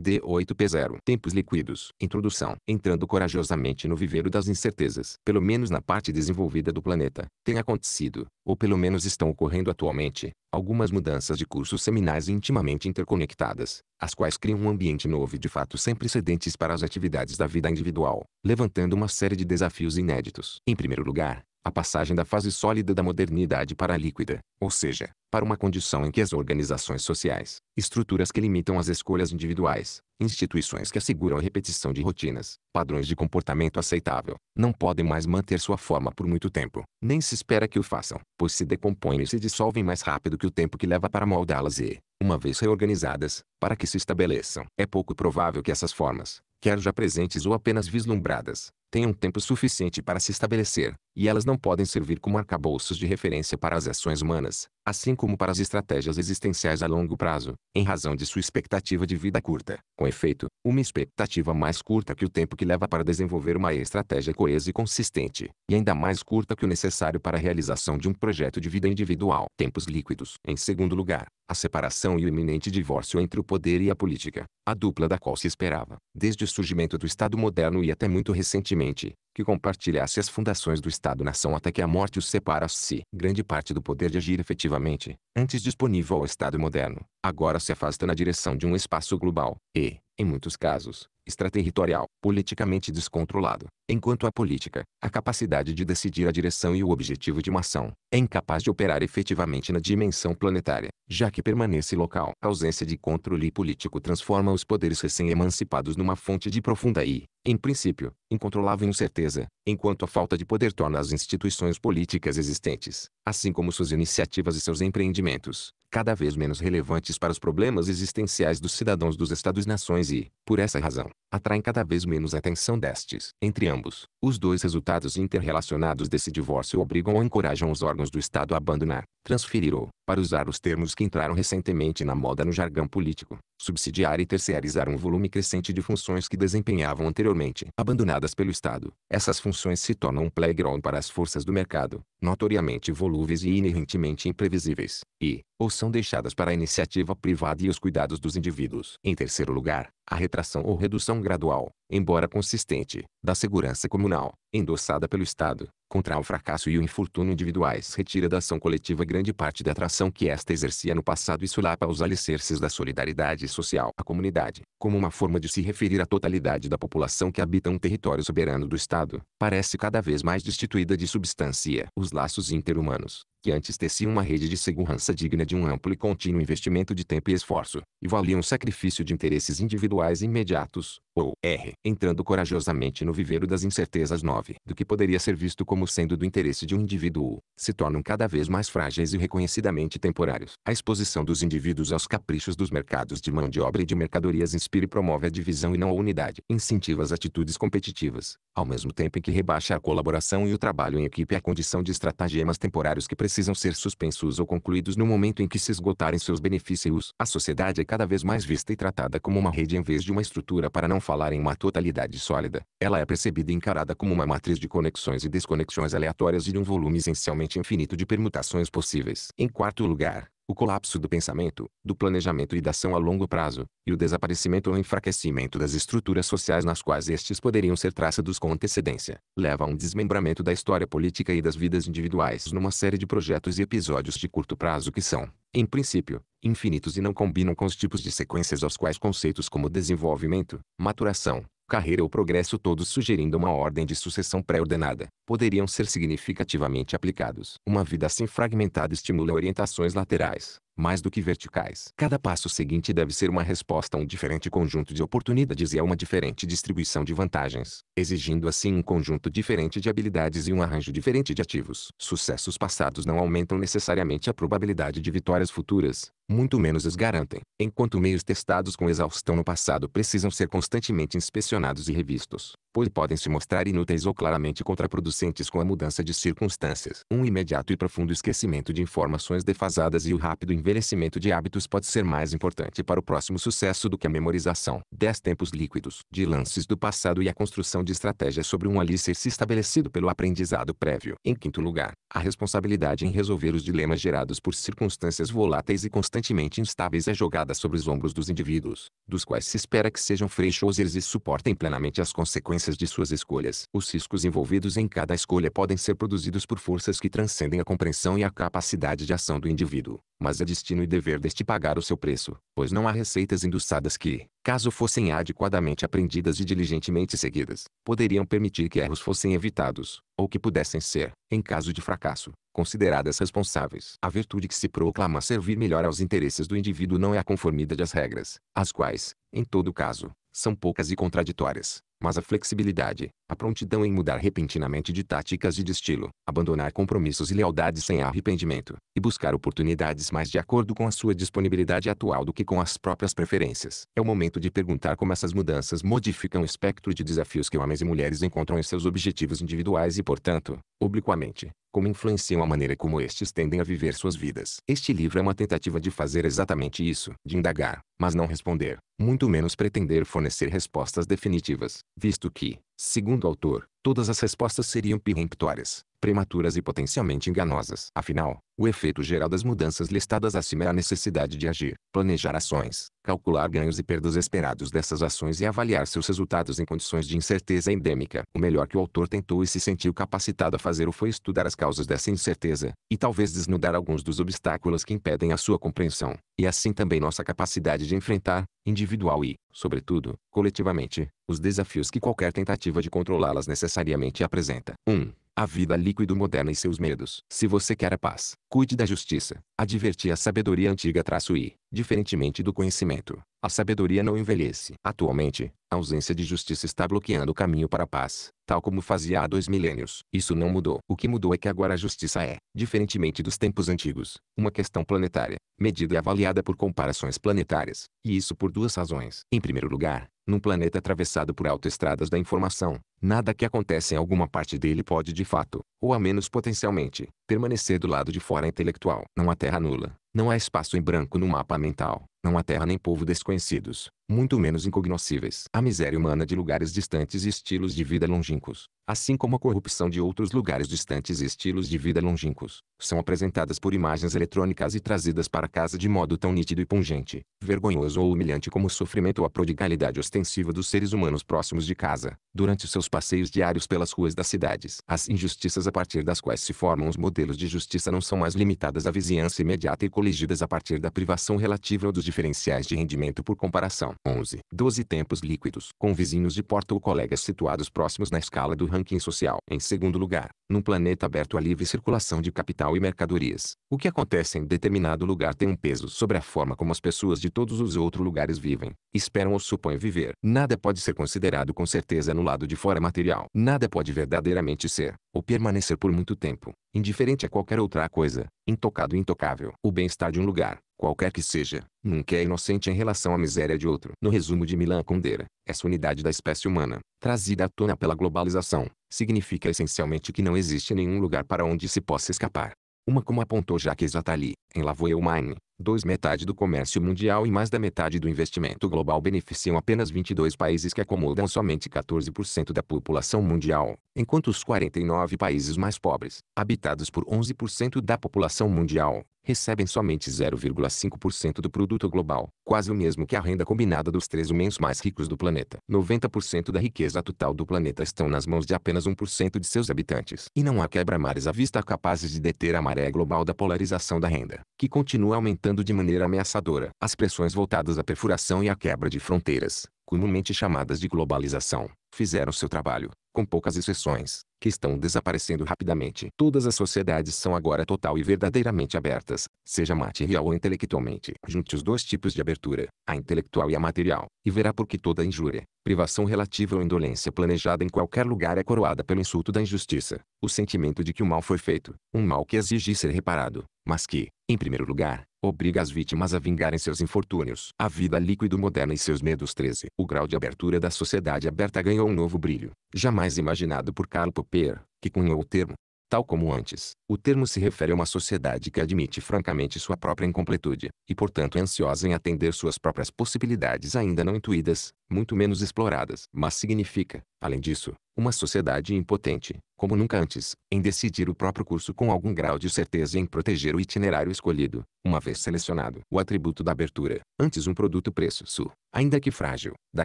D8P0. Tempos líquidos. Introdução. Entrando corajosamente no viveiro das incertezas, pelo menos na parte desenvolvida do planeta, tem acontecido, ou pelo menos estão ocorrendo atualmente, algumas mudanças de cursos seminais intimamente interconectadas, as quais criam um ambiente novo e de fato sem precedentes para as atividades da vida individual, levantando uma série de desafios inéditos. Em primeiro lugar, a passagem da fase sólida da modernidade para a líquida, ou seja, para uma condição em que as organizações sociais, estruturas que limitam as escolhas individuais, instituições que asseguram a repetição de rotinas, padrões de comportamento aceitável, não podem mais manter sua forma por muito tempo, nem se espera que o façam, pois se decompõem e se dissolvem mais rápido que o tempo que leva para moldá-las e, uma vez reorganizadas, para que se estabeleçam. É pouco provável que essas formas, quer já presentes ou apenas vislumbradas, tenham tempo suficiente para se estabelecer, e elas não podem servir como arcabouços de referência para as ações humanas, assim como para as estratégias existenciais a longo prazo, em razão de sua expectativa de vida curta. Com efeito, uma expectativa mais curta que o tempo que leva para desenvolver uma estratégia coesa e consistente, e ainda mais curta que o necessário para a realização de um projeto de vida individual. Tempos líquidos. Em segundo lugar, a separação e o iminente divórcio entre o poder e a política, a dupla da qual se esperava, desde o surgimento do Estado moderno e até muito recentemente frequentemente que compartilhasse as fundações do Estado-nação até que a morte os separasse. Grande parte do poder de agir efetivamente, antes disponível ao Estado moderno, agora se afasta na direção de um espaço global e, em muitos casos, extraterritorial, politicamente descontrolado. Enquanto a política, a capacidade de decidir a direção e o objetivo de uma ação, é incapaz de operar efetivamente na dimensão planetária, já que permanece local. A ausência de controle político transforma os poderes recém-emancipados numa fonte de profunda e, em princípio, incontrolável incerteza natureza, enquanto a falta de poder torna as instituições políticas existentes, assim como suas iniciativas e seus empreendimentos, cada vez menos relevantes para os problemas existenciais dos cidadãos dos Estados-nações e, por essa razão, atraem cada vez menos atenção destes. Entre ambos, os dois resultados interrelacionados desse divórcio obrigam ou encorajam os órgãos do Estado a abandonar, transferir ou, para usar os termos que entraram recentemente na moda no jargão político, subsidiar e terceirizar um volume crescente de funções que desempenhavam anteriormente, abandonadas pelo Estado. Essas funções se tornam um playground para as forças do mercado, notoriamente volúveis e inerentemente imprevisíveis, e, ou são deixadas para a iniciativa privada e os cuidados dos indivíduos. Em terceiro lugar, a retração ou redução gradual, embora consistente, da segurança comunal, endossada pelo Estado, contra o fracasso e o infortúnio individuais retira da ação coletiva grande parte da atração que esta exercia no passado e solapa os alicerces da solidariedade social. A comunidade, como uma forma de se referir à totalidade da população que habita um território soberano do Estado, parece cada vez mais destituída de substância. Os laços interhumanos, que antes teciam uma rede de segurança digna de um amplo e contínuo investimento de tempo e esforço, e valiam o sacrifício de interesses individuais imediatos, ou R, entrando corajosamente no viveiro das incertezas 9, do que poderia ser visto como como sendo do interesse de um indivíduo, se tornam cada vez mais frágeis e reconhecidamente temporários. A exposição dos indivíduos aos caprichos dos mercados de mão de obra e de mercadorias inspira e promove a divisão e não a unidade. Incentiva as atitudes competitivas, ao mesmo tempo em que rebaixa a colaboração e o trabalho em equipe à condição de estratagemas temporários que precisam ser suspensos ou concluídos no momento em que se esgotarem seus benefícios. A sociedade é cada vez mais vista e tratada como uma rede em vez de uma estrutura para não falar em uma totalidade sólida. Ela é percebida e encarada como uma matriz de conexões e desconexões conexões aleatórias e de um volume essencialmente infinito de permutações possíveis. Em quarto lugar, o colapso do pensamento, do planejamento e da ação a longo prazo, e o desaparecimento ou enfraquecimento das estruturas sociais nas quais estes poderiam ser traçados com antecedência, leva a um desmembramento da história política e das vidas individuais numa série de projetos e episódios de curto prazo que são, em princípio, infinitos e não combinam com os tipos de sequências aos quais conceitos como desenvolvimento, maturação, carreira ou progresso todos sugerindo uma ordem de sucessão pré-ordenada, poderiam ser significativamente aplicados. Uma vida assim fragmentada estimula orientações laterais, mais do que verticais. Cada passo seguinte deve ser uma resposta a um diferente conjunto de oportunidades e a uma diferente distribuição de vantagens, exigindo assim um conjunto diferente de habilidades e um arranjo diferente de ativos. Sucessos passados não aumentam necessariamente a probabilidade de vitórias futuras, muito menos os garantem, enquanto meios testados com exaustão no passado precisam ser constantemente inspecionados e revistos, pois podem se mostrar inúteis ou claramente contraproducentes com a mudança de circunstâncias. Um imediato e profundo esquecimento de informações defasadas e o rápido envelhecimento de hábitos pode ser mais importante para o próximo sucesso do que a memorização. 10 tempos líquidos de lances do passado e a construção de estratégias sobre um alicerce estabelecido pelo aprendizado prévio. Em quinto lugar, a responsabilidade em resolver os dilemas gerados por circunstâncias voláteis e constantes constantemente instáveis é jogada sobre os ombros dos indivíduos, dos quais se espera que sejam freixosers e suportem plenamente as consequências de suas escolhas. Os ciscos envolvidos em cada escolha podem ser produzidos por forças que transcendem a compreensão e a capacidade de ação do indivíduo, mas é destino e dever deste pagar o seu preço, pois não há receitas endossadas que, caso fossem adequadamente aprendidas e diligentemente seguidas, poderiam permitir que erros fossem evitados, ou que pudessem ser, em caso de fracasso, consideradas responsáveis. A virtude que se proclama servir melhor aos interesses do indivíduo não é a conformidade às regras, as quais, em todo caso, são poucas e contraditórias, mas a flexibilidade, a prontidão em mudar repentinamente de táticas e de estilo, abandonar compromissos e lealdades sem arrependimento, e buscar oportunidades mais de acordo com a sua disponibilidade atual do que com as próprias preferências. É o momento de perguntar como essas mudanças modificam o espectro de desafios que homens e mulheres encontram em seus objetivos individuais e, portanto, obliquamente, como influenciam a maneira como estes tendem a viver suas vidas. Este livro é uma tentativa de fazer exatamente isso, de indagar, mas não responder, muito menos pretender fornecer respostas definitivas, visto que, Segundo autor, todas as respostas seriam peremptórias, prematuras e potencialmente enganosas. Afinal, o efeito geral das mudanças listadas acima é a necessidade de agir, planejar ações, calcular ganhos e perdas esperados dessas ações e avaliar seus resultados em condições de incerteza endêmica. O melhor que o autor tentou e se sentiu capacitado a fazer foi estudar as causas dessa incerteza, e talvez desnudar alguns dos obstáculos que impedem a sua compreensão, e assim também nossa capacidade de enfrentar, individual e, sobretudo, coletivamente, os desafios que qualquer tentativa de controlá-las necessita necessariamente apresenta. 1. Um, a vida líquido moderna e seus medos. Se você quer a paz, cuide da justiça. Adverti a sabedoria antiga traço e, diferentemente do conhecimento, a sabedoria não envelhece. Atualmente, a ausência de justiça está bloqueando o caminho para a paz, tal como fazia há dois milênios. Isso não mudou. O que mudou é que agora a justiça é, diferentemente dos tempos antigos, uma questão planetária, medida e avaliada por comparações planetárias, e isso por duas razões. Em primeiro lugar, num planeta atravessado por autoestradas da informação, nada que acontece em alguma parte dele pode de fato, ou a menos potencialmente, permanecer do lado de fora intelectual. Não há terra nula, não há espaço em branco no mapa mental, não há terra nem povo desconhecidos, muito menos incognoscíveis. A miséria humana de lugares distantes e estilos de vida longínquos, assim como a corrupção de outros lugares distantes e estilos de vida longínquos, são apresentadas por imagens eletrônicas e trazidas para casa de modo tão nítido e pungente, vergonhoso ou humilhante como o sofrimento ou a prodigalidade ostensiva dos seres humanos próximos de casa, durante seus passeios diários pelas ruas das cidades. As injustiças a partir das quais se formam os modelos de justiça não são mais limitadas à vizinhança imediata e coligidas a partir da privação relativa ou dos diferenciais de rendimento por comparação. 11, 12 tempos líquidos, com vizinhos de porta ou colegas situados próximos na escala do ranking social. Em segundo lugar, num planeta aberto à livre circulação de capital e mercadorias, o que acontece em determinado lugar tem um peso sobre a forma como as pessoas de todos os outros lugares vivem, esperam ou supõem viver. Nada pode ser considerado com certeza no lado de fora material. Nada pode verdadeiramente ser, ou permanecer por muito tempo, indiferente a qualquer outra coisa, intocado e intocável. O bem-estar de um lugar, qualquer que seja, nunca é inocente em relação à miséria de outro. No resumo de Milan Kundera, essa unidade da espécie humana, trazida à tona pela globalização, significa essencialmente que não existe nenhum lugar para onde se possa escapar. Uma como apontou Jacques Attali, em Lavoie Maine, dois metade do comércio mundial e mais da metade do investimento global beneficiam apenas 22 países que acomodam somente 14% da população mundial, enquanto os 49 países mais pobres, habitados por 11% da população mundial, recebem somente 0,5% do produto global, quase o mesmo que a renda combinada dos três homens mais ricos do planeta. 90% da riqueza total do planeta estão nas mãos de apenas 1% de seus habitantes. E não há quebra-mares à vista capazes de deter a maré global da polarização da renda, que continua aumentando de maneira ameaçadora. As pressões voltadas à perfuração e à quebra de fronteiras, comumente chamadas de globalização, fizeram seu trabalho, com poucas exceções, que estão desaparecendo rapidamente. Todas as sociedades são agora total e verdadeiramente abertas, seja material ou intelectualmente. Junte os dois tipos de abertura, a intelectual e a material, e verá por que toda injúria, privação relativa ou indolência planejada em qualquer lugar é coroada pelo insulto da injustiça, o sentimento de que o mal foi feito, um mal que exige ser reparado, mas que, em primeiro lugar, obriga as vítimas a vingarem seus infortúnios. A vida líquida moderna e seus medos 13. O grau de abertura da sociedade aberta ganhou um novo brilho, jamais imaginado por Karl Popper, que cunhou o termo. Tal como antes, o termo se refere a uma sociedade que admite francamente sua própria incompletude, e portanto é ansiosa em atender suas próprias possibilidades ainda não intuídas, muito menos exploradas. Mas significa, Além disso, uma sociedade impotente, como nunca antes, em decidir o próprio curso com algum grau de certeza e em proteger o itinerário escolhido, uma vez selecionado o atributo da abertura, antes um produto preço-su, ainda que frágil, da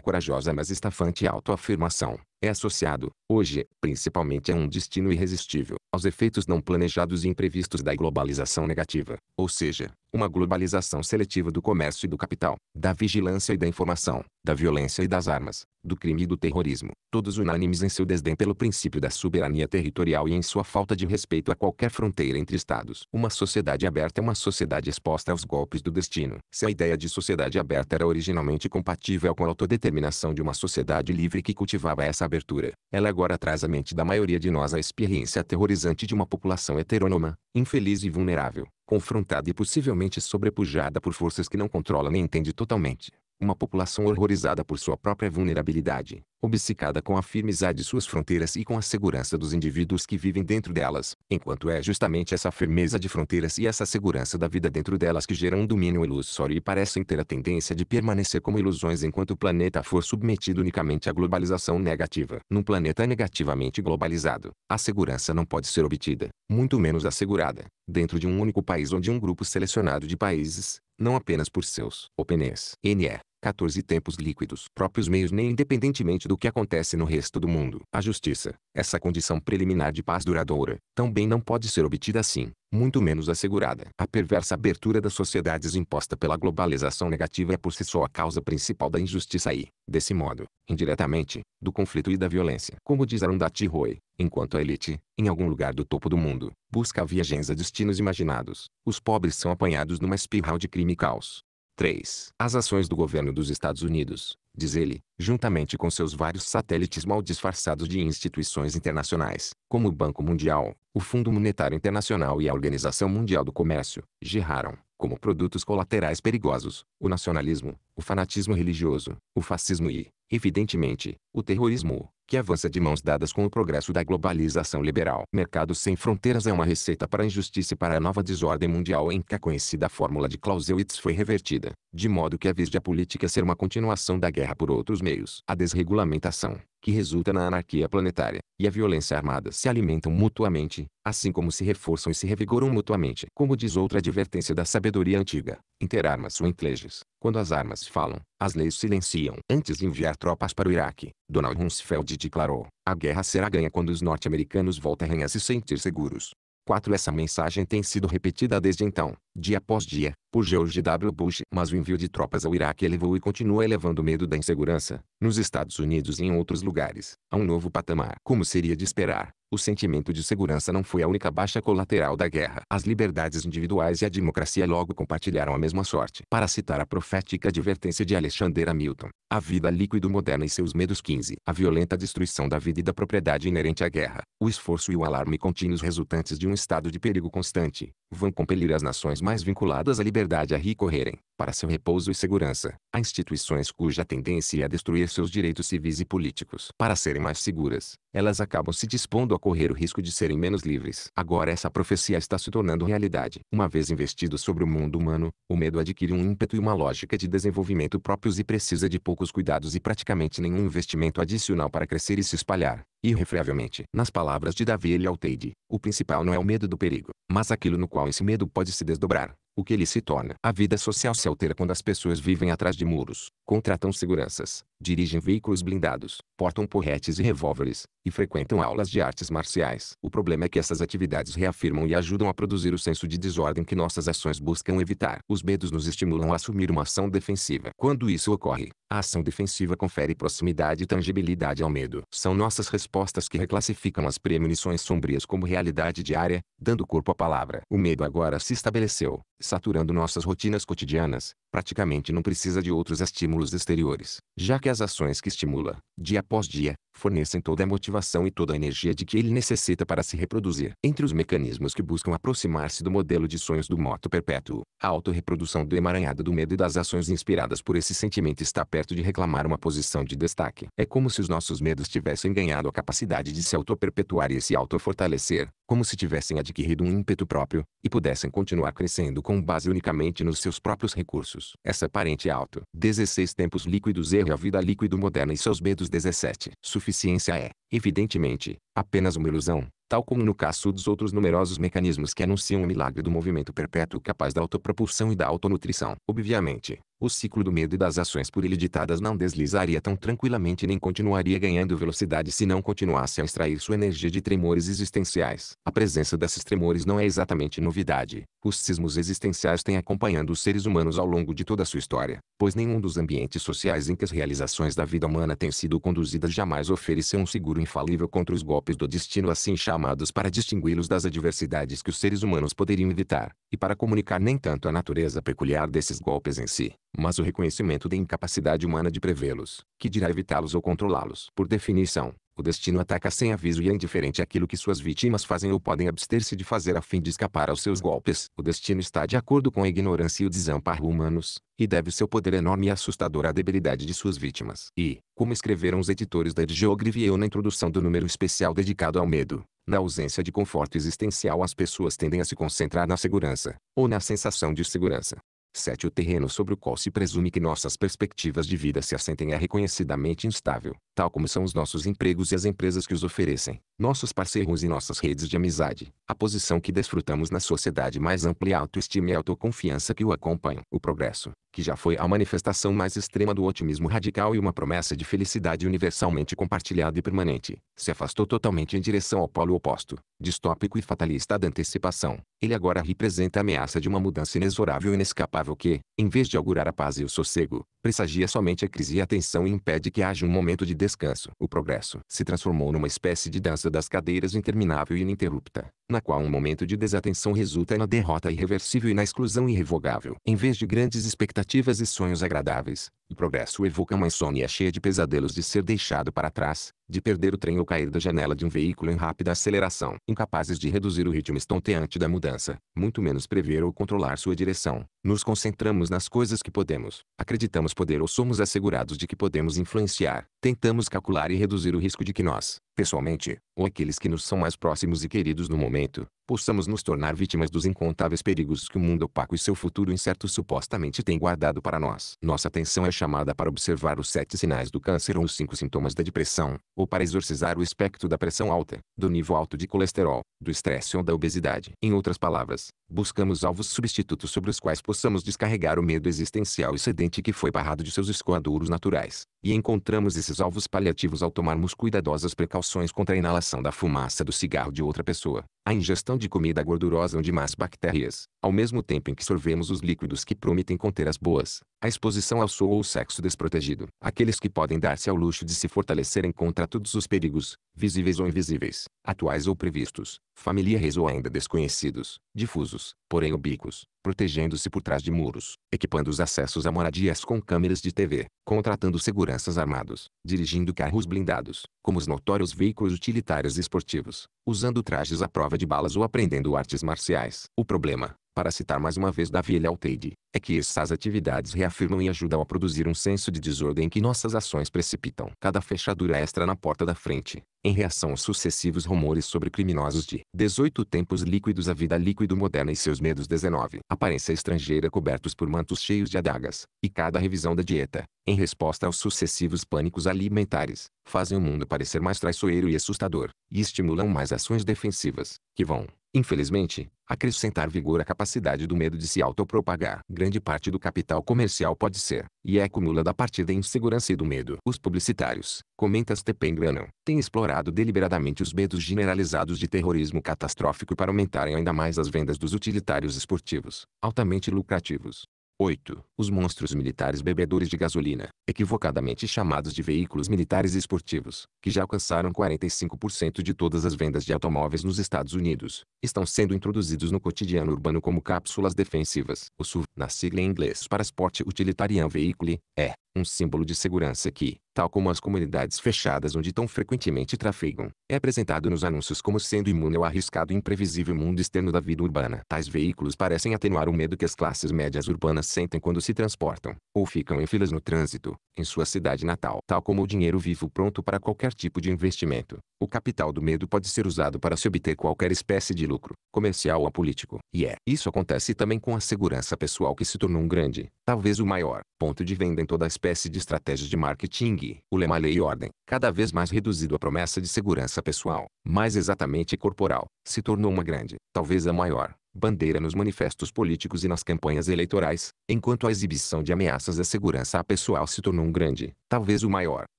corajosa mas estafante autoafirmação, é associado, hoje, principalmente a um destino irresistível, aos efeitos não planejados e imprevistos da globalização negativa, ou seja, uma globalização seletiva do comércio e do capital, da vigilância e da informação, da violência e das armas, do crime e do terrorismo, todos unânimes em seu desdém pelo princípio da soberania territorial e em sua falta de respeito a qualquer fronteira entre estados. Uma sociedade aberta é uma sociedade exposta aos golpes do destino. Se a ideia de sociedade aberta era originalmente compatível com a autodeterminação de uma sociedade livre que cultivava essa abertura, ela agora traz à mente da maioria de nós a experiência aterrorizante de uma população heterônoma, infeliz e vulnerável, confrontada e possivelmente sobrepujada por forças que não controla nem entende totalmente uma população horrorizada por sua própria vulnerabilidade, obcecada com a firmeza de suas fronteiras e com a segurança dos indivíduos que vivem dentro delas, enquanto é justamente essa firmeza de fronteiras e essa segurança da vida dentro delas que geram um domínio ilusório e parecem ter a tendência de permanecer como ilusões enquanto o planeta for submetido unicamente à globalização negativa. Num planeta negativamente globalizado, a segurança não pode ser obtida, muito menos assegurada, dentro de um único país ou de um grupo selecionado de países, não apenas por seus OpenEs, NE, 14 tempos líquidos próprios meios nem independentemente do que acontece no resto do mundo. A justiça, essa condição preliminar de paz duradoura, também não pode ser obtida assim, muito menos assegurada. A perversa abertura das sociedades imposta pela globalização negativa é por si só a causa principal da injustiça e, desse modo, indiretamente, do conflito e da violência. Como diz Arundhati Roy, enquanto a elite, em algum lugar do topo do mundo, busca viagens a destinos imaginados, os pobres são apanhados numa espiral de crime e caos. 3. As ações do governo dos Estados Unidos, diz ele, juntamente com seus vários satélites mal disfarçados de instituições internacionais, como o Banco Mundial, o Fundo Monetário Internacional e a Organização Mundial do Comércio, geraram, como produtos colaterais perigosos, o nacionalismo, o fanatismo religioso, o fascismo e, evidentemente, o terrorismo que avança de mãos dadas com o progresso da globalização liberal. mercado sem fronteiras é uma receita para a injustiça e para a nova desordem mundial em que a conhecida fórmula de Clausewitz foi revertida, de modo que avise a política ser uma continuação da guerra por outros meios. A desregulamentação, que resulta na anarquia planetária, e a violência armada se alimentam mutuamente, assim como se reforçam e se revigoram mutuamente. Como diz outra advertência da sabedoria antiga, interarmas ou entleges, quando as armas falam, as leis silenciam. Antes de enviar tropas para o Iraque, Donald Rumsfeld declarou, a guerra será ganha quando os norte-americanos voltarem a se sentir seguros. 4. Essa mensagem tem sido repetida desde então, dia após dia, por George W. Bush. Mas o envio de tropas ao Iraque elevou e continua elevando o medo da insegurança, nos Estados Unidos e em outros lugares, a um novo patamar. Como seria de esperar, o sentimento de segurança não foi a única baixa colateral da guerra. As liberdades individuais e a democracia logo compartilharam a mesma sorte. Para citar a profética advertência de Alexander Hamilton, a vida líquido moderna e seus medos 15. A violenta destruição da vida e da propriedade inerente à guerra, o esforço e o alarme contínuos resultantes de um estado de perigo constante, vão compelir as nações mais vinculadas à liberdade a recorrerem para seu repouso e segurança, a instituições cuja tendência é destruir seus direitos civis e políticos. Para serem mais seguras, elas acabam se dispondo a correr o risco de serem menos livres. Agora essa profecia está se tornando realidade. Uma vez investido sobre o mundo humano, o medo adquire um ímpeto e uma lógica de desenvolvimento próprios e precisa de poucos cuidados e praticamente nenhum investimento adicional para crescer e se espalhar, irrefreavelmente. Nas palavras de Davi El Alteide, o principal não é o medo do perigo, mas aquilo no qual esse medo pode se desdobrar o que ele se torna. A vida social se altera quando as pessoas vivem atrás de muros, contratam seguranças, dirigem veículos blindados, portam porretes e revólveres, e frequentam aulas de artes marciais. O problema é que essas atividades reafirmam e ajudam a produzir o senso de desordem que nossas ações buscam evitar. Os medos nos estimulam a assumir uma ação defensiva. Quando isso ocorre, a ação defensiva confere proximidade e tangibilidade ao medo. São nossas respostas que reclassificam as premonições sombrias como realidade diária, dando corpo à palavra. O medo agora se estabeleceu, saturando nossas rotinas cotidianas, praticamente não precisa de outros estímulos exteriores, já que as ações que estimula, dia após dia, fornecem toda a motivação e toda a energia de que ele necessita para se reproduzir. Entre os mecanismos que buscam aproximar-se do modelo de sonhos do moto perpétuo, a autorreprodução do emaranhado do medo e das ações inspiradas por esse sentimento está perto de reclamar uma posição de destaque. É como se os nossos medos tivessem ganhado a capacidade de se auto-perpetuar e se auto-fortalecer, como se tivessem adquirido um ímpeto próprio, e pudessem continuar crescendo com base unicamente nos seus próprios recursos. Essa parente alto. 16 tempos líquidos erro a vida líquido moderna e seus medos 17. Suficiência é, evidentemente, apenas uma ilusão, tal como no caso dos outros numerosos mecanismos que anunciam o milagre do movimento perpétuo capaz da autopropulsão e da autonutrição. Obviamente, o ciclo do medo e das ações por ele ditadas não deslizaria tão tranquilamente nem continuaria ganhando velocidade se não continuasse a extrair sua energia de tremores existenciais. A presença desses tremores não é exatamente novidade. Os sismos existenciais têm acompanhado os seres humanos ao longo de toda a sua história, pois nenhum dos ambientes sociais em que as realizações da vida humana têm sido conduzidas jamais ofereceu um seguro infalível contra os golpes do destino assim chamado para distingui-los das adversidades que os seres humanos poderiam evitar, e para comunicar nem tanto a natureza peculiar desses golpes em si, mas o reconhecimento da incapacidade humana de prevê-los, que dirá evitá-los ou controlá-los. Por definição, o destino ataca sem aviso e é indiferente àquilo que suas vítimas fazem ou podem abster-se de fazer a fim de escapar aos seus golpes. O destino está de acordo com a ignorância e o desamparo humanos, e deve seu poder enorme e assustador à debilidade de suas vítimas. E, como escreveram os editores da Geography eu na introdução do número especial dedicado ao medo, na ausência de conforto existencial as pessoas tendem a se concentrar na segurança, ou na sensação de segurança. 7. O terreno sobre o qual se presume que nossas perspectivas de vida se assentem é reconhecidamente instável, tal como são os nossos empregos e as empresas que os oferecem nossos parceiros e nossas redes de amizade, a posição que desfrutamos na sociedade mais ampla e a autoestima e autoconfiança que o acompanham. O progresso, que já foi a manifestação mais extrema do otimismo radical e uma promessa de felicidade universalmente compartilhada e permanente, se afastou totalmente em direção ao polo oposto, distópico e fatalista da antecipação. Ele agora representa a ameaça de uma mudança inexorável e inescapável que, em vez de augurar a paz e o sossego, Pressagia somente a crise e a tensão e impede que haja um momento de descanso. O progresso se transformou numa espécie de dança das cadeiras interminável e ininterrupta, na qual um momento de desatenção resulta na derrota irreversível e na exclusão irrevogável. Em vez de grandes expectativas e sonhos agradáveis, o progresso evoca uma insônia cheia de pesadelos de ser deixado para trás, de perder o trem ou cair da janela de um veículo em rápida aceleração, incapazes de reduzir o ritmo estonteante da mudança, muito menos prever ou controlar sua direção. Nos concentramos nas coisas que podemos, acreditamos poder ou somos assegurados de que podemos influenciar, tentamos calcular e reduzir o risco de que nós, pessoalmente, ou aqueles que nos são mais próximos e queridos no momento, possamos nos tornar vítimas dos incontáveis perigos que o mundo opaco e seu futuro incerto supostamente têm guardado para nós. Nossa atenção é chamada para observar os sete sinais do câncer ou os cinco sintomas da depressão, ou para exorcizar o espectro da pressão alta, do nível alto de colesterol, do estresse ou da obesidade. Em outras palavras, Buscamos alvos substitutos sobre os quais possamos descarregar o medo existencial excedente que foi barrado de seus escoadouros naturais, e encontramos esses alvos paliativos ao tomarmos cuidadosas precauções contra a inalação da fumaça do cigarro de outra pessoa, a ingestão de comida gordurosa ou de más bactérias, ao mesmo tempo em que sorvemos os líquidos que prometem conter as boas, a exposição ao sol ou o sexo desprotegido, aqueles que podem dar-se ao luxo de se fortalecerem contra todos os perigos, visíveis ou invisíveis, atuais ou previstos, familiares ou ainda desconhecidos, difusos acessos, porém ubíquos, protegendo-se por trás de muros, equipando os acessos a moradias com câmeras de TV, contratando seguranças armados, dirigindo carros blindados, como os notórios veículos utilitários esportivos, usando trajes à prova de balas ou aprendendo artes marciais. O problema para citar mais uma vez Davi Elteide, é que essas atividades reafirmam e ajudam a produzir um senso de desordem que nossas ações precipitam. Cada fechadura extra na porta da frente, em reação aos sucessivos rumores sobre criminosos de 18 tempos líquidos a vida líquido moderna e seus medos 19, aparência estrangeira cobertos por mantos cheios de adagas, e cada revisão da dieta, em resposta aos sucessivos pânicos alimentares, fazem o mundo parecer mais traiçoeiro e assustador, e estimulam mais ações defensivas, que vão, infelizmente, acrescentar vigor à capacidade do medo de se autopropagar. Grande parte do capital comercial pode ser, e é acumula da partida insegurança e do medo. Os publicitários, comenta Stephen Granon, têm explorado deliberadamente os medos generalizados de terrorismo catastrófico para aumentarem ainda mais as vendas dos utilitários esportivos, altamente lucrativos, 8. Os monstros militares bebedores de gasolina, equivocadamente chamados de veículos militares esportivos, que já alcançaram 45% de todas as vendas de automóveis nos Estados Unidos, estão sendo introduzidos no cotidiano urbano como cápsulas defensivas. O SUV, na sigla em inglês para Sport Utilitarian Vehicle, é, um símbolo de segurança que, tal como as comunidades fechadas onde tão frequentemente trafegam, é apresentado nos anúncios como sendo imune ao arriscado e imprevisível mundo externo da vida urbana. Tais veículos parecem atenuar o medo que as classes médias urbanas sentem quando se transportam, ou ficam em filas no trânsito, em sua cidade natal. Tal como o dinheiro vivo pronto para qualquer tipo de investimento, o capital do medo pode ser usado para se obter qualquer espécie de lucro, comercial ou político. E é. Isso acontece também com a segurança pessoal que se tornou um grande, talvez o maior, ponto de venda em toda a espécie de estratégia de marketing, o lema lei e ordem, cada vez mais reduzido à promessa de segurança pessoal, mais exatamente corporal, se tornou uma grande, talvez a maior, bandeira nos manifestos políticos e nas campanhas eleitorais, enquanto a exibição de ameaças à segurança pessoal se tornou um grande, talvez o maior,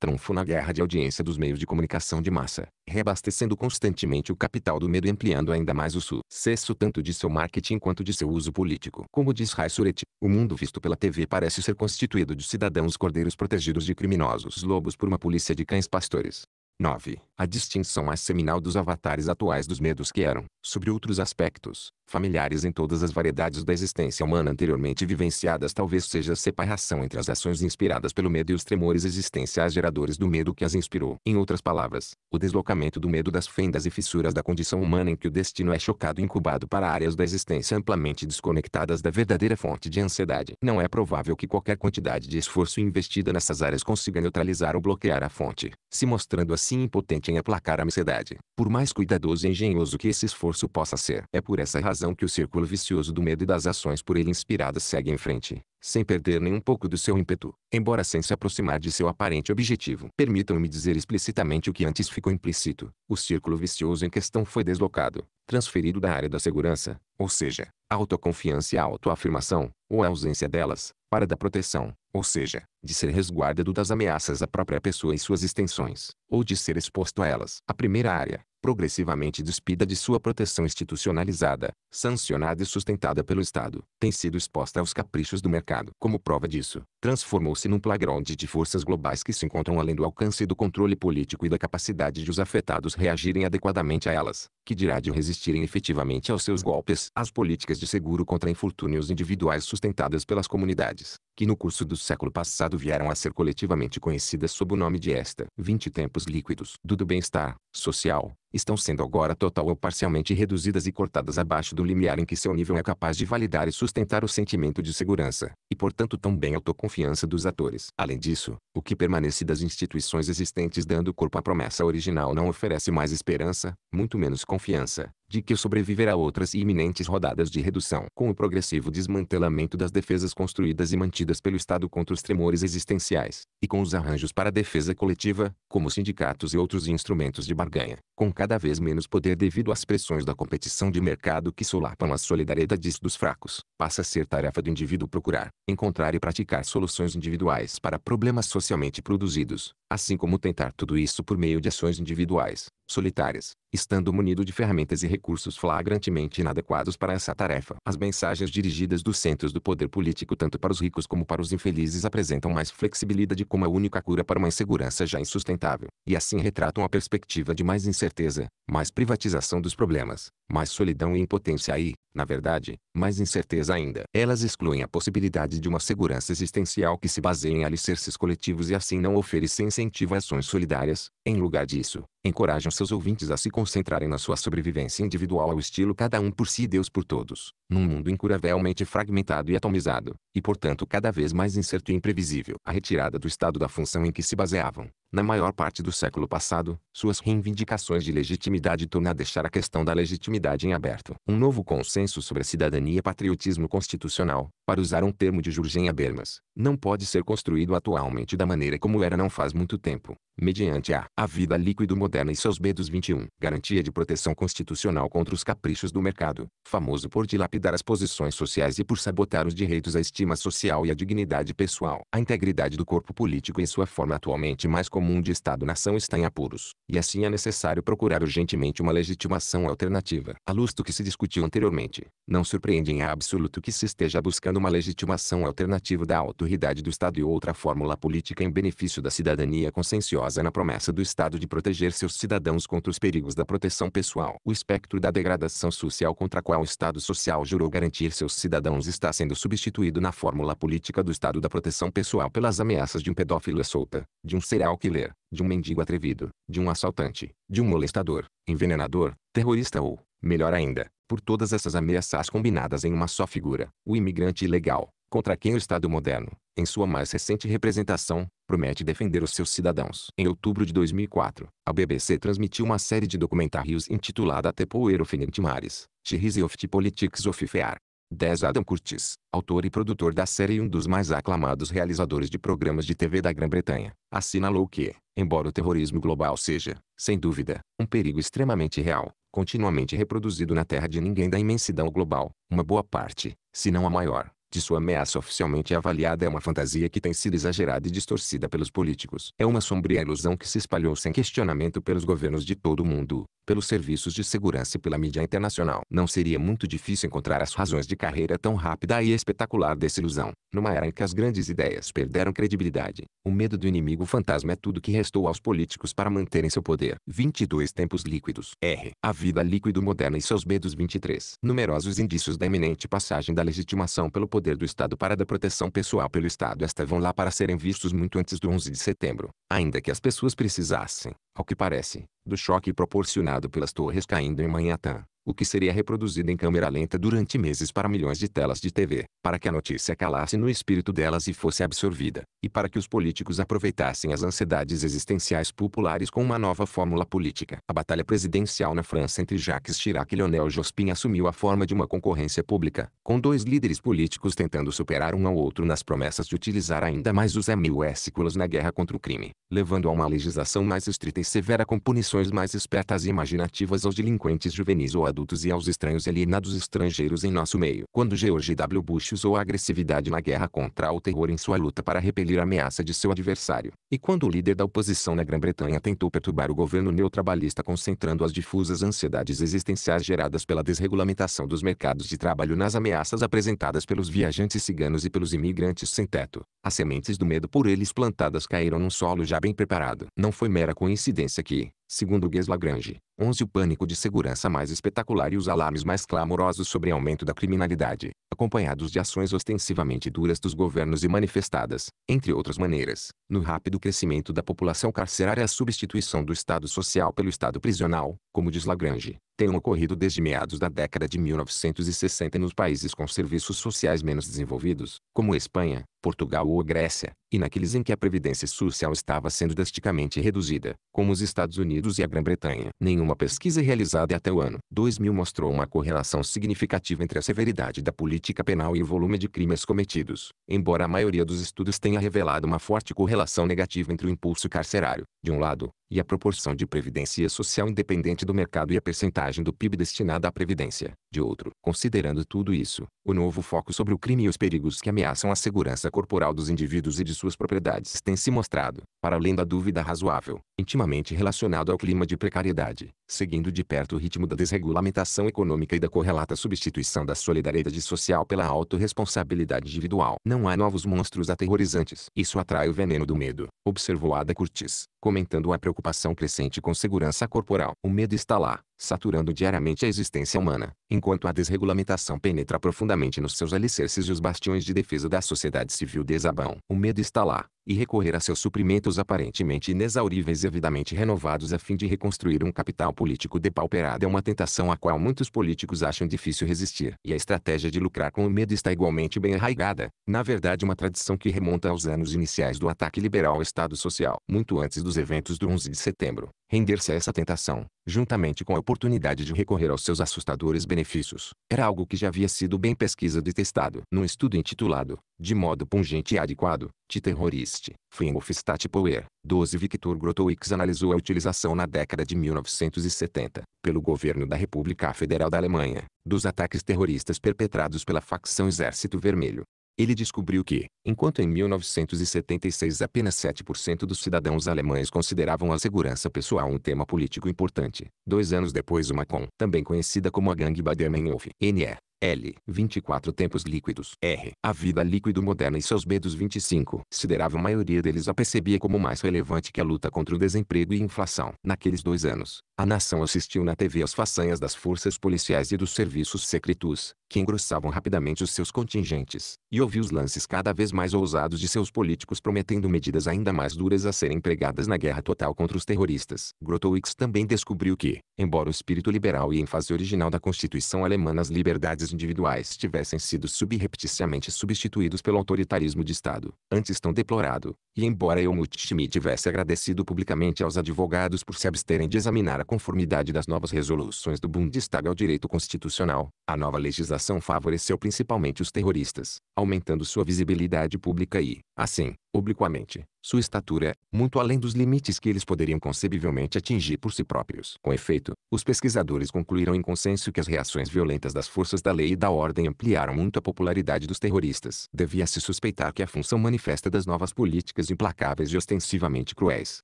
trunfo na guerra de audiência dos meios de comunicação de massa, reabastecendo constantemente o capital do medo e ampliando ainda mais o sucesso tanto de seu marketing quanto de seu uso político. Como diz Rai Suret, o mundo visto pela TV parece ser constituído de cidadãos cordeiros protegidos de criminosos lobos por uma polícia de cães pastores. 9. A distinção mais seminal dos avatares atuais dos medos que eram, sobre outros aspectos, familiares em todas as variedades da existência humana anteriormente vivenciadas talvez seja a separação entre as ações inspiradas pelo medo e os tremores existenciais geradores do medo que as inspirou. Em outras palavras, o deslocamento do medo das fendas e fissuras da condição humana em que o destino é chocado e incubado para áreas da existência amplamente desconectadas da verdadeira fonte de ansiedade. Não é provável que qualquer quantidade de esforço investida nessas áreas consiga neutralizar ou bloquear a fonte, se mostrando assim assim impotente em aplacar a ansiedade, por mais cuidadoso e engenhoso que esse esforço possa ser. É por essa razão que o círculo vicioso do medo e das ações por ele inspiradas segue em frente, sem perder nem um pouco do seu ímpeto, embora sem se aproximar de seu aparente objetivo. Permitam-me dizer explicitamente o que antes ficou implícito. O círculo vicioso em questão foi deslocado, transferido da área da segurança, ou seja, a autoconfiança e a autoafirmação, ou a ausência delas, para da proteção, ou seja, de ser resguardado das ameaças à própria pessoa e suas extensões, ou de ser exposto a elas. A primeira área, progressivamente despida de sua proteção institucionalizada, sancionada e sustentada pelo Estado, tem sido exposta aos caprichos do mercado. Como prova disso, transformou-se num playground de forças globais que se encontram além do alcance do controle político e da capacidade de os afetados reagirem adequadamente a elas, que dirá de resistirem efetivamente aos seus golpes. As políticas de seguro contra infortúnios individuais sustentadas pelas comunidades, que no curso do século passado vieram a ser coletivamente conhecidas sob o nome de esta. 20 tempos líquidos do do bem-estar social estão sendo agora total ou parcialmente reduzidas e cortadas abaixo do limiar em que seu nível é capaz de validar e sustentar o sentimento de segurança, e portanto também a autoconfiança dos atores. Além disso, o que permanece das instituições existentes dando corpo à promessa original não oferece mais esperança, muito menos confiança, de que sobreviver a outras iminentes rodadas de redução. Com o progressivo desmantelamento das defesas construídas e mantidas pelo Estado contra os tremores existenciais, e com os arranjos para a defesa coletiva, como sindicatos e outros instrumentos de barganha, com cada vez menos poder devido às pressões da competição de mercado que solapam as solidariedades dos fracos, passa a ser tarefa do indivíduo procurar, encontrar e praticar soluções individuais para problemas socialmente produzidos, assim como tentar tudo isso por meio de ações individuais, solitárias, estando munido de ferramentas e recursos flagrantemente inadequados para essa tarefa. As mensagens dirigidas dos centros do poder político tanto para os ricos como para os infelizes apresentam mais flexibilidade como a única cura para uma insegurança já insustentável, e assim retratam a perspectiva de mais incerteza, mais privatização dos problemas, mais solidão e impotência e, na verdade, mais incerteza ainda. Elas excluem a possibilidade de uma segurança existencial que se baseie em alicerces coletivos e assim não ofereça incentivo a ações solidárias, em lugar disso, encorajam seus ouvintes a se concentrarem na sua sobrevivência individual ao estilo cada um por si e Deus por todos, num mundo incuravelmente é fragmentado e atomizado, e portanto cada vez mais incerto e imprevisível. A retirada do Estado da função em que se baseavam, na maior parte do século passado, suas reivindicações de legitimidade torna a deixar a questão da legitimidade em aberto. Um novo consenso sobre a cidadania e patriotismo constitucional, para usar um termo de Jurgen Habermas, não pode ser construído atualmente da maneira como era não faz muito tempo, mediante a, a vida líquido moderna e seus medos 21, garantia de proteção constitucional contra os caprichos do mercado, famoso por dilapidar as posições sociais e por sabotar os direitos à estima social e à dignidade pessoal. A integridade do corpo político em sua forma atualmente mais comum de Estado-nação está em apuros, e assim é necessário procurar urgentemente uma legitimação alternativa. À luz do que se discutiu anteriormente, não surpreende em absoluto que se esteja buscando uma legitimação alternativa da autoridade do Estado e outra fórmula política em benefício da cidadania consensual ambiciosa na promessa do Estado de proteger seus cidadãos contra os perigos da proteção pessoal. O espectro da degradação social contra a qual o Estado social jurou garantir seus cidadãos está sendo substituído na fórmula política do Estado da proteção pessoal pelas ameaças de um pedófilo solta, de um serial killer, de um mendigo atrevido, de um assaltante, de um molestador, envenenador, terrorista ou, melhor ainda, por todas essas ameaças combinadas em uma só figura, o imigrante ilegal, contra quem o Estado moderno, em sua mais recente representação, promete defender os seus cidadãos. Em outubro de 2004, a BBC transmitiu uma série de documentários intitulada The Power of Mares, Theories of the Politics of Fear. 10 Adam Curtis, autor e produtor da série e um dos mais aclamados realizadores de programas de TV da Grã-Bretanha, assinalou que, embora o terrorismo global seja, sem dúvida, um perigo extremamente real, continuamente reproduzido na terra de ninguém da imensidão global, uma boa parte, se não a maior, de sua ameaça oficialmente avaliada é uma fantasia que tem sido exagerada e distorcida pelos políticos. É uma sombria ilusão que se espalhou sem questionamento pelos governos de todo o mundo, pelos serviços de segurança e pela mídia internacional. Não seria muito difícil encontrar as razões de carreira tão rápida e espetacular dessa ilusão. Numa era em que as grandes ideias perderam credibilidade, o medo do inimigo fantasma é tudo que restou aos políticos para manterem seu poder. 22 Tempos líquidos. R. A vida líquido moderna e seus medos 23. Numerosos indícios da iminente passagem da legitimação pelo poder poder do Estado para da proteção pessoal pelo Estado estavam lá para serem vistos muito antes do 11 de setembro, ainda que as pessoas precisassem, ao que parece, do choque proporcionado pelas torres caindo em Manhattan o que seria reproduzido em câmera lenta durante meses para milhões de telas de TV, para que a notícia calasse no espírito delas e fosse absorvida, e para que os políticos aproveitassem as ansiedades existenciais populares com uma nova fórmula política. A batalha presidencial na França entre Jacques Chirac e Lionel Jospin assumiu a forma de uma concorrência pública, com dois líderes políticos tentando superar um ao outro nas promessas de utilizar ainda mais os MUSculas na guerra contra o crime, levando a uma legislação mais estrita e severa com punições mais espertas e imaginativas aos delinquentes juvenis ou às adultos e aos estranhos e alienados estrangeiros em nosso meio. Quando George W. Bush usou a agressividade na guerra contra o terror em sua luta para repelir a ameaça de seu adversário, e quando o líder da oposição na Grã-Bretanha tentou perturbar o governo neotrabalhista concentrando as difusas ansiedades existenciais geradas pela desregulamentação dos mercados de trabalho nas ameaças apresentadas pelos viajantes ciganos e pelos imigrantes sem teto, as sementes do medo por eles plantadas caíram num solo já bem preparado. Não foi mera coincidência que, segundo Guess Lagrange, 11. O pânico de segurança mais espetacular e os alarmes mais clamorosos sobre aumento da criminalidade, acompanhados de ações ostensivamente duras dos governos e manifestadas, entre outras maneiras, no rápido crescimento da população carcerária e a substituição do Estado social pelo Estado prisional, como diz Lagrange, tenham ocorrido desde meados da década de 1960 nos países com serviços sociais menos desenvolvidos, como Espanha, Portugal ou Grécia, e naqueles em que a previdência social estava sendo drasticamente reduzida, como os Estados Unidos e a Grã-Bretanha. Nenhuma uma pesquisa realizada até o ano 2000 mostrou uma correlação significativa entre a severidade da política penal e o volume de crimes cometidos, embora a maioria dos estudos tenha revelado uma forte correlação negativa entre o impulso carcerário, de um lado, e a proporção de previdência social independente do mercado e a percentagem do PIB destinada à previdência, de outro. Considerando tudo isso, o novo foco sobre o crime e os perigos que ameaçam a segurança corporal dos indivíduos e de suas propriedades tem se mostrado, para além da dúvida razoável, intimamente relacionado ao clima de precariedade, seguindo de perto o ritmo da desregulamentação econômica e da correlata substituição da solidariedade social pela autorresponsabilidade individual. Não há novos monstros aterrorizantes. Isso atrai o veneno do medo, observou Ada Curtis, comentando a preocupação crescente com segurança corporal. O medo está lá, saturando diariamente a existência humana, enquanto a desregulamentação penetra profundamente nos seus alicerces e os bastiões de defesa da sociedade civil desabam. O medo está lá, e recorrer a seus suprimentos aparentemente inexauríveis e avidamente renovados a fim de reconstruir um capital político depauperado é uma tentação à qual muitos políticos acham difícil resistir. E a estratégia de lucrar com o medo está igualmente bem arraigada, na verdade uma tradição que remonta aos anos iniciais do ataque liberal ao Estado Social, muito antes dos eventos do 11 de setembro. Render-se a essa tentação, juntamente com a oportunidade de recorrer aos seus assustadores benefícios, era algo que já havia sido bem pesquisado e testado num estudo intitulado, de modo pungente e adequado, de Terroriste, Fingolfstadt Power, 12 Victor Grotowicz analisou a utilização na década de 1970, pelo governo da República Federal da Alemanha, dos ataques terroristas perpetrados pela facção Exército Vermelho, ele descobriu que, enquanto em 1976 apenas 7% dos cidadãos alemães consideravam a segurança pessoal um tema político importante, dois anos depois o com, também conhecida como a Gangue Baden-Meinhof, NE, L. 24 tempos líquidos. R. A vida líquido moderna e seus medos 25. Considerava a maioria deles a percebia como mais relevante que a luta contra o desemprego e inflação. Naqueles dois anos, a nação assistiu na TV às façanhas das forças policiais e dos serviços secretos, que engrossavam rapidamente os seus contingentes, e ouviu os lances cada vez mais ousados de seus políticos prometendo medidas ainda mais duras a serem empregadas na guerra total contra os terroristas. Grotowicz também descobriu que, embora o espírito liberal e ênfase original da Constituição alemã nas liberdades individuais tivessem sido subrepticiamente substituídos pelo autoritarismo de Estado, antes tão deplorado, e embora Helmut Schmidt tivesse agradecido publicamente aos advogados por se absterem de examinar a conformidade das novas resoluções do Bundestag ao direito constitucional, a nova legislação favoreceu principalmente os terroristas, aumentando sua visibilidade pública e, assim, obliquamente, sua estatura, é muito além dos limites que eles poderiam concebivelmente atingir por si próprios. Com efeito, os pesquisadores concluíram em consenso que as reações violentas das forças da lei e da ordem ampliaram muito a popularidade dos terroristas. Devia-se suspeitar que a função manifesta das novas políticas implacáveis e ostensivamente cruéis,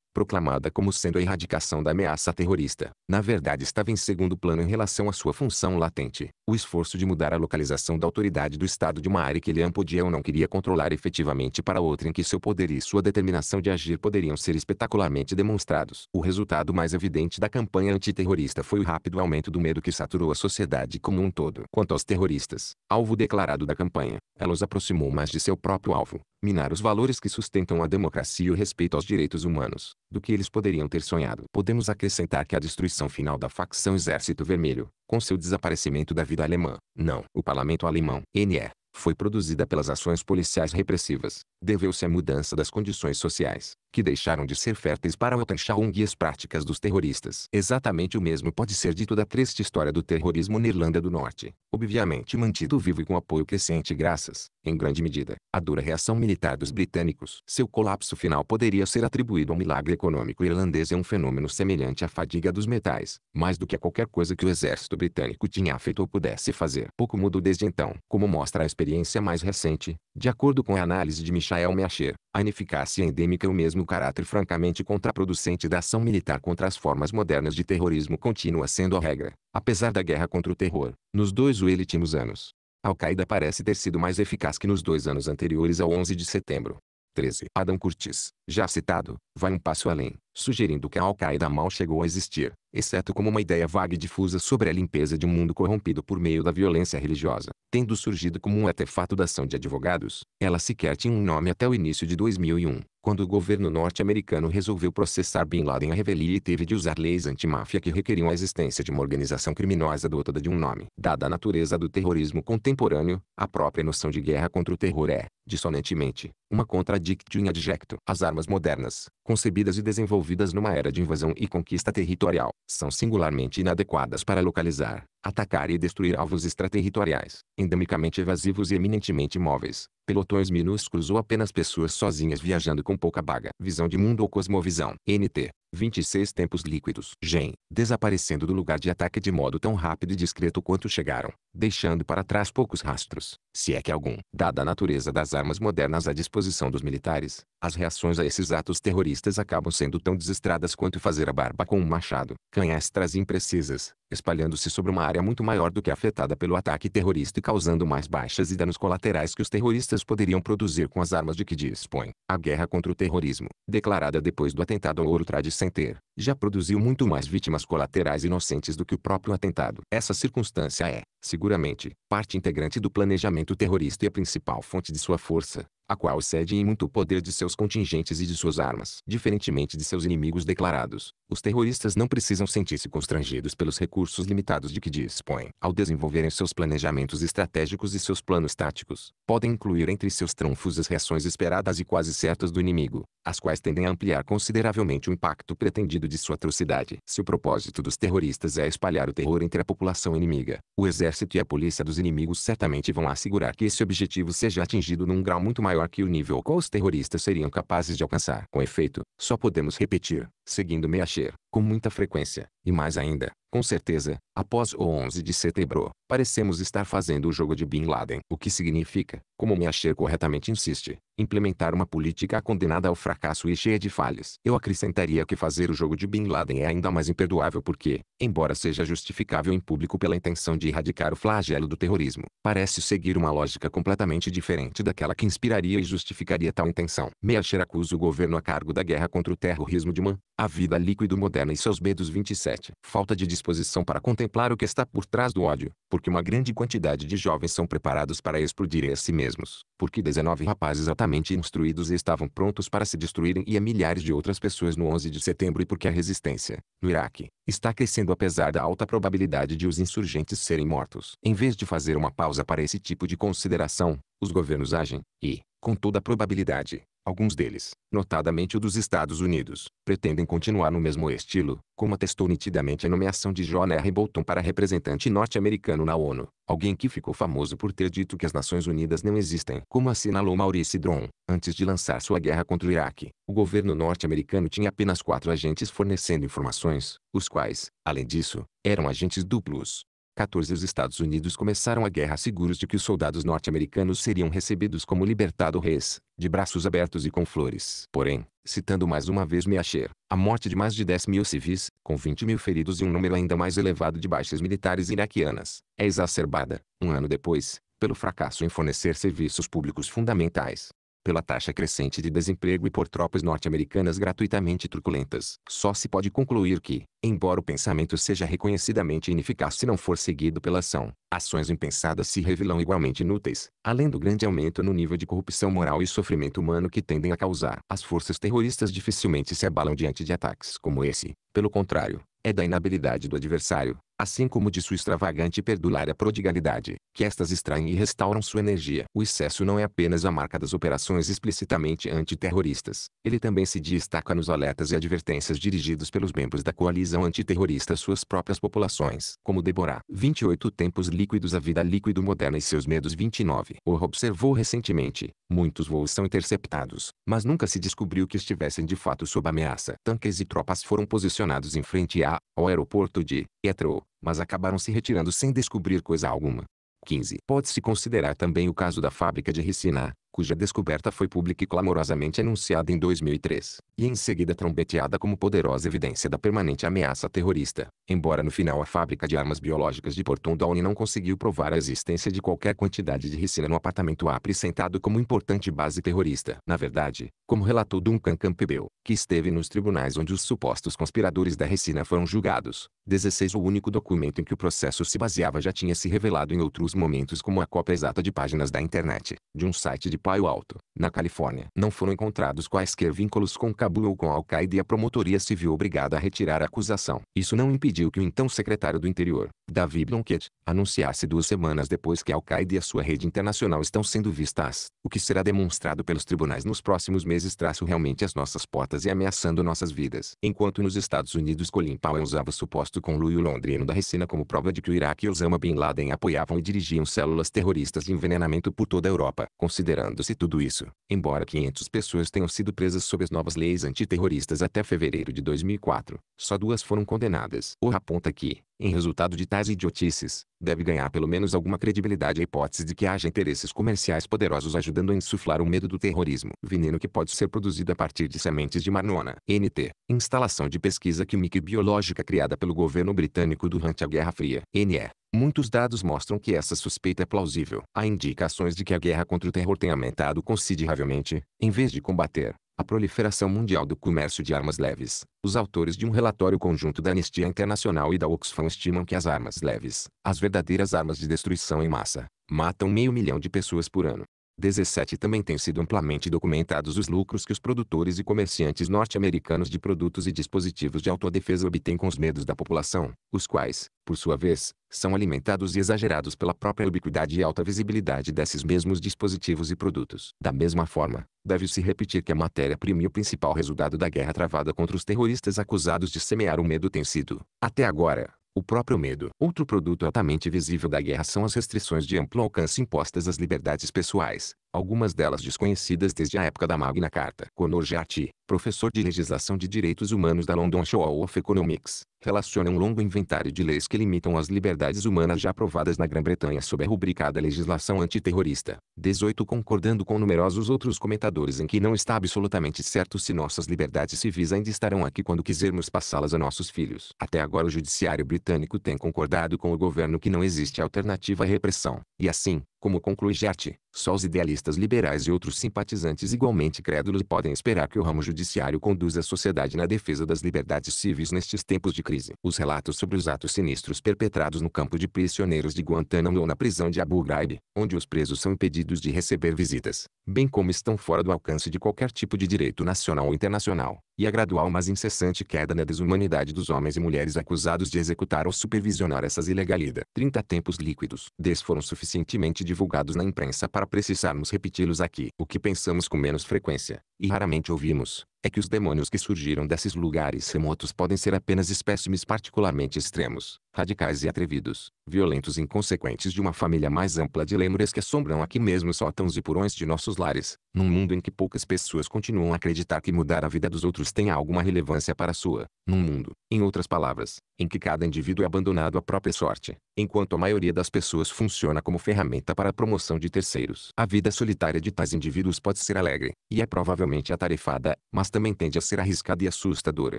proclamada como sendo a erradicação da ameaça terrorista, na verdade estava em segundo plano em relação à sua função latente, o esforço de mudar a localização da autoridade do Estado de uma área que ele podia ou não queria controlar efetivamente para outra em que seu seu poder e sua determinação de agir poderiam ser espetacularmente demonstrados. O resultado mais evidente da campanha antiterrorista foi o rápido aumento do medo que saturou a sociedade como um todo. Quanto aos terroristas, alvo declarado da campanha, ela os aproximou mais de seu próprio alvo, minar os valores que sustentam a democracia e o respeito aos direitos humanos, do que eles poderiam ter sonhado. Podemos acrescentar que a destruição final da facção Exército Vermelho, com seu desaparecimento da vida alemã, não. O parlamento alemão, NE, foi produzida pelas ações policiais repressivas, deveu-se à mudança das condições sociais, que deixaram de ser férteis para o Tanchaung e práticas dos terroristas. Exatamente o mesmo pode ser dito da triste história do terrorismo na Irlanda do Norte, obviamente mantido vivo e com apoio crescente graças, em grande medida, à dura reação militar dos britânicos. Seu colapso final poderia ser atribuído a um milagre econômico irlandês e a um fenômeno semelhante à fadiga dos metais, mais do que a qualquer coisa que o exército britânico tinha feito ou pudesse fazer. Pouco mudou desde então, como mostra a experiência mais recente, de acordo com a análise de Michael Meacher, a ineficácia endêmica é o mesmo no caráter francamente contraproducente da ação militar contra as formas modernas de terrorismo continua sendo a regra, apesar da guerra contra o terror, nos dois últimos anos. A Al-Qaeda parece ter sido mais eficaz que nos dois anos anteriores ao 11 de setembro. 13. Adam Curtis, já citado, vai um passo além, sugerindo que a Al-Qaeda mal chegou a existir, exceto como uma ideia vaga e difusa sobre a limpeza de um mundo corrompido por meio da violência religiosa. Tendo surgido como um artefato da ação de advogados, ela sequer tinha um nome até o início de 2001, quando o governo norte-americano resolveu processar Bin Laden à revelia e teve de usar leis antimáfia que requeriam a existência de uma organização criminosa dotada de um nome. Dada a natureza do terrorismo contemporâneo, a própria noção de guerra contra o terror é, dissonantemente, uma contradictio in adjecto. As armas modernas, concebidas e desenvolvidas numa era de invasão e conquista territorial, são singularmente inadequadas para localizar, atacar e destruir alvos extraterritoriais, endemicamente evasivos e eminentemente móveis, pelotões minúsculos ou apenas pessoas sozinhas viajando com pouca baga. Visão de mundo ou cosmovisão. NT. 26 tempos líquidos Gen, desaparecendo do lugar de ataque de modo tão rápido e discreto quanto chegaram, deixando para trás poucos rastros, se é que algum. Dada a natureza das armas modernas à disposição dos militares, as reações a esses atos terroristas acabam sendo tão desestradas quanto fazer a barba com um machado, canhestras imprecisas, espalhando-se sobre uma área muito maior do que afetada pelo ataque terrorista e causando mais baixas e danos colaterais que os terroristas poderiam produzir com as armas de que dispõem. A guerra contra o terrorismo, declarada depois do atentado ao Ouro Trade Center, já produziu muito mais vítimas colaterais inocentes do que o próprio atentado. Essa circunstância é, seguramente, parte integrante do planejamento terrorista e a principal fonte de sua força, a qual cede em muito poder de seus contingentes e de suas armas. Diferentemente de seus inimigos declarados, os terroristas não precisam sentir-se constrangidos pelos recursos limitados de que dispõem. Ao desenvolverem seus planejamentos estratégicos e seus planos táticos, podem incluir entre seus trunfos as reações esperadas e quase certas do inimigo, as quais tendem a ampliar consideravelmente o impacto pretendido de sua atrocidade. Se o propósito dos terroristas é espalhar o terror entre a população inimiga, o exército e a polícia dos inimigos certamente vão assegurar que esse objetivo seja atingido num grau muito maior que o nível ao qual os terroristas seriam capazes de alcançar. Com efeito, só podemos repetir, seguindo Meacher, com muita frequência, e mais ainda, com certeza, após o 11 de setembro, parecemos estar fazendo o jogo de Bin Laden. O que significa, como Meacher corretamente insiste, implementar uma política condenada ao fracasso e cheia de falhas. Eu acrescentaria que fazer o jogo de Bin Laden é ainda mais imperdoável porque, embora seja justificável em público pela intenção de erradicar o flagelo do terrorismo, parece seguir uma lógica completamente diferente daquela que inspiraria e justificaria tal intenção. Meacher acusa o governo a cargo da guerra contra o terrorismo de man. A vida líquido moderna e seus medos 27. Falta de disposição para contemplar o que está por trás do ódio, porque uma grande quantidade de jovens são preparados para explodirem a si mesmos, porque 19 rapazes altamente instruídos estavam prontos para se destruírem e a milhares de outras pessoas no 11 de setembro e porque a resistência, no Iraque, está crescendo apesar da alta probabilidade de os insurgentes serem mortos. Em vez de fazer uma pausa para esse tipo de consideração, os governos agem, e, com toda probabilidade, Alguns deles, notadamente o dos Estados Unidos, pretendem continuar no mesmo estilo, como atestou nitidamente a nomeação de John R. Bolton para representante norte-americano na ONU, alguém que ficou famoso por ter dito que as Nações Unidas não existem, como assinalou Maurice Dron. Antes de lançar sua guerra contra o Iraque, o governo norte-americano tinha apenas quatro agentes fornecendo informações, os quais, além disso, eram agentes duplos, 14 Os Estados Unidos começaram a guerra seguros de que os soldados norte-americanos seriam recebidos como libertado reis, de braços abertos e com flores. Porém, citando mais uma vez Meacher, a morte de mais de 10 mil civis, com 20 mil feridos e um número ainda mais elevado de baixas militares iraquianas, é exacerbada, um ano depois, pelo fracasso em fornecer serviços públicos fundamentais pela taxa crescente de desemprego e por tropas norte-americanas gratuitamente truculentas. Só se pode concluir que, embora o pensamento seja reconhecidamente ineficaz se não for seguido pela ação, ações impensadas se revelam igualmente inúteis, além do grande aumento no nível de corrupção moral e sofrimento humano que tendem a causar. As forças terroristas dificilmente se abalam diante de ataques como esse. Pelo contrário, é da inabilidade do adversário, assim como de sua extravagante e perdulária prodigalidade, que estas extraem e restauram sua energia. O excesso não é apenas a marca das operações explicitamente antiterroristas, ele também se destaca nos alertas e advertências dirigidos pelos membros da coalizão antiterrorista às suas próprias populações, como Deborah. 28 Tempos líquidos A vida líquido moderna e seus medos 29. Orr observou recentemente, muitos voos são interceptados, mas nunca se descobriu que estivessem de fato sob ameaça. Tanques e tropas foram posicionados em frente a, ao aeroporto de Etro, mas acabaram se retirando sem descobrir coisa alguma. 15. Pode-se considerar também o caso da fábrica de Ricina, cuja descoberta foi pública e clamorosamente anunciada em 2003, e em seguida trombeteada como poderosa evidência da permanente ameaça terrorista, embora no final a fábrica de armas biológicas de Porton Portondone não conseguiu provar a existência de qualquer quantidade de ricina no apartamento apresentado como importante base terrorista. Na verdade, como relatou Duncan Campbell, que esteve nos tribunais onde os supostos conspiradores da ricina foram julgados, 16 o único documento em que o processo se baseava já tinha se revelado em outros momentos como a cópia exata de páginas da internet, de um site de Paio Alto, na Califórnia. Não foram encontrados quaisquer vínculos com Cabul ou com Al-Qaeda e a promotoria civil obrigada a retirar a acusação. Isso não impediu que o então secretário do interior, David Blunkett, anunciasse duas semanas depois que Al-Qaeda e a sua rede internacional estão sendo vistas, o que será demonstrado pelos tribunais nos próximos meses traço realmente as nossas portas e ameaçando nossas vidas. Enquanto nos Estados Unidos Colin Powell usava o suposto conluio londrino da Recina como prova de que o Iraque e Osama Bin Laden apoiavam e dirigiam células terroristas de envenenamento por toda a Europa. Considerando-se tudo isso, embora 500 pessoas tenham sido presas sob as novas leis antiterroristas até fevereiro de 2004, só duas foram condenadas. O aponta que, em resultado de tais idiotices, deve ganhar pelo menos alguma credibilidade a hipótese de que haja interesses comerciais poderosos ajudando a insuflar o medo do terrorismo. Veneno que pode ser produzido a partir de sementes de marnona. NT. Instalação de pesquisa química e biológica criada pelo governo britânico durante a Guerra Fria. NE. Muitos dados mostram que essa suspeita é plausível. Há indicações de que a guerra contra o terror tem aumentado consideravelmente, em vez de combater, a proliferação mundial do comércio de armas leves. Os autores de um relatório conjunto da Anistia Internacional e da Oxfam estimam que as armas leves, as verdadeiras armas de destruição em massa, matam meio milhão de pessoas por ano. 17 Também têm sido amplamente documentados os lucros que os produtores e comerciantes norte-americanos de produtos e dispositivos de autodefesa obtêm com os medos da população, os quais, por sua vez, são alimentados e exagerados pela própria ubiquidade e alta visibilidade desses mesmos dispositivos e produtos. Da mesma forma, deve-se repetir que a matéria-prima e o principal resultado da guerra travada contra os terroristas acusados de semear o medo tem sido, até agora, o próprio medo. Outro produto altamente visível da guerra são as restrições de amplo alcance impostas às liberdades pessoais, algumas delas desconhecidas desde a época da Magna Carta. Conor Jarty, professor de legislação de direitos humanos da London School of Economics, relaciona um longo inventário de leis que limitam as liberdades humanas já aprovadas na Grã-Bretanha sob a rubricada legislação antiterrorista. 18 Concordando com numerosos outros comentadores em que não está absolutamente certo se nossas liberdades civis ainda estarão aqui quando quisermos passá-las a nossos filhos. Até agora o judiciário britânico tem concordado com o governo que não existe alternativa à repressão, e assim, como conclui Gert, só os idealistas liberais e outros simpatizantes igualmente crédulos podem esperar que o ramo judiciário conduza a sociedade na defesa das liberdades civis nestes tempos de crise. Os relatos sobre os atos sinistros perpetrados no campo de prisioneiros de Guantánamo ou na prisão de Abu Ghraib, onde os presos são impedidos de receber visitas, bem como estão fora do alcance de qualquer tipo de direito nacional ou internacional, e a gradual mas incessante queda na desumanidade dos homens e mulheres acusados de executar ou supervisionar essas ilegalidades. 30 tempos líquidos. Des foram suficientemente divulgados na imprensa para precisarmos repeti-los aqui. O que pensamos com menos frequência, e raramente ouvimos, é que os demônios que surgiram desses lugares remotos podem ser apenas espécimes particularmente extremos, radicais e atrevidos, violentos e inconsequentes de uma família mais ampla de lêmures que assombram aqui mesmo sótãos e porões de nossos lares, num mundo em que poucas pessoas continuam a acreditar que mudar a vida dos outros tenha alguma relevância para a sua, num mundo, em outras palavras, em que cada indivíduo é abandonado à própria sorte, enquanto a maioria das pessoas funciona como ferramenta para a promoção de terceiros. A vida solitária de tais indivíduos pode ser alegre, e é provavelmente atarefada, mas mas também tende a ser arriscada e assustadora.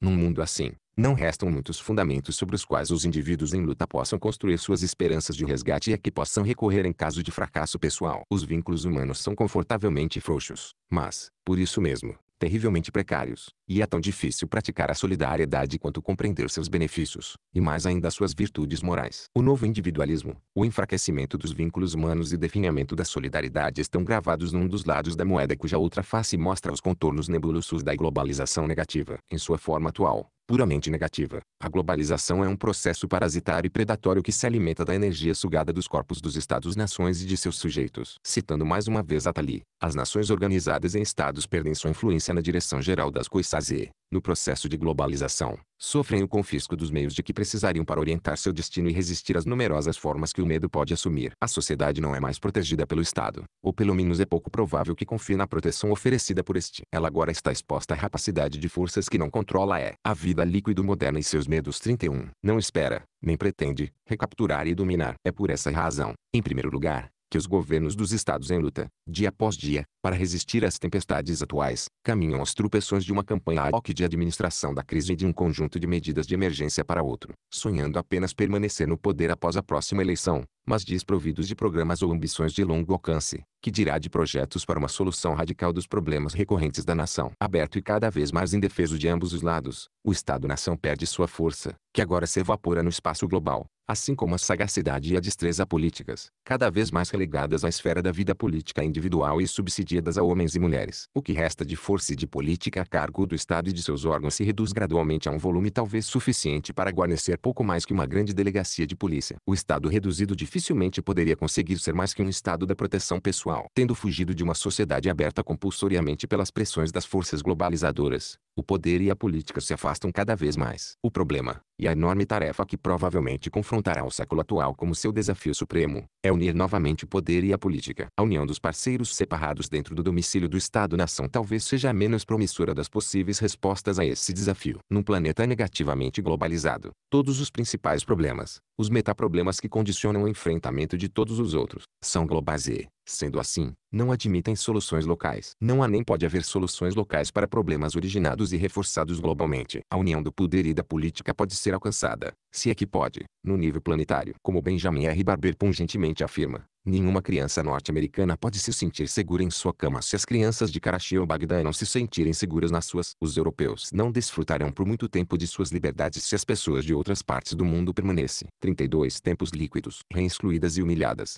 Num mundo assim, não restam muitos fundamentos sobre os quais os indivíduos em luta possam construir suas esperanças de resgate e a que possam recorrer em caso de fracasso pessoal. Os vínculos humanos são confortavelmente frouxos, mas, por isso mesmo, terrivelmente precários, e é tão difícil praticar a solidariedade quanto compreender seus benefícios, e mais ainda suas virtudes morais. O novo individualismo, o enfraquecimento dos vínculos humanos e definhamento da solidariedade estão gravados num dos lados da moeda cuja outra face mostra os contornos nebulosos da globalização negativa em sua forma atual puramente negativa. A globalização é um processo parasitário e predatório que se alimenta da energia sugada dos corpos dos Estados-nações e de seus sujeitos. Citando mais uma vez Atali, as nações organizadas em Estados perdem sua influência na direção geral das coisas e, no processo de globalização, sofrem o confisco dos meios de que precisariam para orientar seu destino e resistir às numerosas formas que o medo pode assumir. A sociedade não é mais protegida pelo Estado, ou pelo menos é pouco provável que confie na proteção oferecida por este. Ela agora está exposta à rapacidade de forças que não controla é a vida líquido moderna e seus medos 31. Não espera, nem pretende, recapturar e dominar. É por essa razão, em primeiro lugar, que os governos dos estados em luta, dia após dia, para resistir às tempestades atuais, caminham às tropeções de uma campanha ad hoc de administração da crise e de um conjunto de medidas de emergência para outro, sonhando apenas permanecer no poder após a próxima eleição, mas desprovidos de programas ou ambições de longo alcance, que dirá de projetos para uma solução radical dos problemas recorrentes da nação. Aberto e cada vez mais indefeso de ambos os lados, o Estado-nação perde sua força, que agora se evapora no espaço global, assim como a sagacidade e a destreza políticas, cada vez mais relegadas à esfera da vida política individual e subsidiadas a homens e mulheres. O que resta de força e de política a cargo do Estado e de seus órgãos se reduz gradualmente a um volume talvez suficiente para guarnecer pouco mais que uma grande delegacia de polícia. O Estado reduzido dificilmente poderia conseguir ser mais que um Estado da proteção pessoal intelectual, tendo fugido de uma sociedade aberta compulsoriamente pelas pressões das forças globalizadoras, o poder e a política se afastam cada vez mais. O problema, e a enorme tarefa que provavelmente confrontará o século atual como seu desafio supremo, é unir novamente o poder e a política. A união dos parceiros separados dentro do domicílio do Estado-nação talvez seja a menos promissora das possíveis respostas a esse desafio. Num planeta negativamente globalizado, todos os principais problemas, os metaproblemas que condicionam o enfrentamento de todos os outros, são globais e, sendo assim, não admitem soluções locais. Não há nem pode haver soluções locais para problemas originados e reforçados globalmente. A união do poder e da política pode ser alcançada, se é que pode, no nível planetário. Como Benjamin R. Barber pungentemente afirma, nenhuma criança norte-americana pode se sentir segura em sua cama se as crianças de Karachi ou Bagdá não se sentirem seguras nas suas. Os europeus não desfrutarão por muito tempo de suas liberdades se as pessoas de outras partes do mundo permanecem. 32 Tempos líquidos, reexcluídas e humilhadas,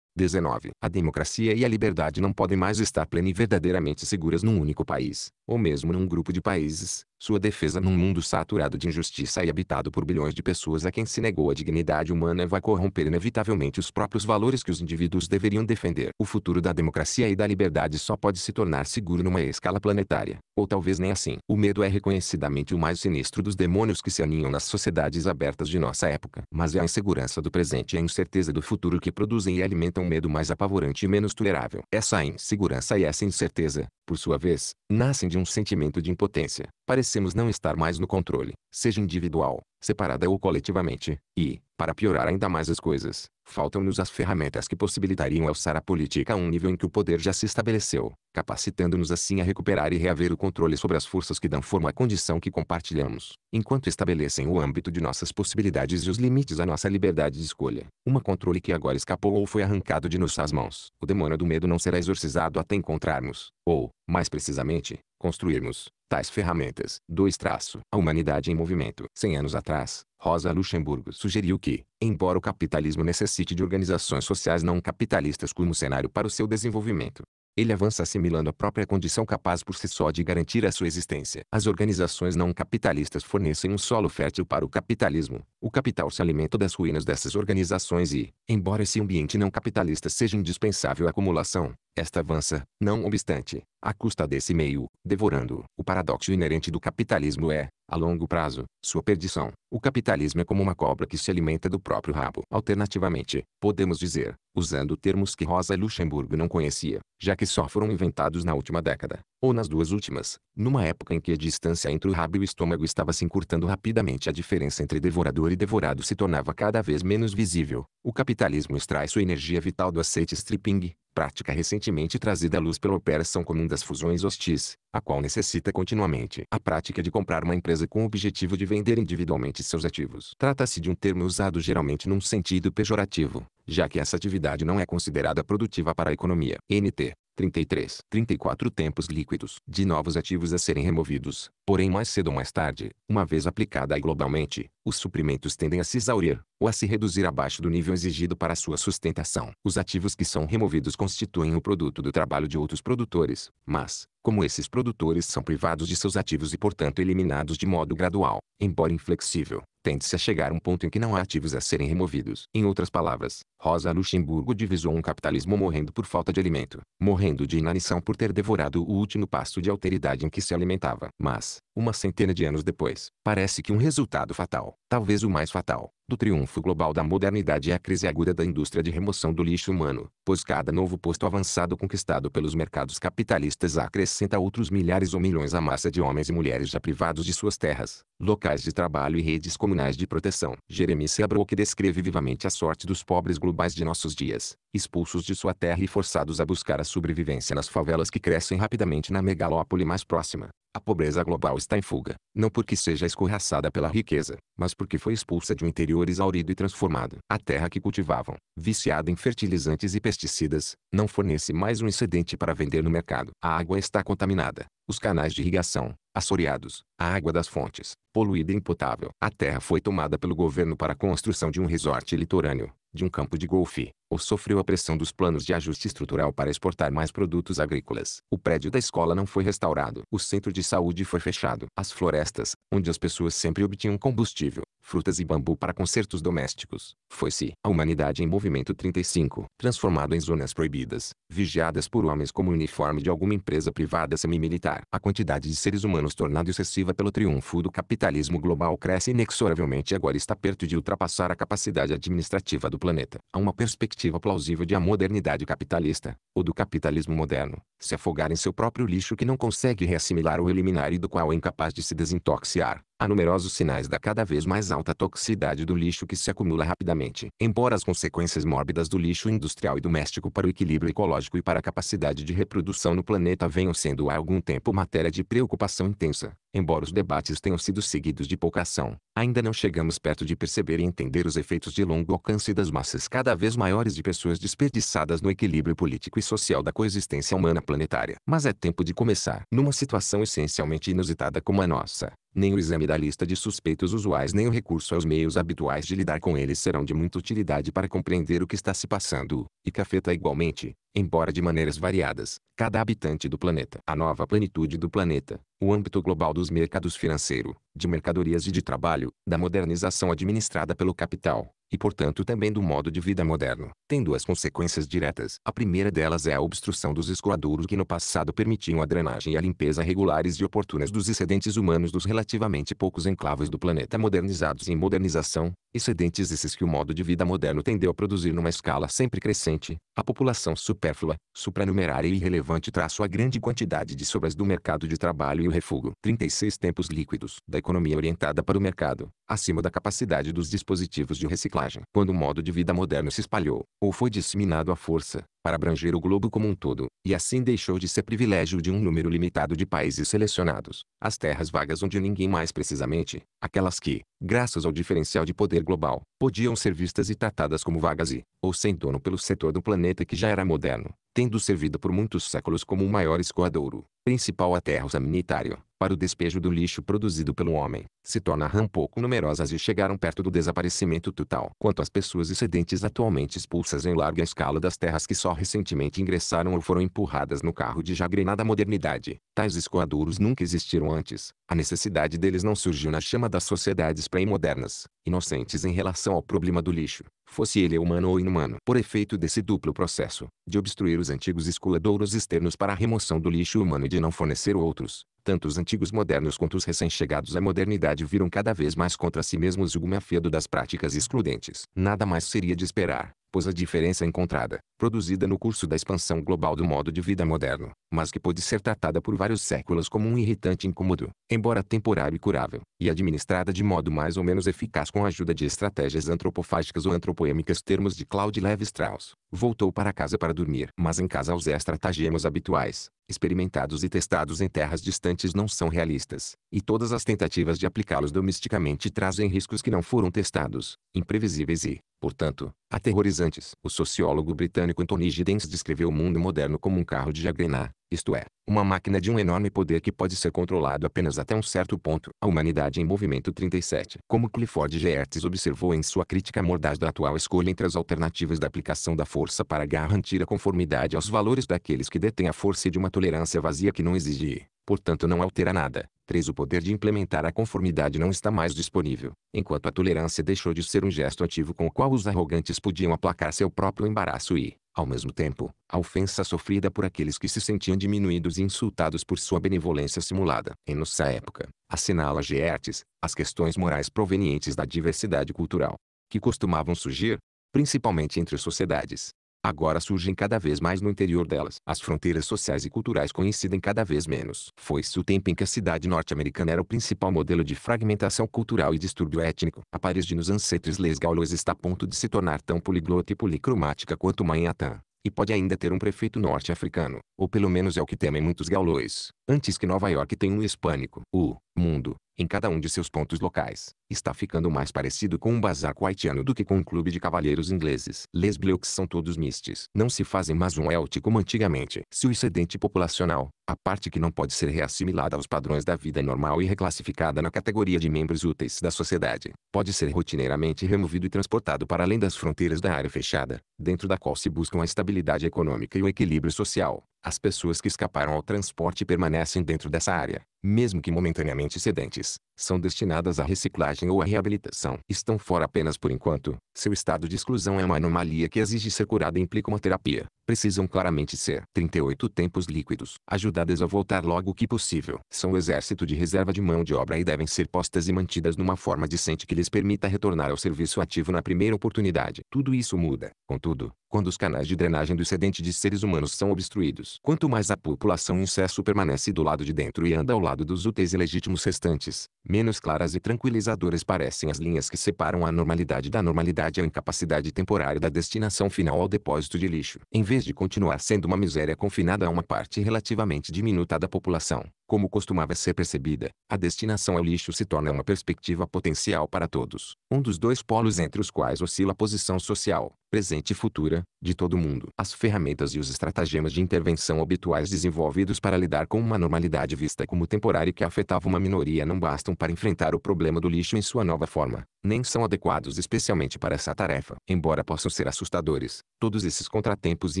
19. A democracia e a liberdade não podem mais estar plena e verdadeiramente seguras num único país, ou mesmo num grupo de países, sua defesa num mundo saturado de injustiça e habitado por bilhões de pessoas a quem se negou a dignidade humana vai corromper inevitavelmente os próprios valores que os indivíduos deveriam defender. O futuro da democracia e da liberdade só pode se tornar seguro numa escala planetária, ou talvez nem assim. O medo é reconhecidamente o mais sinistro dos demônios que se aninham nas sociedades abertas de nossa época. Mas é a insegurança do presente e a incerteza do futuro que produzem e alimentam um medo mais apavorante e menos tolerável. Essa insegurança e essa incerteza, por sua vez, nascem de um sentimento de impotência. Parecemos não estar mais no controle, seja individual, separada ou coletivamente, e, para piorar ainda mais as coisas, faltam-nos as ferramentas que possibilitariam alçar a política a um nível em que o poder já se estabeleceu, capacitando-nos assim a recuperar e reaver o controle sobre as forças que dão forma à condição que compartilhamos, enquanto estabelecem o âmbito de nossas possibilidades e os limites à nossa liberdade de escolha. Uma controle que agora escapou ou foi arrancado de nossas mãos. O demônio do medo não será exorcizado até encontrarmos, ou, mais precisamente, construirmos tais ferramentas. Dois traço. A humanidade em movimento. Cem anos atrás, Rosa Luxemburgo sugeriu que, embora o capitalismo necessite de organizações sociais não capitalistas como cenário para o seu desenvolvimento, ele avança assimilando a própria condição capaz por si só de garantir a sua existência. As organizações não capitalistas fornecem um solo fértil para o capitalismo. O capital se alimenta das ruínas dessas organizações e, embora esse ambiente não capitalista seja indispensável à acumulação, esta avança, não obstante, à custa desse meio, devorando-o. O paradoxo inerente do capitalismo é, a longo prazo, sua perdição. O capitalismo é como uma cobra que se alimenta do próprio rabo. Alternativamente, podemos dizer, usando termos que Rosa Luxemburgo não conhecia, já que só foram inventados na última década, ou nas duas últimas, numa época em que a distância entre o rabo e o estômago estava se encurtando rapidamente a diferença entre devorador e devorado se tornava cada vez menos visível. O capitalismo extrai sua energia vital do aceite stripping, prática recentemente trazida à luz pela operação comum das fusões hostis, a qual necessita continuamente a prática de comprar uma empresa com o objetivo de vender individualmente seus ativos. Trata-se de um termo usado geralmente num sentido pejorativo, já que essa atividade não é considerada produtiva para a economia. NT 33, 34 tempos líquidos de novos ativos a serem removidos. Porém mais cedo ou mais tarde, uma vez aplicada globalmente, os suprimentos tendem a se exaurir, ou a se reduzir abaixo do nível exigido para sua sustentação. Os ativos que são removidos constituem o produto do trabalho de outros produtores, mas, como esses produtores são privados de seus ativos e portanto eliminados de modo gradual, embora inflexível, tende-se a chegar a um ponto em que não há ativos a serem removidos. Em outras palavras, Rosa Luxemburgo divisou um capitalismo morrendo por falta de alimento, morrendo de inanição por ter devorado o último pasto de alteridade em que se alimentava. Mas, uma centena de anos depois, parece que um resultado fatal, talvez o mais fatal, do triunfo global da modernidade é a crise aguda da indústria de remoção do lixo humano, pois cada novo posto avançado conquistado pelos mercados capitalistas acrescenta outros milhares ou milhões à massa de homens e mulheres já privados de suas terras, locais de trabalho e redes comunais de proteção. Jeremias Seabrook descreve vivamente a sorte dos pobres globais de nossos dias, expulsos de sua terra e forçados a buscar a sobrevivência nas favelas que crescem rapidamente na megalópole mais próxima. A pobreza global está em fuga, não porque seja escorraçada pela riqueza, mas porque foi expulsa de um interior exaurido e transformado. A terra que cultivavam, viciada em fertilizantes e pesticidas, não fornece mais um excedente para vender no mercado. A água está contaminada, os canais de irrigação, assoreados, a água das fontes, poluída e impotável. A terra foi tomada pelo governo para a construção de um resort litorâneo, de um campo de golfe, ou sofreu a pressão dos planos de ajuste estrutural para exportar mais produtos agrícolas. O prédio da escola não foi restaurado. O centro de saúde foi fechado. As florestas, onde as pessoas sempre obtinham combustível, frutas e bambu para concertos domésticos, foi-se a humanidade em movimento 35, transformado em zonas proibidas, vigiadas por homens como uniforme de alguma empresa privada semi-militar. A quantidade de seres humanos tornada excessiva pelo triunfo do capitalismo global cresce inexoravelmente e agora está perto de ultrapassar a capacidade administrativa do planeta. Há uma perspectiva plausível de a modernidade capitalista, ou do capitalismo moderno, se afogar em seu próprio lixo que não consegue reassimilar ou eliminar e do qual é incapaz de se desintoxicar. Há numerosos sinais da cada vez mais alta toxicidade do lixo que se acumula rapidamente. Embora as consequências mórbidas do lixo industrial e doméstico para o equilíbrio ecológico e para a capacidade de reprodução no planeta venham sendo há algum tempo matéria de preocupação intensa, embora os debates tenham sido seguidos de pouca ação, ainda não chegamos perto de perceber e entender os efeitos de longo alcance das massas cada vez maiores de pessoas desperdiçadas no equilíbrio político e social da coexistência humana planetária. Mas é tempo de começar. Numa situação essencialmente inusitada como a nossa, nem o exame da lista de suspeitos usuais nem o recurso aos meios habituais de lidar com eles serão de muita utilidade para compreender o que está se passando, e cafeta igualmente, embora de maneiras variadas, cada habitante do planeta. A nova plenitude do planeta, o âmbito global dos mercados financeiro, de mercadorias e de trabalho, da modernização administrada pelo capital, e portanto também do modo de vida moderno, tem duas consequências diretas. A primeira delas é a obstrução dos escoadouros que no passado permitiam a drenagem e a limpeza regulares e oportunas dos excedentes humanos dos relativamente poucos enclaves do planeta modernizados em modernização, excedentes esses que o modo de vida moderno tendeu a produzir numa escala sempre crescente, a população supérflua, supranumerária e irrelevante traço a grande quantidade de sobras do mercado de trabalho e o refúgio. 36 tempos líquidos da economia orientada para o mercado, acima da capacidade dos dispositivos de reciclagem quando o modo de vida moderno se espalhou, ou foi disseminado à força, para abranger o globo como um todo, e assim deixou de ser privilégio de um número limitado de países selecionados. As terras vagas onde ninguém mais precisamente, aquelas que, graças ao diferencial de poder global, podiam ser vistas e tratadas como vagas e, ou sem dono pelo setor do planeta que já era moderno, tendo servido por muitos séculos como o maior escoadouro, principal a terra sanitário para o despejo do lixo produzido pelo homem, se tornaram pouco numerosas e chegaram perto do desaparecimento total. Quanto às pessoas excedentes atualmente expulsas em larga escala das terras que só recentemente ingressaram ou foram empurradas no carro de jagrenada modernidade, tais escoadouros nunca existiram antes. A necessidade deles não surgiu na chama das sociedades pré-modernas, inocentes em relação ao problema do lixo, fosse ele humano ou inumano. Por efeito desse duplo processo, de obstruir os antigos esculadouros externos para a remoção do lixo humano e de não fornecer outros, tanto os antigos modernos quanto os recém-chegados à modernidade viram cada vez mais contra si mesmos o gume afiado das práticas excludentes. Nada mais seria de esperar, pois a diferença é encontrada, produzida no curso da expansão global do modo de vida moderno, mas que pôde ser tratada por vários séculos como um irritante incômodo, embora temporário e curável, e administrada de modo mais ou menos eficaz com a ajuda de estratégias antropofágicas ou antropoêmicas termos de Claude Levi-Strauss. Voltou para casa para dormir, mas em casa os estratagemos habituais, experimentados e testados em terras distantes não são realistas, e todas as tentativas de aplicá-los domesticamente trazem riscos que não foram testados, imprevisíveis e, portanto, aterrorizantes. O sociólogo britânico britânico Anthony Giddens descreveu o mundo moderno como um carro de jagrenar, isto é, uma máquina de um enorme poder que pode ser controlado apenas até um certo ponto. A humanidade em movimento 37. Como Clifford Geertz observou em sua crítica mordaz da atual escolha entre as alternativas da aplicação da força para garantir a conformidade aos valores daqueles que detêm a força e de uma tolerância vazia que não exige, portanto não altera nada. 3. O poder de implementar a conformidade não está mais disponível, enquanto a tolerância deixou de ser um gesto ativo com o qual os arrogantes podiam aplacar seu próprio embaraço e, ao mesmo tempo, a ofensa sofrida por aqueles que se sentiam diminuídos e insultados por sua benevolência simulada. Em nossa época, assinala Gertes as questões morais provenientes da diversidade cultural, que costumavam surgir, principalmente entre sociedades agora surgem cada vez mais no interior delas. As fronteiras sociais e culturais coincidem cada vez menos. Foi-se o tempo em que a cidade norte-americana era o principal modelo de fragmentação cultural e distúrbio étnico. A Paris de nos ancêtres Les Gaulois está a ponto de se tornar tão poliglota e policromática quanto Manhattan. E pode ainda ter um prefeito norte-africano, ou pelo menos é o que temem muitos gaulois, antes que Nova York tenha um hispânico. O mundo, em cada um de seus pontos locais. Está ficando mais parecido com um bazar haitiano do que com um clube de cavalheiros ingleses. Les são todos mistes. Não se fazem mais um elte como antigamente. Se o excedente populacional, a parte que não pode ser reassimilada aos padrões da vida normal e reclassificada na categoria de membros úteis da sociedade, pode ser rotineiramente removido e transportado para além das fronteiras da área fechada, dentro da qual se buscam a estabilidade econômica e o equilíbrio social. As pessoas que escaparam ao transporte permanecem dentro dessa área, mesmo que momentaneamente sedentes são destinadas à reciclagem ou à reabilitação. Estão fora apenas por enquanto. Seu estado de exclusão é uma anomalia que exige ser curada e implica uma terapia. Precisam claramente ser 38 tempos líquidos, ajudadas a voltar logo que possível. São o exército de reserva de mão de obra e devem ser postas e mantidas numa forma decente que lhes permita retornar ao serviço ativo na primeira oportunidade. Tudo isso muda, contudo, quando os canais de drenagem do excedente de seres humanos são obstruídos. Quanto mais a população em excesso permanece do lado de dentro e anda ao lado dos úteis ilegítimos restantes, menos claras e tranquilizadoras parecem as linhas que separam a normalidade da normalidade ou incapacidade temporária da destinação final ao depósito de lixo, em vez de continuar sendo uma miséria confinada a uma parte relativamente diminuta da população como costumava ser percebida, a destinação ao lixo se torna uma perspectiva potencial para todos, um dos dois polos entre os quais oscila a posição social, presente e futura, de todo mundo. As ferramentas e os estratagemas de intervenção habituais desenvolvidos para lidar com uma normalidade vista como temporária que afetava uma minoria não bastam para enfrentar o problema do lixo em sua nova forma, nem são adequados especialmente para essa tarefa. Embora possam ser assustadores, todos esses contratempos e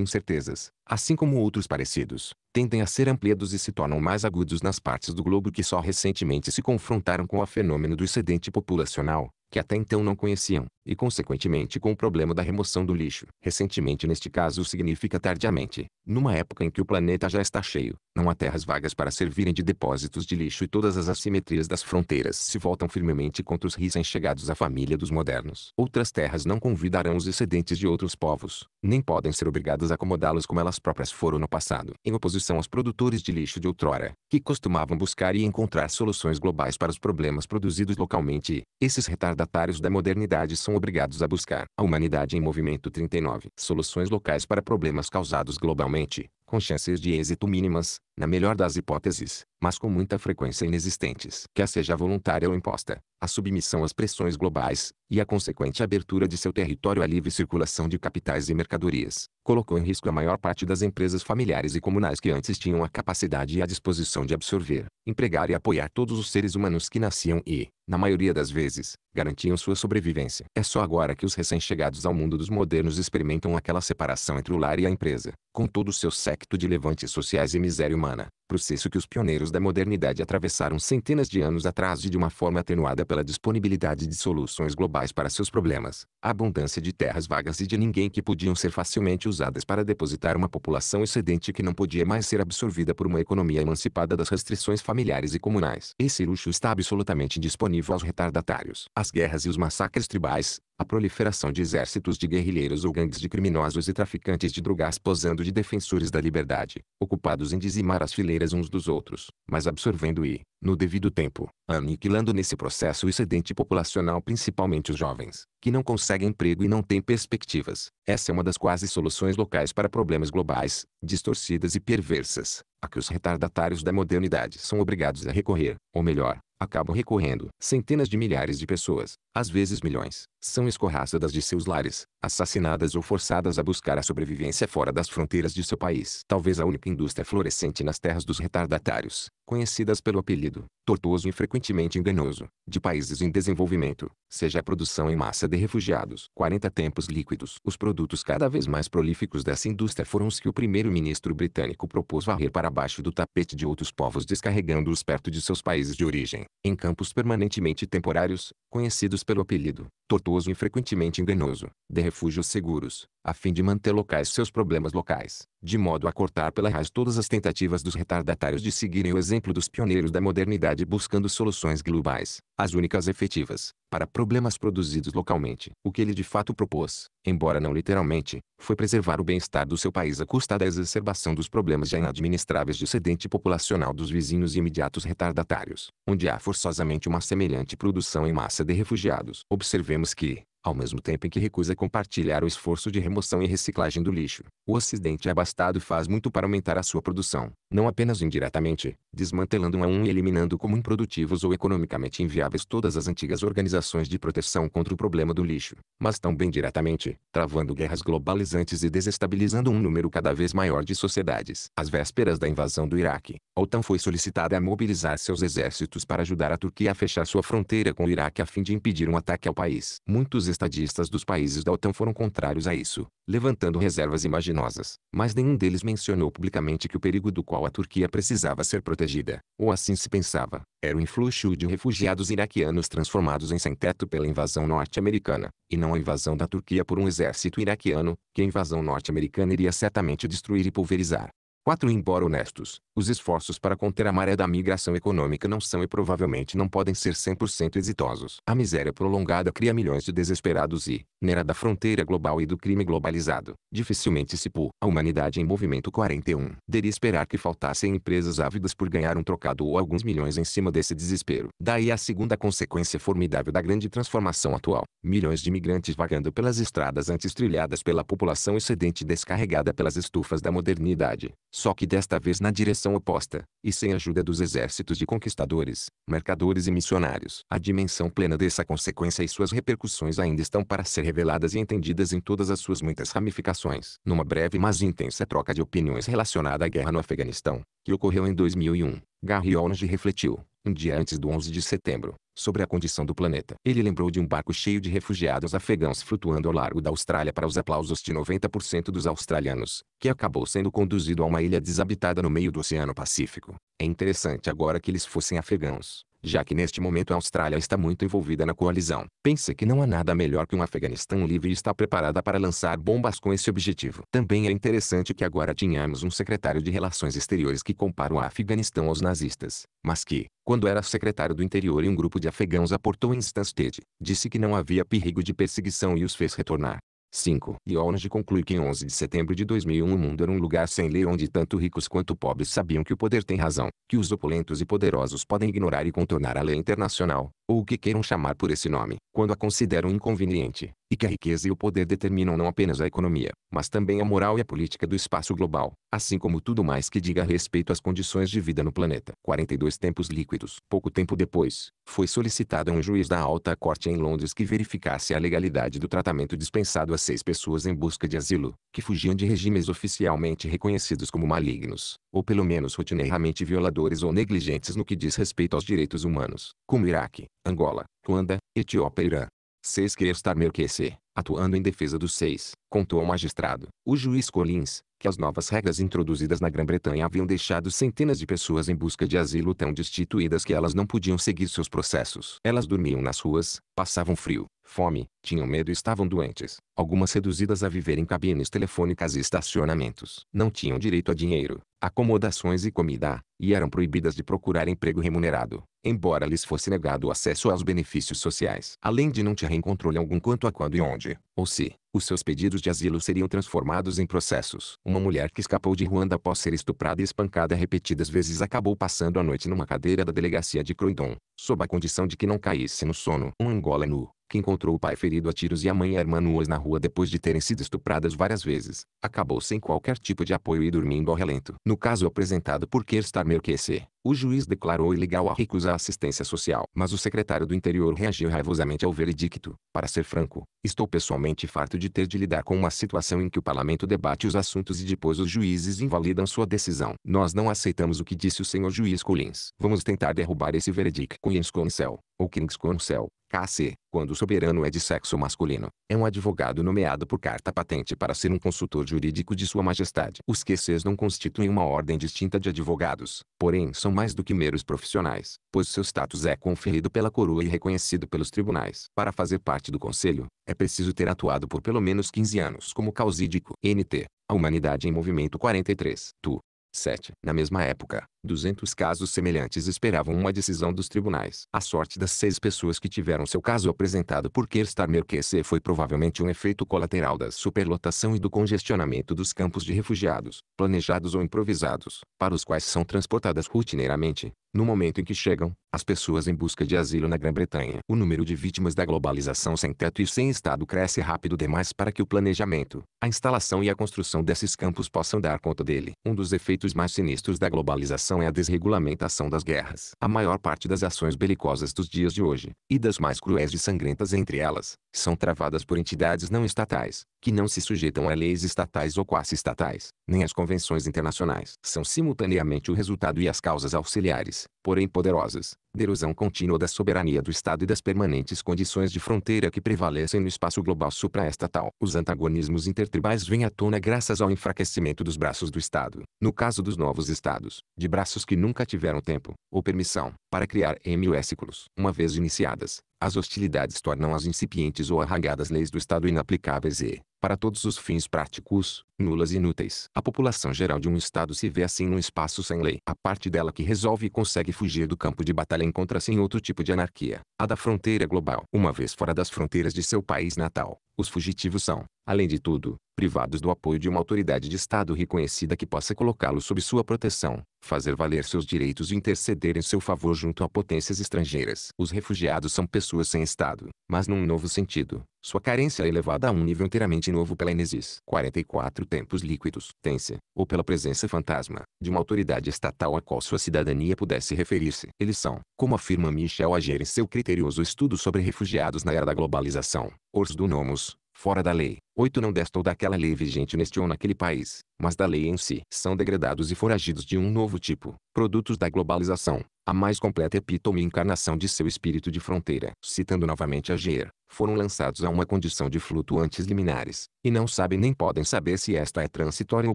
incertezas, assim como outros parecidos, tendem a ser ampliados e se tornam mais agudos nas partes do globo que só recentemente se confrontaram com o fenômeno do excedente populacional, que até então não conheciam, e consequentemente com o problema da remoção do lixo. Recentemente neste caso significa tardiamente, numa época em que o planeta já está cheio, não há terras vagas para servirem de depósitos de lixo e todas as assimetrias das fronteiras se voltam firmemente contra os recém-chegados à família dos modernos. Outras terras não convidarão os excedentes de outros povos, nem podem ser obrigadas a acomodá-los como elas próprias foram no passado. Em oposição aos produtores de lixo de outrora, que costumavam buscar e encontrar soluções globais para os problemas produzidos localmente, esses retardados retardatários da modernidade são obrigados a buscar. A humanidade em movimento 39. Soluções locais para problemas causados globalmente com chances de êxito mínimas, na melhor das hipóteses, mas com muita frequência inexistentes. Quer seja voluntária ou imposta, a submissão às pressões globais, e a consequente abertura de seu território à livre circulação de capitais e mercadorias, colocou em risco a maior parte das empresas familiares e comunais que antes tinham a capacidade e a disposição de absorver, empregar e apoiar todos os seres humanos que nasciam e, na maioria das vezes, garantiam sua sobrevivência. É só agora que os recém-chegados ao mundo dos modernos experimentam aquela separação entre o lar e a empresa, com todo o seu século aspecto de levantes sociais e miséria humana, processo que os pioneiros da modernidade atravessaram centenas de anos atrás e de uma forma atenuada pela disponibilidade de soluções globais para seus problemas, a abundância de terras vagas e de ninguém que podiam ser facilmente usadas para depositar uma população excedente que não podia mais ser absorvida por uma economia emancipada das restrições familiares e comunais. Esse luxo está absolutamente disponível aos retardatários. As guerras e os massacres tribais, a proliferação de exércitos de guerrilheiros ou gangues de criminosos e traficantes de drogas posando de defensores da liberdade, ocupados em dizimar as fileiras uns dos outros, mas absorvendo e, no devido tempo, aniquilando nesse processo o excedente populacional principalmente os jovens, que não conseguem emprego e não têm perspectivas. Essa é uma das quase soluções locais para problemas globais, distorcidas e perversas, a que os retardatários da modernidade são obrigados a recorrer, ou melhor, acabam recorrendo. Centenas de milhares de pessoas, às vezes milhões, são escorraçadas de seus lares, assassinadas ou forçadas a buscar a sobrevivência fora das fronteiras de seu país. Talvez a única indústria florescente nas terras dos retardatários conhecidas pelo apelido, tortuoso e frequentemente enganoso, de países em desenvolvimento, seja a produção em massa de refugiados. 40 tempos líquidos. Os produtos cada vez mais prolíficos dessa indústria foram os que o primeiro-ministro britânico propôs varrer para baixo do tapete de outros povos descarregando-os perto de seus países de origem, em campos permanentemente temporários, conhecidos pelo apelido, tortuoso e frequentemente enganoso, de refúgios seguros, a fim de manter locais seus problemas locais, de modo a cortar pela raiz todas as tentativas dos retardatários de seguirem o exemplo dos pioneiros da modernidade buscando soluções globais, as únicas efetivas, para problemas produzidos localmente. O que ele de fato propôs, embora não literalmente, foi preservar o bem-estar do seu país à custa da exacerbação dos problemas já inadministráveis de sedente populacional dos vizinhos e imediatos retardatários, onde há forçosamente uma semelhante produção em massa de refugiados. Observemos que, ao mesmo tempo em que recusa compartilhar o esforço de remoção e reciclagem do lixo. O Ocidente abastado faz muito para aumentar a sua produção, não apenas indiretamente, desmantelando um a um e eliminando como improdutivos ou economicamente inviáveis todas as antigas organizações de proteção contra o problema do lixo, mas também diretamente, travando guerras globalizantes e desestabilizando um número cada vez maior de sociedades. Às vésperas da invasão do Iraque, a OTAN foi solicitada a mobilizar seus exércitos para ajudar a Turquia a fechar sua fronteira com o Iraque a fim de impedir um ataque ao país. Muitos estadistas dos países da OTAN foram contrários a isso, levantando reservas imaginosas, mas nenhum deles mencionou publicamente que o perigo do qual qual a Turquia precisava ser protegida, ou assim se pensava, era o influxo de refugiados iraquianos transformados em sem-teto pela invasão norte-americana, e não a invasão da Turquia por um exército iraquiano, que a invasão norte-americana iria certamente destruir e pulverizar. 4. Embora honestos, os esforços para conter a maré da migração econômica não são e provavelmente não podem ser 100% exitosos. A miséria prolongada cria milhões de desesperados e, nera da fronteira global e do crime globalizado, dificilmente se pô. A humanidade em movimento 41 deria esperar que faltassem empresas ávidas por ganhar um trocado ou alguns milhões em cima desse desespero. Daí a segunda consequência formidável da grande transformação atual. Milhões de migrantes vagando pelas estradas antes trilhadas pela população excedente descarregada pelas estufas da modernidade só que desta vez na direção oposta, e sem a ajuda dos exércitos de conquistadores, mercadores e missionários. A dimensão plena dessa consequência e suas repercussões ainda estão para ser reveladas e entendidas em todas as suas muitas ramificações. Numa breve mas intensa troca de opiniões relacionada à guerra no Afeganistão, que ocorreu em 2001, Gary Orange refletiu, um dia antes do 11 de setembro, sobre a condição do planeta. Ele lembrou de um barco cheio de refugiados afegãos flutuando ao largo da Austrália para os aplausos de 90% dos australianos, que acabou sendo conduzido a uma ilha desabitada no meio do Oceano Pacífico. É interessante agora que eles fossem afegãos já que neste momento a Austrália está muito envolvida na coalizão. Pensa que não há nada melhor que um Afeganistão livre e está preparada para lançar bombas com esse objetivo. Também é interessante que agora tínhamos um secretário de Relações Exteriores que compara o Afeganistão aos nazistas, mas que, quando era secretário do interior e um grupo de afegãos aportou em Stanstead, disse que não havia perigo de perseguição e os fez retornar. 5. Ionge conclui que em 11 de setembro de 2001 o mundo era um lugar sem lei onde tanto ricos quanto pobres sabiam que o poder tem razão, que os opulentos e poderosos podem ignorar e contornar a lei internacional, ou o que queiram chamar por esse nome, quando a consideram inconveniente, e que a riqueza e o poder determinam não apenas a economia, mas também a moral e a política do espaço global, assim como tudo mais que diga a respeito às condições de vida no planeta. 42 Tempos líquidos. Pouco tempo depois, foi solicitado a um juiz da alta corte em Londres que verificasse a legalidade do tratamento dispensado a seis pessoas em busca de asilo, que fugiam de regimes oficialmente reconhecidos como malignos, ou pelo menos rotineiramente violadores ou negligentes no que diz respeito aos direitos humanos, como Iraque, Angola, Ruanda, Etiópia e Irã. Seis que estar Merquecer, atuando em defesa dos seis, contou ao magistrado, o juiz Collins, que as novas regras introduzidas na Grã-Bretanha haviam deixado centenas de pessoas em busca de asilo tão destituídas que elas não podiam seguir seus processos. Elas dormiam nas ruas, passavam frio, fome, tinham medo e estavam doentes, algumas reduzidas a viver em cabines telefônicas e estacionamentos. Não tinham direito a dinheiro, acomodações e comida, e eram proibidas de procurar emprego remunerado, embora lhes fosse negado o acesso aos benefícios sociais. Além de não ter controle algum quanto a quando e onde, ou se, os seus pedidos de asilo seriam transformados em processos. Uma mulher que escapou de Ruanda após ser estuprada e espancada repetidas vezes acabou passando a noite numa cadeira da delegacia de Croydon, sob a condição de que não caísse no sono. Um Angola nu, que encontrou o pai ferido a tiros e a mãe e a irmã nuas na rua depois de terem sido estupradas várias vezes, acabou sem qualquer tipo de apoio e dormindo ao relento. No caso apresentado por Kerstar Merkesse, o juiz declarou ilegal a recusa à assistência social. Mas o secretário do interior reagiu raivosamente ao veredicto. Para ser franco, estou pessoalmente farto de ter de lidar com uma situação em que o parlamento debate os assuntos e depois os juízes invalidam sua decisão. Nós não aceitamos o que disse o senhor juiz Collins. Vamos tentar derrubar esse veredicto. Collins conselho ou Counsel, KC, quando o soberano é de sexo masculino, é um advogado nomeado por carta patente para ser um consultor jurídico de sua majestade. Os QCs não constituem uma ordem distinta de advogados, porém são mais do que meros profissionais, pois seu status é conferido pela coroa e reconhecido pelos tribunais. Para fazer parte do conselho, é preciso ter atuado por pelo menos 15 anos como causídico. NT, A Humanidade em Movimento 43. Tu. 7. Na mesma época, 200 casos semelhantes esperavam uma decisão dos tribunais. A sorte das seis pessoas que tiveram seu caso apresentado por Kerstarmer QC foi provavelmente um efeito colateral da superlotação e do congestionamento dos campos de refugiados, planejados ou improvisados, para os quais são transportadas rotineiramente, no momento em que chegam, as pessoas em busca de asilo na Grã-Bretanha. O número de vítimas da globalização sem teto e sem Estado cresce rápido demais para que o planejamento, a instalação e a construção desses campos possam dar conta dele. Um dos efeitos mais sinistros da globalização é a desregulamentação das guerras. A maior parte das ações belicosas dos dias de hoje, e das mais cruéis e sangrentas entre elas, são travadas por entidades não estatais, que não se sujeitam a leis estatais ou quase estatais, nem às convenções internacionais. São simultaneamente o resultado e as causas auxiliares, porém poderosas, derosão contínua da soberania do Estado e das permanentes condições de fronteira que prevalecem no espaço global supraestatal. Os antagonismos intertribais vêm à tona graças ao enfraquecimento dos braços do Estado, no caso dos novos Estados, de braços que nunca tiveram tempo, ou permissão, para criar MUS Uma vez iniciadas, as hostilidades tornam as incipientes ou arragadas leis do Estado inaplicáveis e, para todos os fins práticos, nulas e inúteis. A população geral de um Estado se vê assim num espaço sem lei. A parte dela que resolve e consegue fugir do campo de batalha encontra-se em outro tipo de anarquia, a da fronteira global. Uma vez fora das fronteiras de seu país natal, os fugitivos são, além de tudo, privados do apoio de uma autoridade de Estado reconhecida que possa colocá-los sob sua proteção, fazer valer seus direitos e interceder em seu favor junto a potências estrangeiras. Os refugiados são pessoas sem Estado, mas num novo sentido. Sua carência é elevada a um nível inteiramente novo pela Enesis. 44 Tempos líquidos. Tência, ou pela presença fantasma, de uma autoridade estatal a qual sua cidadania pudesse referir-se. Eles são, como afirma Michel Ager em seu criterioso estudo sobre refugiados na era da globalização, ors do nomos, fora da lei 8 não desta ou daquela lei vigente neste ou naquele país, mas da lei em si. São degradados e foragidos de um novo tipo, produtos da globalização, a mais completa epítome e encarnação de seu espírito de fronteira. Citando novamente a Geer, foram lançados a uma condição de flutuantes liminares, e não sabem nem podem saber se esta é transitória ou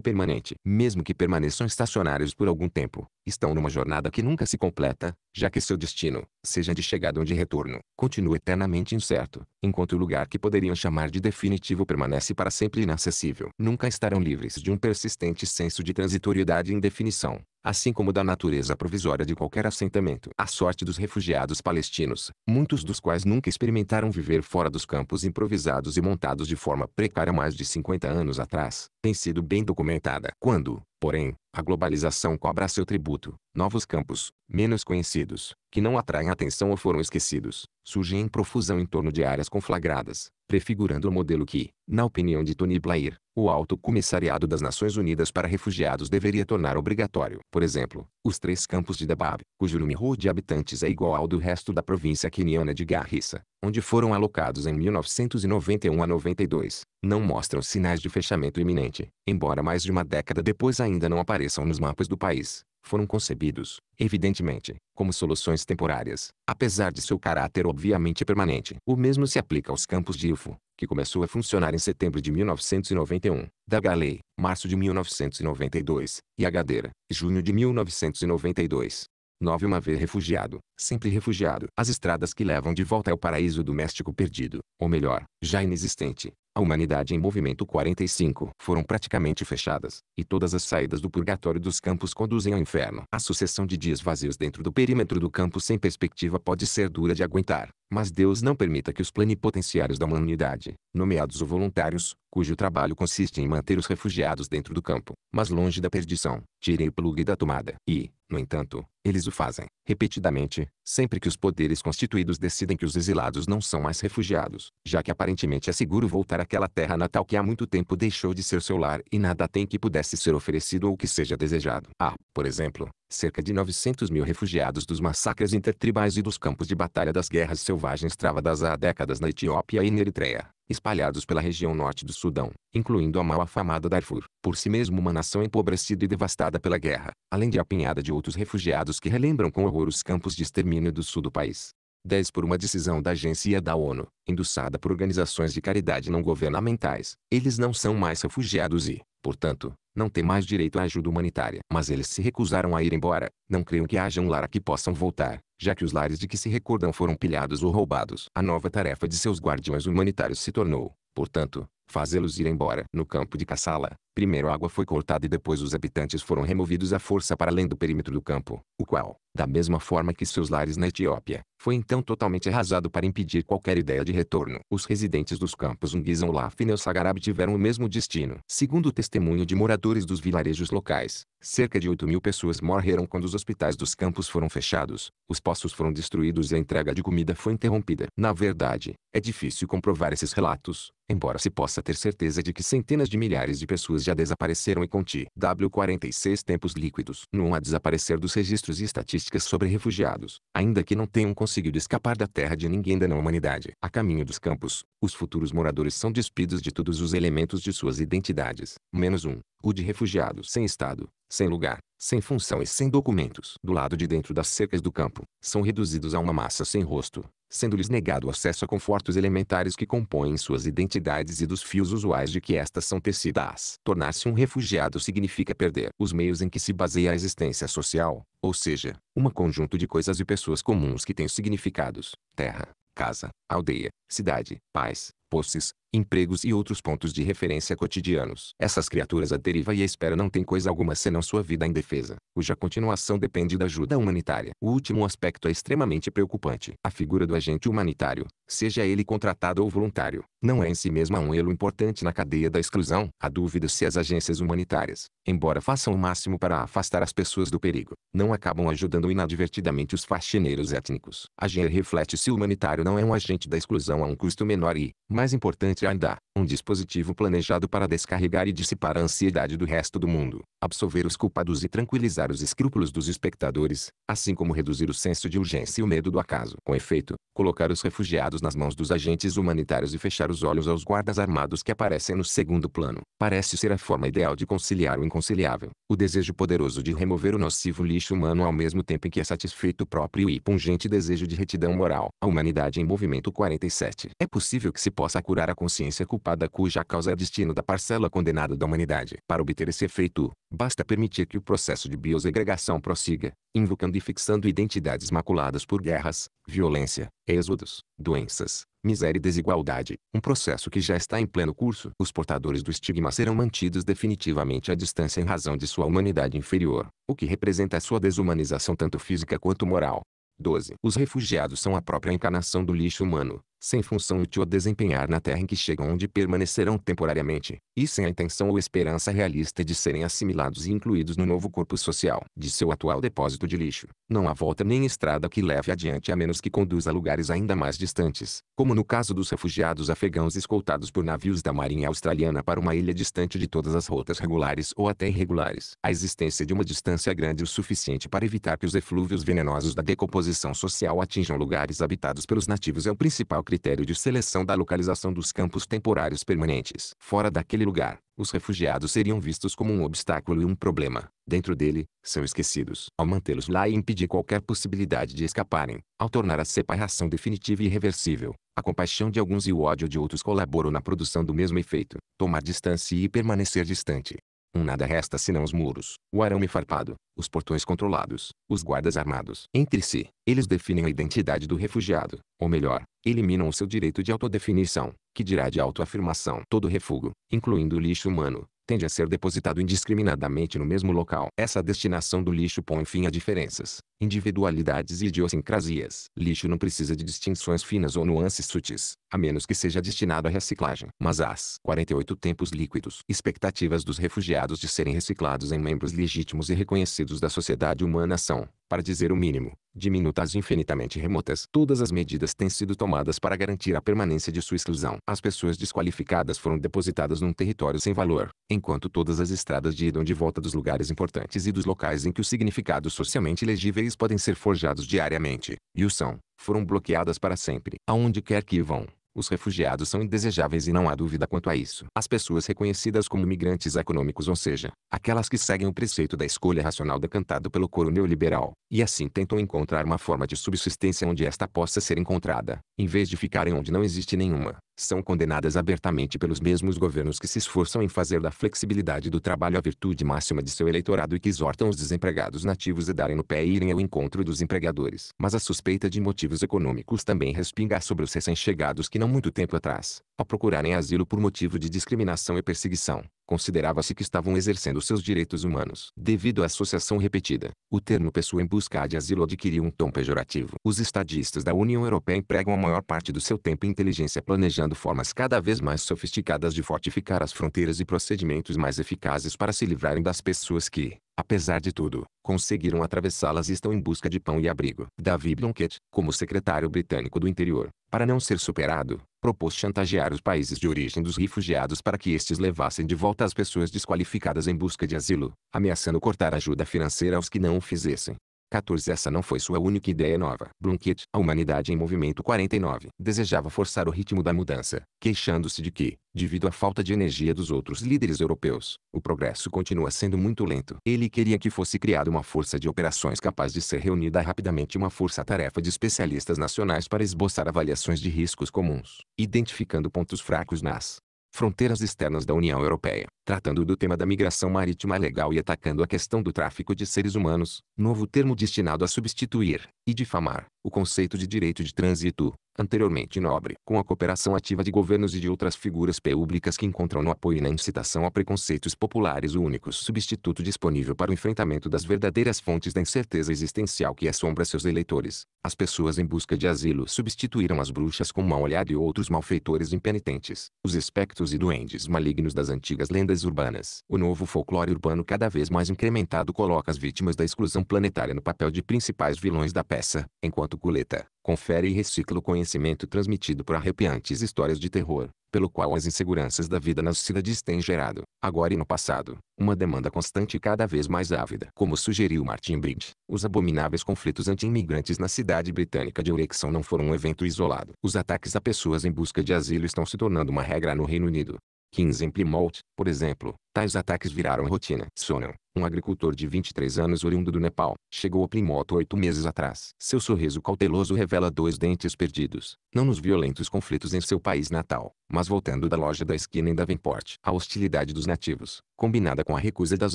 permanente. Mesmo que permaneçam estacionários por algum tempo, estão numa jornada que nunca se completa, já que seu destino, seja de chegada ou de retorno, continua eternamente incerto, enquanto o lugar que poderiam chamar de definitivo permanece permanece para sempre inacessível. Nunca estarão livres de um persistente senso de transitoriedade e indefinição assim como da natureza provisória de qualquer assentamento. A sorte dos refugiados palestinos, muitos dos quais nunca experimentaram viver fora dos campos improvisados e montados de forma precária mais de 50 anos atrás, tem sido bem documentada. Quando, porém, a globalização cobra seu tributo, novos campos, menos conhecidos, que não atraem atenção ou foram esquecidos, surgem em profusão em torno de áreas conflagradas, prefigurando o modelo que, na opinião de Tony Blair, o Alto Comissariado das Nações Unidas para Refugiados deveria tornar obrigatório, por exemplo, os três campos de Dabab, cujo número de habitantes é igual ao do resto da província queniana de Garissa, onde foram alocados em 1991 a 92, não mostram sinais de fechamento iminente, embora mais de uma década depois ainda não apareçam nos mapas do país foram concebidos, evidentemente, como soluções temporárias, apesar de seu caráter obviamente permanente. O mesmo se aplica aos campos de IFO, que começou a funcionar em setembro de 1991, da Galei, março de 1992, e a Gadeira, junho de 1992. Nove Uma vez refugiado, sempre refugiado. As estradas que levam de volta ao paraíso doméstico perdido, ou melhor, já inexistente, a humanidade em movimento 45 foram praticamente fechadas, e todas as saídas do purgatório dos campos conduzem ao inferno. A sucessão de dias vazios dentro do perímetro do campo sem perspectiva pode ser dura de aguentar, mas Deus não permita que os plenipotenciários da humanidade, nomeados ou voluntários, cujo trabalho consiste em manter os refugiados dentro do campo, mas longe da perdição, tirem o plugue da tomada. E, no entanto, eles o fazem, repetidamente, sempre que os poderes constituídos decidem que os exilados não são mais refugiados, já que aparentemente é seguro voltar àquela terra natal que há muito tempo deixou de ser seu lar e nada tem que pudesse ser oferecido ou que seja desejado. Há, ah, por exemplo, cerca de 900 mil refugiados dos massacres intertribais e dos campos de batalha das guerras selvagens travadas há décadas na Etiópia e na Eritreia, espalhados pela região norte do Sudão, incluindo a mal afamada Darfur, por si mesmo uma nação empobrecida e devastada pela guerra, além de apinhada de outros refugiados que relembram com horror os campos de extermínio do sul do país. 10 por uma decisão da agência da ONU, endossada por organizações de caridade não governamentais, eles não são mais refugiados e, Portanto, não tem mais direito à ajuda humanitária. Mas eles se recusaram a ir embora, não creio que haja um lar a que possam voltar, já que os lares de que se recordam foram pilhados ou roubados. A nova tarefa de seus guardiões humanitários se tornou, portanto, fazê-los ir embora. No campo de Kassala, Primeiro a água foi cortada e depois os habitantes foram removidos à força para além do perímetro do campo, o qual, da mesma forma que seus lares na Etiópia, foi então totalmente arrasado para impedir qualquer ideia de retorno. Os residentes dos campos Unguizão Laf e Neusagarabe tiveram o mesmo destino. Segundo o testemunho de moradores dos vilarejos locais, cerca de 8 mil pessoas morreram quando os hospitais dos campos foram fechados, os poços foram destruídos e a entrega de comida foi interrompida. Na verdade, é difícil comprovar esses relatos, embora se possa ter certeza de que centenas de milhares de pessoas já desapareceram e conti W46 tempos líquidos. Não há desaparecer dos registros e estatísticas sobre refugiados, ainda que não tenham conseguido escapar da terra de ninguém da não humanidade. A caminho dos campos, os futuros moradores são despidos de todos os elementos de suas identidades, menos um, o de refugiados sem Estado, sem lugar, sem função e sem documentos. Do lado de dentro das cercas do campo, são reduzidos a uma massa sem rosto, sendo-lhes negado acesso a confortos elementares que compõem suas identidades e dos fios usuais de que estas são tecidas. Tornar-se um refugiado significa perder os meios em que se baseia a existência social, ou seja, um conjunto de coisas e pessoas comuns que têm significados, terra, casa, aldeia, cidade, paz, posses, empregos e outros pontos de referência cotidianos. Essas criaturas à deriva e à espera não têm coisa alguma senão sua vida indefesa, cuja continuação depende da ajuda humanitária. O último aspecto é extremamente preocupante. A figura do agente humanitário, seja ele contratado ou voluntário, não é em si mesma um elo importante na cadeia da exclusão. Há dúvida se as agências humanitárias, embora façam o máximo para afastar as pessoas do perigo, não acabam ajudando inadvertidamente os faxineiros étnicos. A GER reflete se o humanitário não é um agente da exclusão a um custo menor e, mais importante ainda, um dispositivo planejado para descarregar e dissipar a ansiedade do resto do mundo, absolver os culpados e tranquilizar os escrúpulos dos espectadores, assim como reduzir o senso de urgência e o medo do acaso. Com efeito, colocar os refugiados nas mãos dos agentes humanitários e fechar os olhos aos guardas armados que aparecem no segundo plano, parece ser a forma ideal de conciliar o inconciliável, o desejo poderoso de remover o nocivo lixo humano ao mesmo tempo em que é satisfeito o próprio e pungente desejo de retidão moral. A humanidade em movimento 47. É possível que se possa curar a consciência consciência culpada cuja causa é destino da parcela condenada da humanidade. Para obter esse efeito, basta permitir que o processo de biosegregação prossiga, invocando e fixando identidades maculadas por guerras, violência, êxodos, doenças, miséria e desigualdade, um processo que já está em pleno curso. Os portadores do estigma serão mantidos definitivamente à distância em razão de sua humanidade inferior, o que representa sua desumanização tanto física quanto moral. 12. Os refugiados são a própria encarnação do lixo humano, sem função útil a desempenhar na terra em que chegam onde permanecerão temporariamente, e sem a intenção ou esperança realista de serem assimilados e incluídos no novo corpo social de seu atual depósito de lixo. Não há volta nem estrada que leve adiante a menos que conduza a lugares ainda mais distantes, como no caso dos refugiados afegãos escoltados por navios da marinha australiana para uma ilha distante de todas as rotas regulares ou até irregulares. A existência de uma distância grande o suficiente para evitar que os eflúvios venenosos da decomposição social atinjam lugares habitados pelos nativos é o principal critério critério de seleção da localização dos campos temporários permanentes. Fora daquele lugar, os refugiados seriam vistos como um obstáculo e um problema. Dentro dele, são esquecidos. Ao mantê-los lá e impedir qualquer possibilidade de escaparem, ao tornar a separação definitiva e irreversível, a compaixão de alguns e o ódio de outros colaboram na produção do mesmo efeito. Tomar distância e permanecer distante. Um nada resta senão os muros, o arame farpado, os portões controlados, os guardas armados. Entre si, eles definem a identidade do refugiado, ou melhor, eliminam o seu direito de autodefinição, que dirá de autoafirmação. Todo refúgio, incluindo o lixo humano, tende a ser depositado indiscriminadamente no mesmo local. Essa destinação do lixo põe fim a diferenças, individualidades e idiosincrasias. Lixo não precisa de distinções finas ou nuances sutis, a menos que seja destinado à reciclagem. Mas as 48 tempos líquidos, expectativas dos refugiados de serem reciclados em membros legítimos e reconhecidos da sociedade humana são, para dizer o mínimo, diminutas e infinitamente remotas. Todas as medidas têm sido tomadas para garantir a permanência de sua exclusão. As pessoas desqualificadas foram depositadas num território sem valor, enquanto todas as estradas de ida e de volta dos lugares importantes e dos locais em que os significados socialmente legíveis eles podem ser forjados diariamente, e o são, foram bloqueadas para sempre. Aonde quer que vão, os refugiados são indesejáveis e não há dúvida quanto a isso. As pessoas reconhecidas como migrantes econômicos, ou seja, aquelas que seguem o preceito da escolha racional decantado pelo coro neoliberal, e assim tentam encontrar uma forma de subsistência onde esta possa ser encontrada, em vez de ficarem onde não existe nenhuma são condenadas abertamente pelos mesmos governos que se esforçam em fazer da flexibilidade do trabalho a virtude máxima de seu eleitorado e que exortam os desempregados nativos a darem no pé e irem ao encontro dos empregadores. Mas a suspeita de motivos econômicos também respinga sobre os recém-chegados que não muito tempo atrás, ao procurarem asilo por motivo de discriminação e perseguição, considerava-se que estavam exercendo seus direitos humanos. Devido à associação repetida, o termo pessoa em busca de asilo adquiriu um tom pejorativo. Os estadistas da União Europeia empregam a maior parte do seu tempo e inteligência planejando formas cada vez mais sofisticadas de fortificar as fronteiras e procedimentos mais eficazes para se livrarem das pessoas que, Apesar de tudo, conseguiram atravessá-las e estão em busca de pão e abrigo. David Blunkett, como secretário britânico do interior, para não ser superado, propôs chantagear os países de origem dos refugiados para que estes levassem de volta as pessoas desqualificadas em busca de asilo, ameaçando cortar ajuda financeira aos que não o fizessem. 14 Essa não foi sua única ideia nova. Blunkett, a humanidade em movimento 49, desejava forçar o ritmo da mudança, queixando-se de que, devido à falta de energia dos outros líderes europeus, o progresso continua sendo muito lento. Ele queria que fosse criada uma força de operações capaz de ser reunida rapidamente uma força-tarefa de especialistas nacionais para esboçar avaliações de riscos comuns, identificando pontos fracos nas Fronteiras Externas da União Europeia, tratando do tema da migração marítima legal e atacando a questão do tráfico de seres humanos, novo termo destinado a substituir e difamar o conceito de direito de trânsito, anteriormente nobre, com a cooperação ativa de governos e de outras figuras públicas que encontram no apoio e na incitação a preconceitos populares o único substituto disponível para o enfrentamento das verdadeiras fontes da incerteza existencial que assombra seus eleitores. As pessoas em busca de asilo substituíram as bruxas com mau olhado e outros malfeitores impenitentes, os espectros e duendes malignos das antigas lendas urbanas. O novo folclore urbano cada vez mais incrementado coloca as vítimas da exclusão planetária no papel de principais vilões da peça, enquanto Coleta, confere e recicla o conhecimento transmitido por arrepiantes histórias de terror, pelo qual as inseguranças da vida nas cidades têm gerado, agora e no passado, uma demanda constante e cada vez mais ávida. Como sugeriu Martin Bridge, os abomináveis conflitos anti-imigrantes na cidade britânica de Orexão não foram um evento isolado. Os ataques a pessoas em busca de asilo estão se tornando uma regra no Reino Unido. 15 em Plymouth, por exemplo, tais ataques viraram rotina. Sonon, um agricultor de 23 anos oriundo do Nepal, chegou a Plimoto oito meses atrás. Seu sorriso cauteloso revela dois dentes perdidos, não nos violentos conflitos em seu país natal, mas voltando da loja da esquina em Davenport. A hostilidade dos nativos, combinada com a recusa das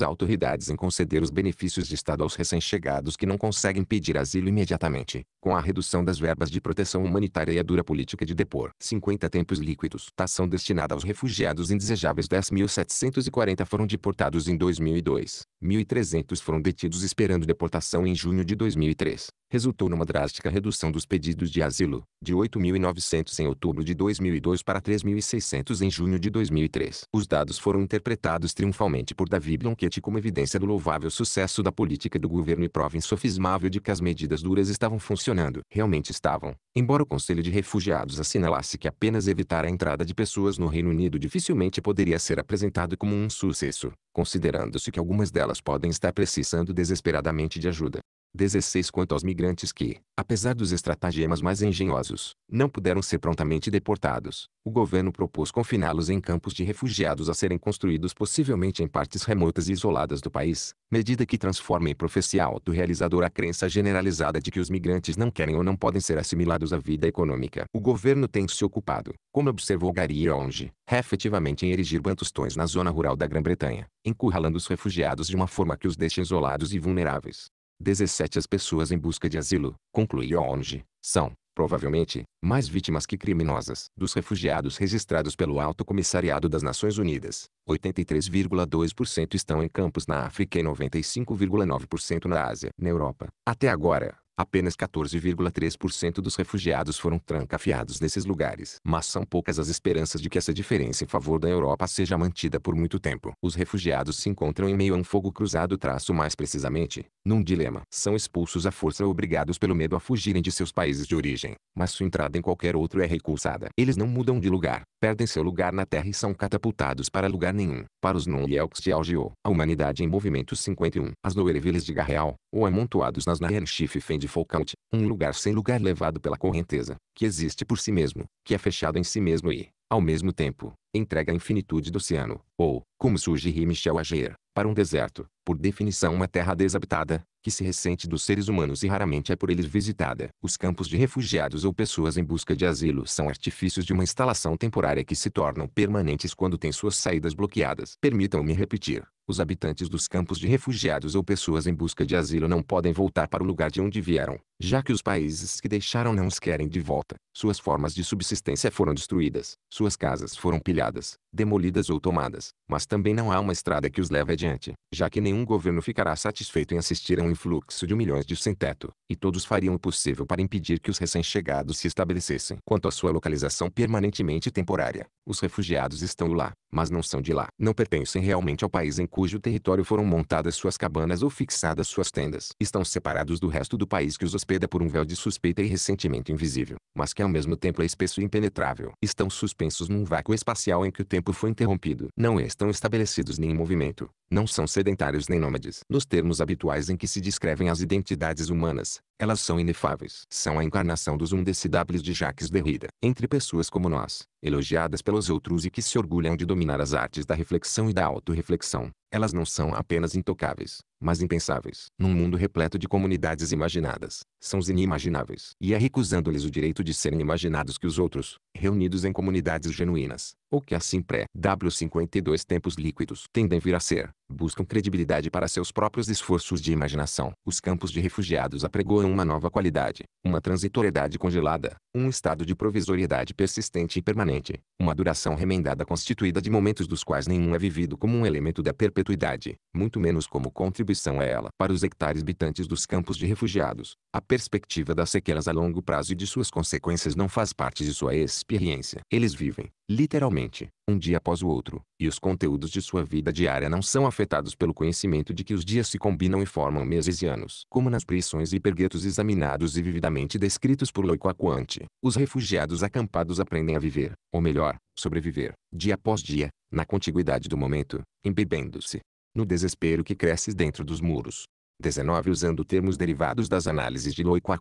autoridades em conceder os benefícios de Estado aos recém-chegados que não conseguem pedir asilo imediatamente, com a redução das verbas de proteção humanitária e a dura política de depor 50 tempos líquidos. Tação destinada aos refugiados indesejáveis 10.740 foram deportados em 2002. 1.300 foram detidos esperando deportação em junho de 2003 resultou numa drástica redução dos pedidos de asilo, de 8.900 em outubro de 2002 para 3.600 em junho de 2003. Os dados foram interpretados triunfalmente por Davi Blanquette como evidência do louvável sucesso da política do governo e prova insofismável de que as medidas duras estavam funcionando. Realmente estavam, embora o Conselho de Refugiados assinalasse que apenas evitar a entrada de pessoas no Reino Unido dificilmente poderia ser apresentado como um sucesso, considerando-se que algumas delas podem estar precisando desesperadamente de ajuda. 16 quanto aos migrantes que, apesar dos estratagemas mais engenhosos, não puderam ser prontamente deportados, o governo propôs confiná-los em campos de refugiados a serem construídos possivelmente em partes remotas e isoladas do país, medida que transforma em profecia auto-realizadora a crença generalizada de que os migrantes não querem ou não podem ser assimilados à vida econômica. O governo tem se ocupado, como observou Gary Onge, efetivamente em erigir bantustões na zona rural da Grã-Bretanha, encurralando os refugiados de uma forma que os deixe isolados e vulneráveis. 17 As pessoas em busca de asilo, concluiu Ong, são, provavelmente, mais vítimas que criminosas dos refugiados registrados pelo Alto Comissariado das Nações Unidas. 83,2% estão em campos na África e 95,9% na Ásia, na Europa. Até agora, Apenas 14,3% dos refugiados foram trancafiados nesses lugares. Mas são poucas as esperanças de que essa diferença em favor da Europa seja mantida por muito tempo. Os refugiados se encontram em meio a um fogo cruzado traço mais precisamente, num dilema. São expulsos à força ou obrigados pelo medo a fugirem de seus países de origem, mas sua entrada em qualquer outro é recusada. Eles não mudam de lugar, perdem seu lugar na terra e são catapultados para lugar nenhum. Para os Nun Yelk de algeou a humanidade em movimento 51. As Noerevilles de Garreal, ou amontoados nas Nairnschiff de Foucault, um lugar sem lugar levado pela correnteza, que existe por si mesmo, que é fechado em si mesmo e, ao mesmo tempo, entrega a infinitude do oceano, ou, como surge Michel Ager, para um deserto, por definição uma terra desabitada, que se ressente dos seres humanos e raramente é por eles visitada. Os campos de refugiados ou pessoas em busca de asilo são artifícios de uma instalação temporária que se tornam permanentes quando têm suas saídas bloqueadas. Permitam-me repetir, os habitantes dos campos de refugiados ou pessoas em busca de asilo não podem voltar para o lugar de onde vieram, já que os países que deixaram não os querem de volta. Suas formas de subsistência foram destruídas, suas casas foram pilhadas, demolidas ou tomadas, mas também não há uma estrada que os leve adiante, já que nenhum governo ficará satisfeito em assistir a um influxo de milhões de sem-teto, e todos fariam o possível para impedir que os recém-chegados se estabelecessem. Quanto à sua localização permanentemente temporária, os refugiados estão lá, mas não são de lá. Não pertencem realmente ao país em cujo território foram montadas suas cabanas ou fixadas suas tendas. Estão separados do resto do país que os hospeda por um véu de suspeita e ressentimento invisível, mas que ao mesmo tempo é espesso e impenetrável. Estão suspensos num vácuo espacial em que o tempo foi interrompido. Não estão estabelecidos nem em movimento. Não são sedentários nem nômades. Nos termos habituais em que se descrevem as identidades humanas, elas são inefáveis. São a encarnação dos undecidáveis de Jacques Derrida. Entre pessoas como nós, elogiadas pelos outros e que se orgulham de dominar as artes da reflexão e da autorreflexão, elas não são apenas intocáveis, mas impensáveis. Num mundo repleto de comunidades imaginadas, são os inimagináveis. E é recusando-lhes o direito de serem imaginados que os outros, reunidos em comunidades genuínas, ou que assim pré-W52 tempos líquidos, tendem vir a ser, buscam credibilidade para seus próprios esforços de imaginação. Os campos de refugiados apregoam uma nova qualidade, uma transitoriedade congelada, um estado de provisoriedade persistente e permanente, uma duração remendada constituída de momentos dos quais nenhum é vivido como um elemento da perpetuidade perpetuidade, muito menos como contribuição a ela. Para os hectares habitantes dos campos de refugiados, a perspectiva das sequelas a longo prazo e de suas consequências não faz parte de sua experiência. Eles vivem, literalmente, um dia após o outro, e os conteúdos de sua vida diária não são afetados pelo conhecimento de que os dias se combinam e formam meses e anos. Como nas prisões e perguetos examinados e vividamente descritos por Loicoacuante, os refugiados acampados aprendem a viver, ou melhor, sobreviver, dia após dia, na contiguidade do momento, embebendo-se no desespero que cresce dentro dos muros, 19. Usando termos derivados das análises de Loico a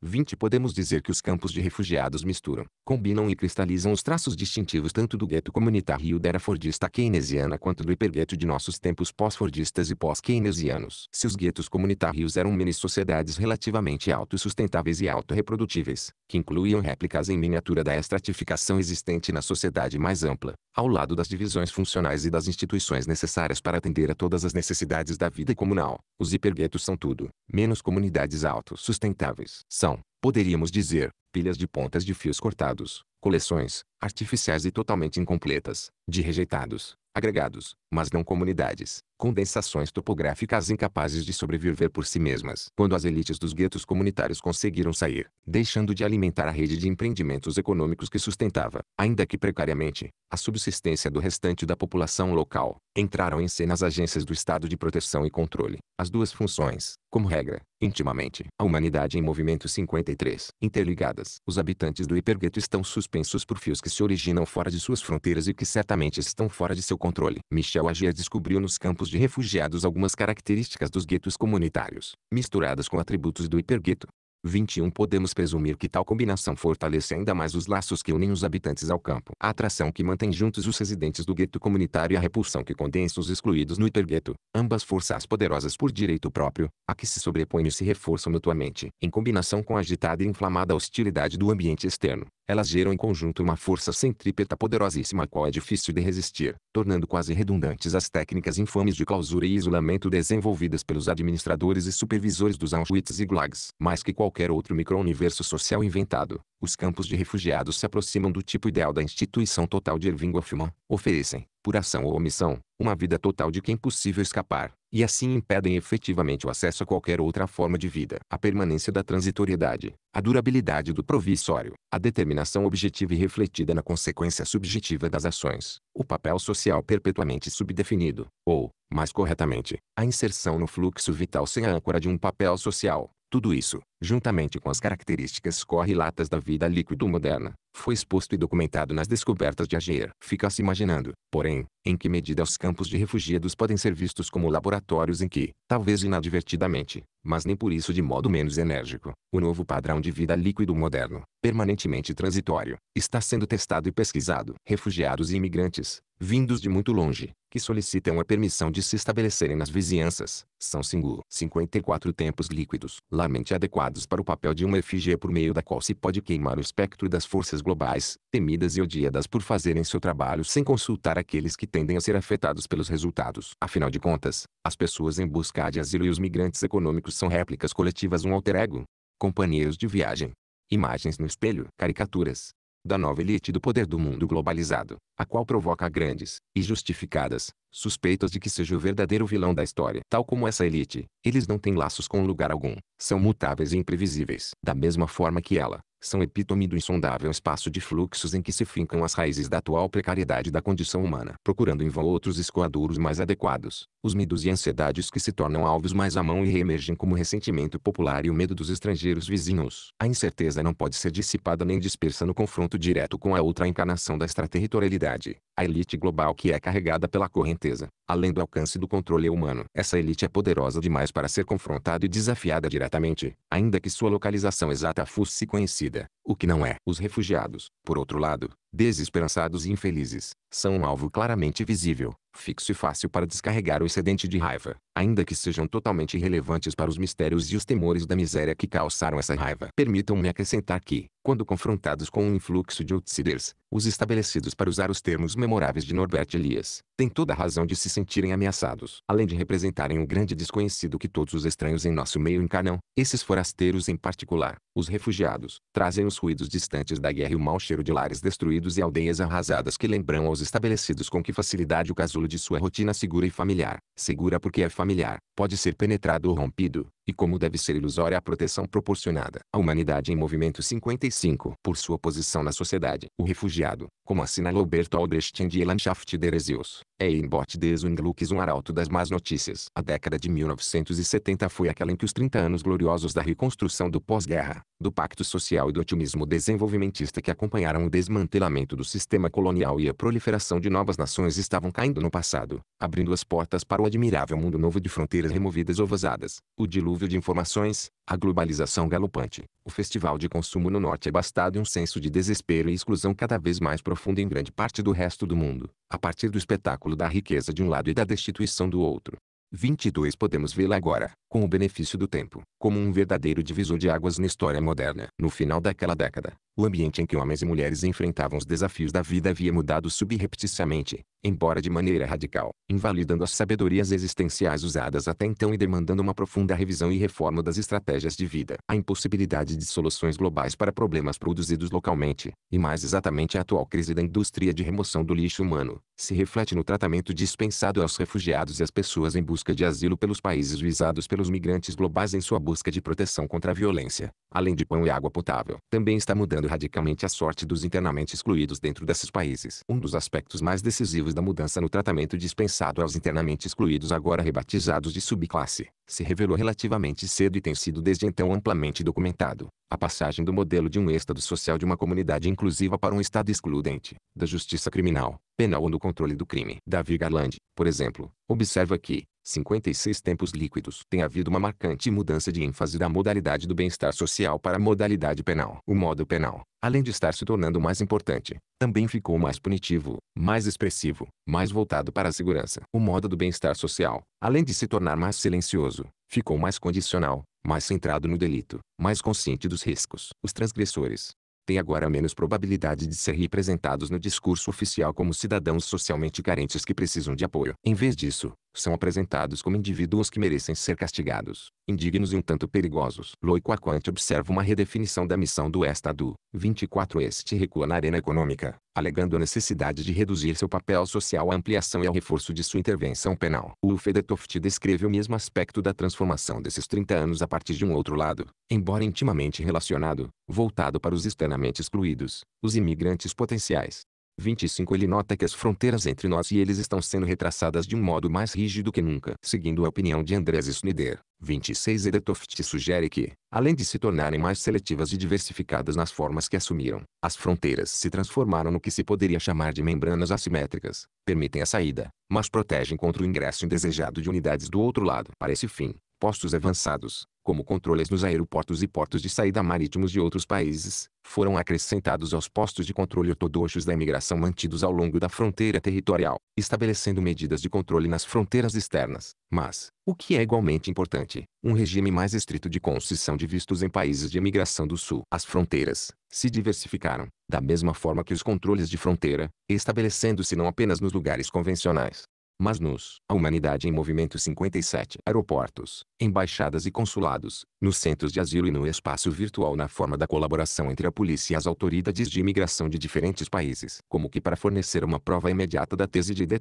20. Podemos dizer que os campos de refugiados misturam, combinam e cristalizam os traços distintivos tanto do gueto comunitário da era fordista keynesiana quanto do hipergueto de nossos tempos pós-fordistas e pós-keynesianos. Se os guetos comunitários eram mini-sociedades relativamente autossustentáveis e autorreprodutíveis, que incluíam réplicas em miniatura da estratificação existente na sociedade mais ampla, ao lado das divisões funcionais e das instituições necessárias para atender a todas as necessidades da vida comunal, os hiperguetos são tudo, menos comunidades autossustentáveis. São, poderíamos dizer, pilhas de pontas de fios cortados, coleções, artificiais e totalmente incompletas, de rejeitados, agregados, mas não comunidades, condensações topográficas incapazes de sobreviver por si mesmas. Quando as elites dos guetos comunitários conseguiram sair, deixando de alimentar a rede de empreendimentos econômicos que sustentava, ainda que precariamente, a subsistência do restante da população local, entraram em cena as agências do Estado de Proteção e Controle. As duas funções, como regra, intimamente, a humanidade em movimento 53, interligadas. Os habitantes do hipergueto estão suspensos por fios que se originam fora de suas fronteiras e que certamente estão fora de seu controle. Michel Agier descobriu nos campos de refugiados algumas características dos guetos comunitários, misturadas com atributos do hipergueto. 21 Podemos presumir que tal combinação fortalece ainda mais os laços que unem os habitantes ao campo. A atração que mantém juntos os residentes do gueto comunitário e a repulsão que condensa os excluídos no hipergueto. Ambas forças poderosas por direito próprio, a que se sobrepõem e se reforçam mutuamente, em combinação com a agitada e inflamada hostilidade do ambiente externo. Elas geram em conjunto uma força centrípeta poderosíssima a qual é difícil de resistir, tornando quase redundantes as técnicas infames de clausura e isolamento desenvolvidas pelos administradores e supervisores dos Auschwitz e Gulags, mais que qualquer outro micro-universo social inventado, os campos de refugiados se aproximam do tipo ideal da instituição total de Irving Goffman. Oferecem, por ação ou omissão, uma vida total de quem é possível escapar, e assim impedem efetivamente o acesso a qualquer outra forma de vida. A permanência da transitoriedade, a durabilidade do provisório, a determinação objetiva e refletida na consequência subjetiva das ações, o papel social perpetuamente subdefinido, ou, mais corretamente, a inserção no fluxo vital sem a âncora de um papel social. Tudo isso, juntamente com as características correlatas da vida líquido moderna, foi exposto e documentado nas descobertas de Ager. Fica-se imaginando, porém, em que medida os campos de refugiados podem ser vistos como laboratórios em que, talvez inadvertidamente, mas nem por isso de modo menos enérgico, o novo padrão de vida líquido moderno, permanentemente transitório, está sendo testado e pesquisado. Refugiados e imigrantes, vindos de muito longe, que solicitam a permissão de se estabelecerem nas vizinhanças, são singular. 54 tempos líquidos. Lamente adequado para o papel de uma efígie por meio da qual se pode queimar o espectro das forças globais, temidas e odiadas por fazerem seu trabalho sem consultar aqueles que tendem a ser afetados pelos resultados. Afinal de contas, as pessoas em busca de asilo e os migrantes econômicos são réplicas coletivas um alter ego, companheiros de viagem, imagens no espelho, caricaturas, da nova elite do poder do mundo globalizado, a qual provoca grandes, e justificadas, suspeitas de que seja o verdadeiro vilão da história. Tal como essa elite, eles não têm laços com lugar algum, são mutáveis e imprevisíveis. Da mesma forma que ela, são epítome do insondável espaço de fluxos em que se fincam as raízes da atual precariedade da condição humana, procurando em vão outros escoadouros mais adequados, os medos e ansiedades que se tornam alvos mais à mão e reemergem como ressentimento popular e o medo dos estrangeiros vizinhos. A incerteza não pode ser dissipada nem dispersa no confronto direto com a outra encarnação da extraterritorialidade, a elite global que é carregada pela correnteza, além do alcance do controle humano. Essa elite é poderosa demais para ser confrontada e desafiada diretamente, ainda que sua localização exata fosse conhecida, o que não é. Os refugiados, por outro lado, desesperançados e infelizes, são um alvo claramente visível, fixo e fácil para descarregar o excedente de raiva, ainda que sejam totalmente irrelevantes para os mistérios e os temores da miséria que causaram essa raiva. Permitam-me acrescentar que, quando confrontados com um influxo de outsiders, os estabelecidos para usar os termos memoráveis de Norbert Elias, têm toda a razão de se sentirem ameaçados. Além de representarem o grande desconhecido que todos os estranhos em nosso meio encarnam, esses forasteiros em particular, os refugiados, trazem os ruídos distantes da guerra e o mau cheiro de lares destruídos e aldeias arrasadas que lembram aos estabelecidos com que facilidade o casulo de sua rotina segura e familiar. Segura porque é familiar familiar, pode ser penetrado ou rompido, e como deve ser ilusória a proteção proporcionada à humanidade em movimento 55 por sua posição na sociedade. O refugiado, como assinalou Bertold Brecht de Landschaft der Zeus, é embot des Unglücks um arauto das más notícias. A década de 1970 foi aquela em que os 30 anos gloriosos da reconstrução do pós-guerra, do pacto social e do otimismo desenvolvimentista que acompanharam o desmantelamento do sistema colonial e a proliferação de novas nações estavam caindo no passado, abrindo as portas para o admirável mundo novo de fronteiras removidas ou vazadas. O dilúvio dilúvio de informações, a globalização galopante, o festival de consumo no norte é bastado um senso de desespero e exclusão cada vez mais profundo em grande parte do resto do mundo, a partir do espetáculo da riqueza de um lado e da destituição do outro. 22 podemos vê-la agora, com o benefício do tempo, como um verdadeiro divisor de águas na história moderna. No final daquela década, o ambiente em que homens e mulheres enfrentavam os desafios da vida havia mudado subrepticiamente, embora de maneira radical, invalidando as sabedorias existenciais usadas até então e demandando uma profunda revisão e reforma das estratégias de vida. A impossibilidade de soluções globais para problemas produzidos localmente, e mais exatamente a atual crise da indústria de remoção do lixo humano, se reflete no tratamento dispensado aos refugiados e às pessoas em busca de asilo pelos países visados pelos migrantes globais em sua busca de proteção contra a violência, além de pão e água potável. Também está mudando mudando radicalmente a sorte dos internamente excluídos dentro desses países. Um dos aspectos mais decisivos da mudança no tratamento dispensado aos internamente excluídos agora rebatizados de subclasse, se revelou relativamente cedo e tem sido desde então amplamente documentado. A passagem do modelo de um Estado social de uma comunidade inclusiva para um Estado excludente, da justiça criminal, penal ou do controle do crime. Davi Garland, por exemplo, observa que, 56 tempos líquidos. Tem havido uma marcante mudança de ênfase da modalidade do bem-estar social para a modalidade penal. O modo penal, além de estar se tornando mais importante, também ficou mais punitivo, mais expressivo, mais voltado para a segurança. O modo do bem-estar social, além de se tornar mais silencioso, ficou mais condicional, mais centrado no delito, mais consciente dos riscos. Os transgressores têm agora menos probabilidade de ser representados no discurso oficial como cidadãos socialmente carentes que precisam de apoio. Em vez disso, são apresentados como indivíduos que merecem ser castigados, indignos e um tanto perigosos. Loico Quant observa uma redefinição da missão do Estado. 24 Este recua na arena econômica, alegando a necessidade de reduzir seu papel social à ampliação e ao reforço de sua intervenção penal. O Fedetoft descreve o mesmo aspecto da transformação desses 30 anos a partir de um outro lado, embora intimamente relacionado, voltado para os externamente excluídos, os imigrantes potenciais, 25 Ele nota que as fronteiras entre nós e eles estão sendo retraçadas de um modo mais rígido que nunca. Seguindo a opinião de Andrés Schneider, 26 Edetoft sugere que, além de se tornarem mais seletivas e diversificadas nas formas que assumiram, as fronteiras se transformaram no que se poderia chamar de membranas assimétricas, permitem a saída, mas protegem contra o ingresso indesejado de unidades do outro lado. Para esse fim, postos avançados, como controles nos aeroportos e portos de saída marítimos de outros países, foram acrescentados aos postos de controle ortodoxos da imigração mantidos ao longo da fronteira territorial, estabelecendo medidas de controle nas fronteiras externas. Mas, o que é igualmente importante, um regime mais estrito de concessão de vistos em países de imigração do Sul. As fronteiras se diversificaram, da mesma forma que os controles de fronteira, estabelecendo-se não apenas nos lugares convencionais, mas nos A Humanidade em Movimento 57 aeroportos, embaixadas e consulados, nos centros de asilo e no espaço virtual na forma da colaboração entre a polícia e as autoridades de imigração de diferentes países. Como que para fornecer uma prova imediata da tese de De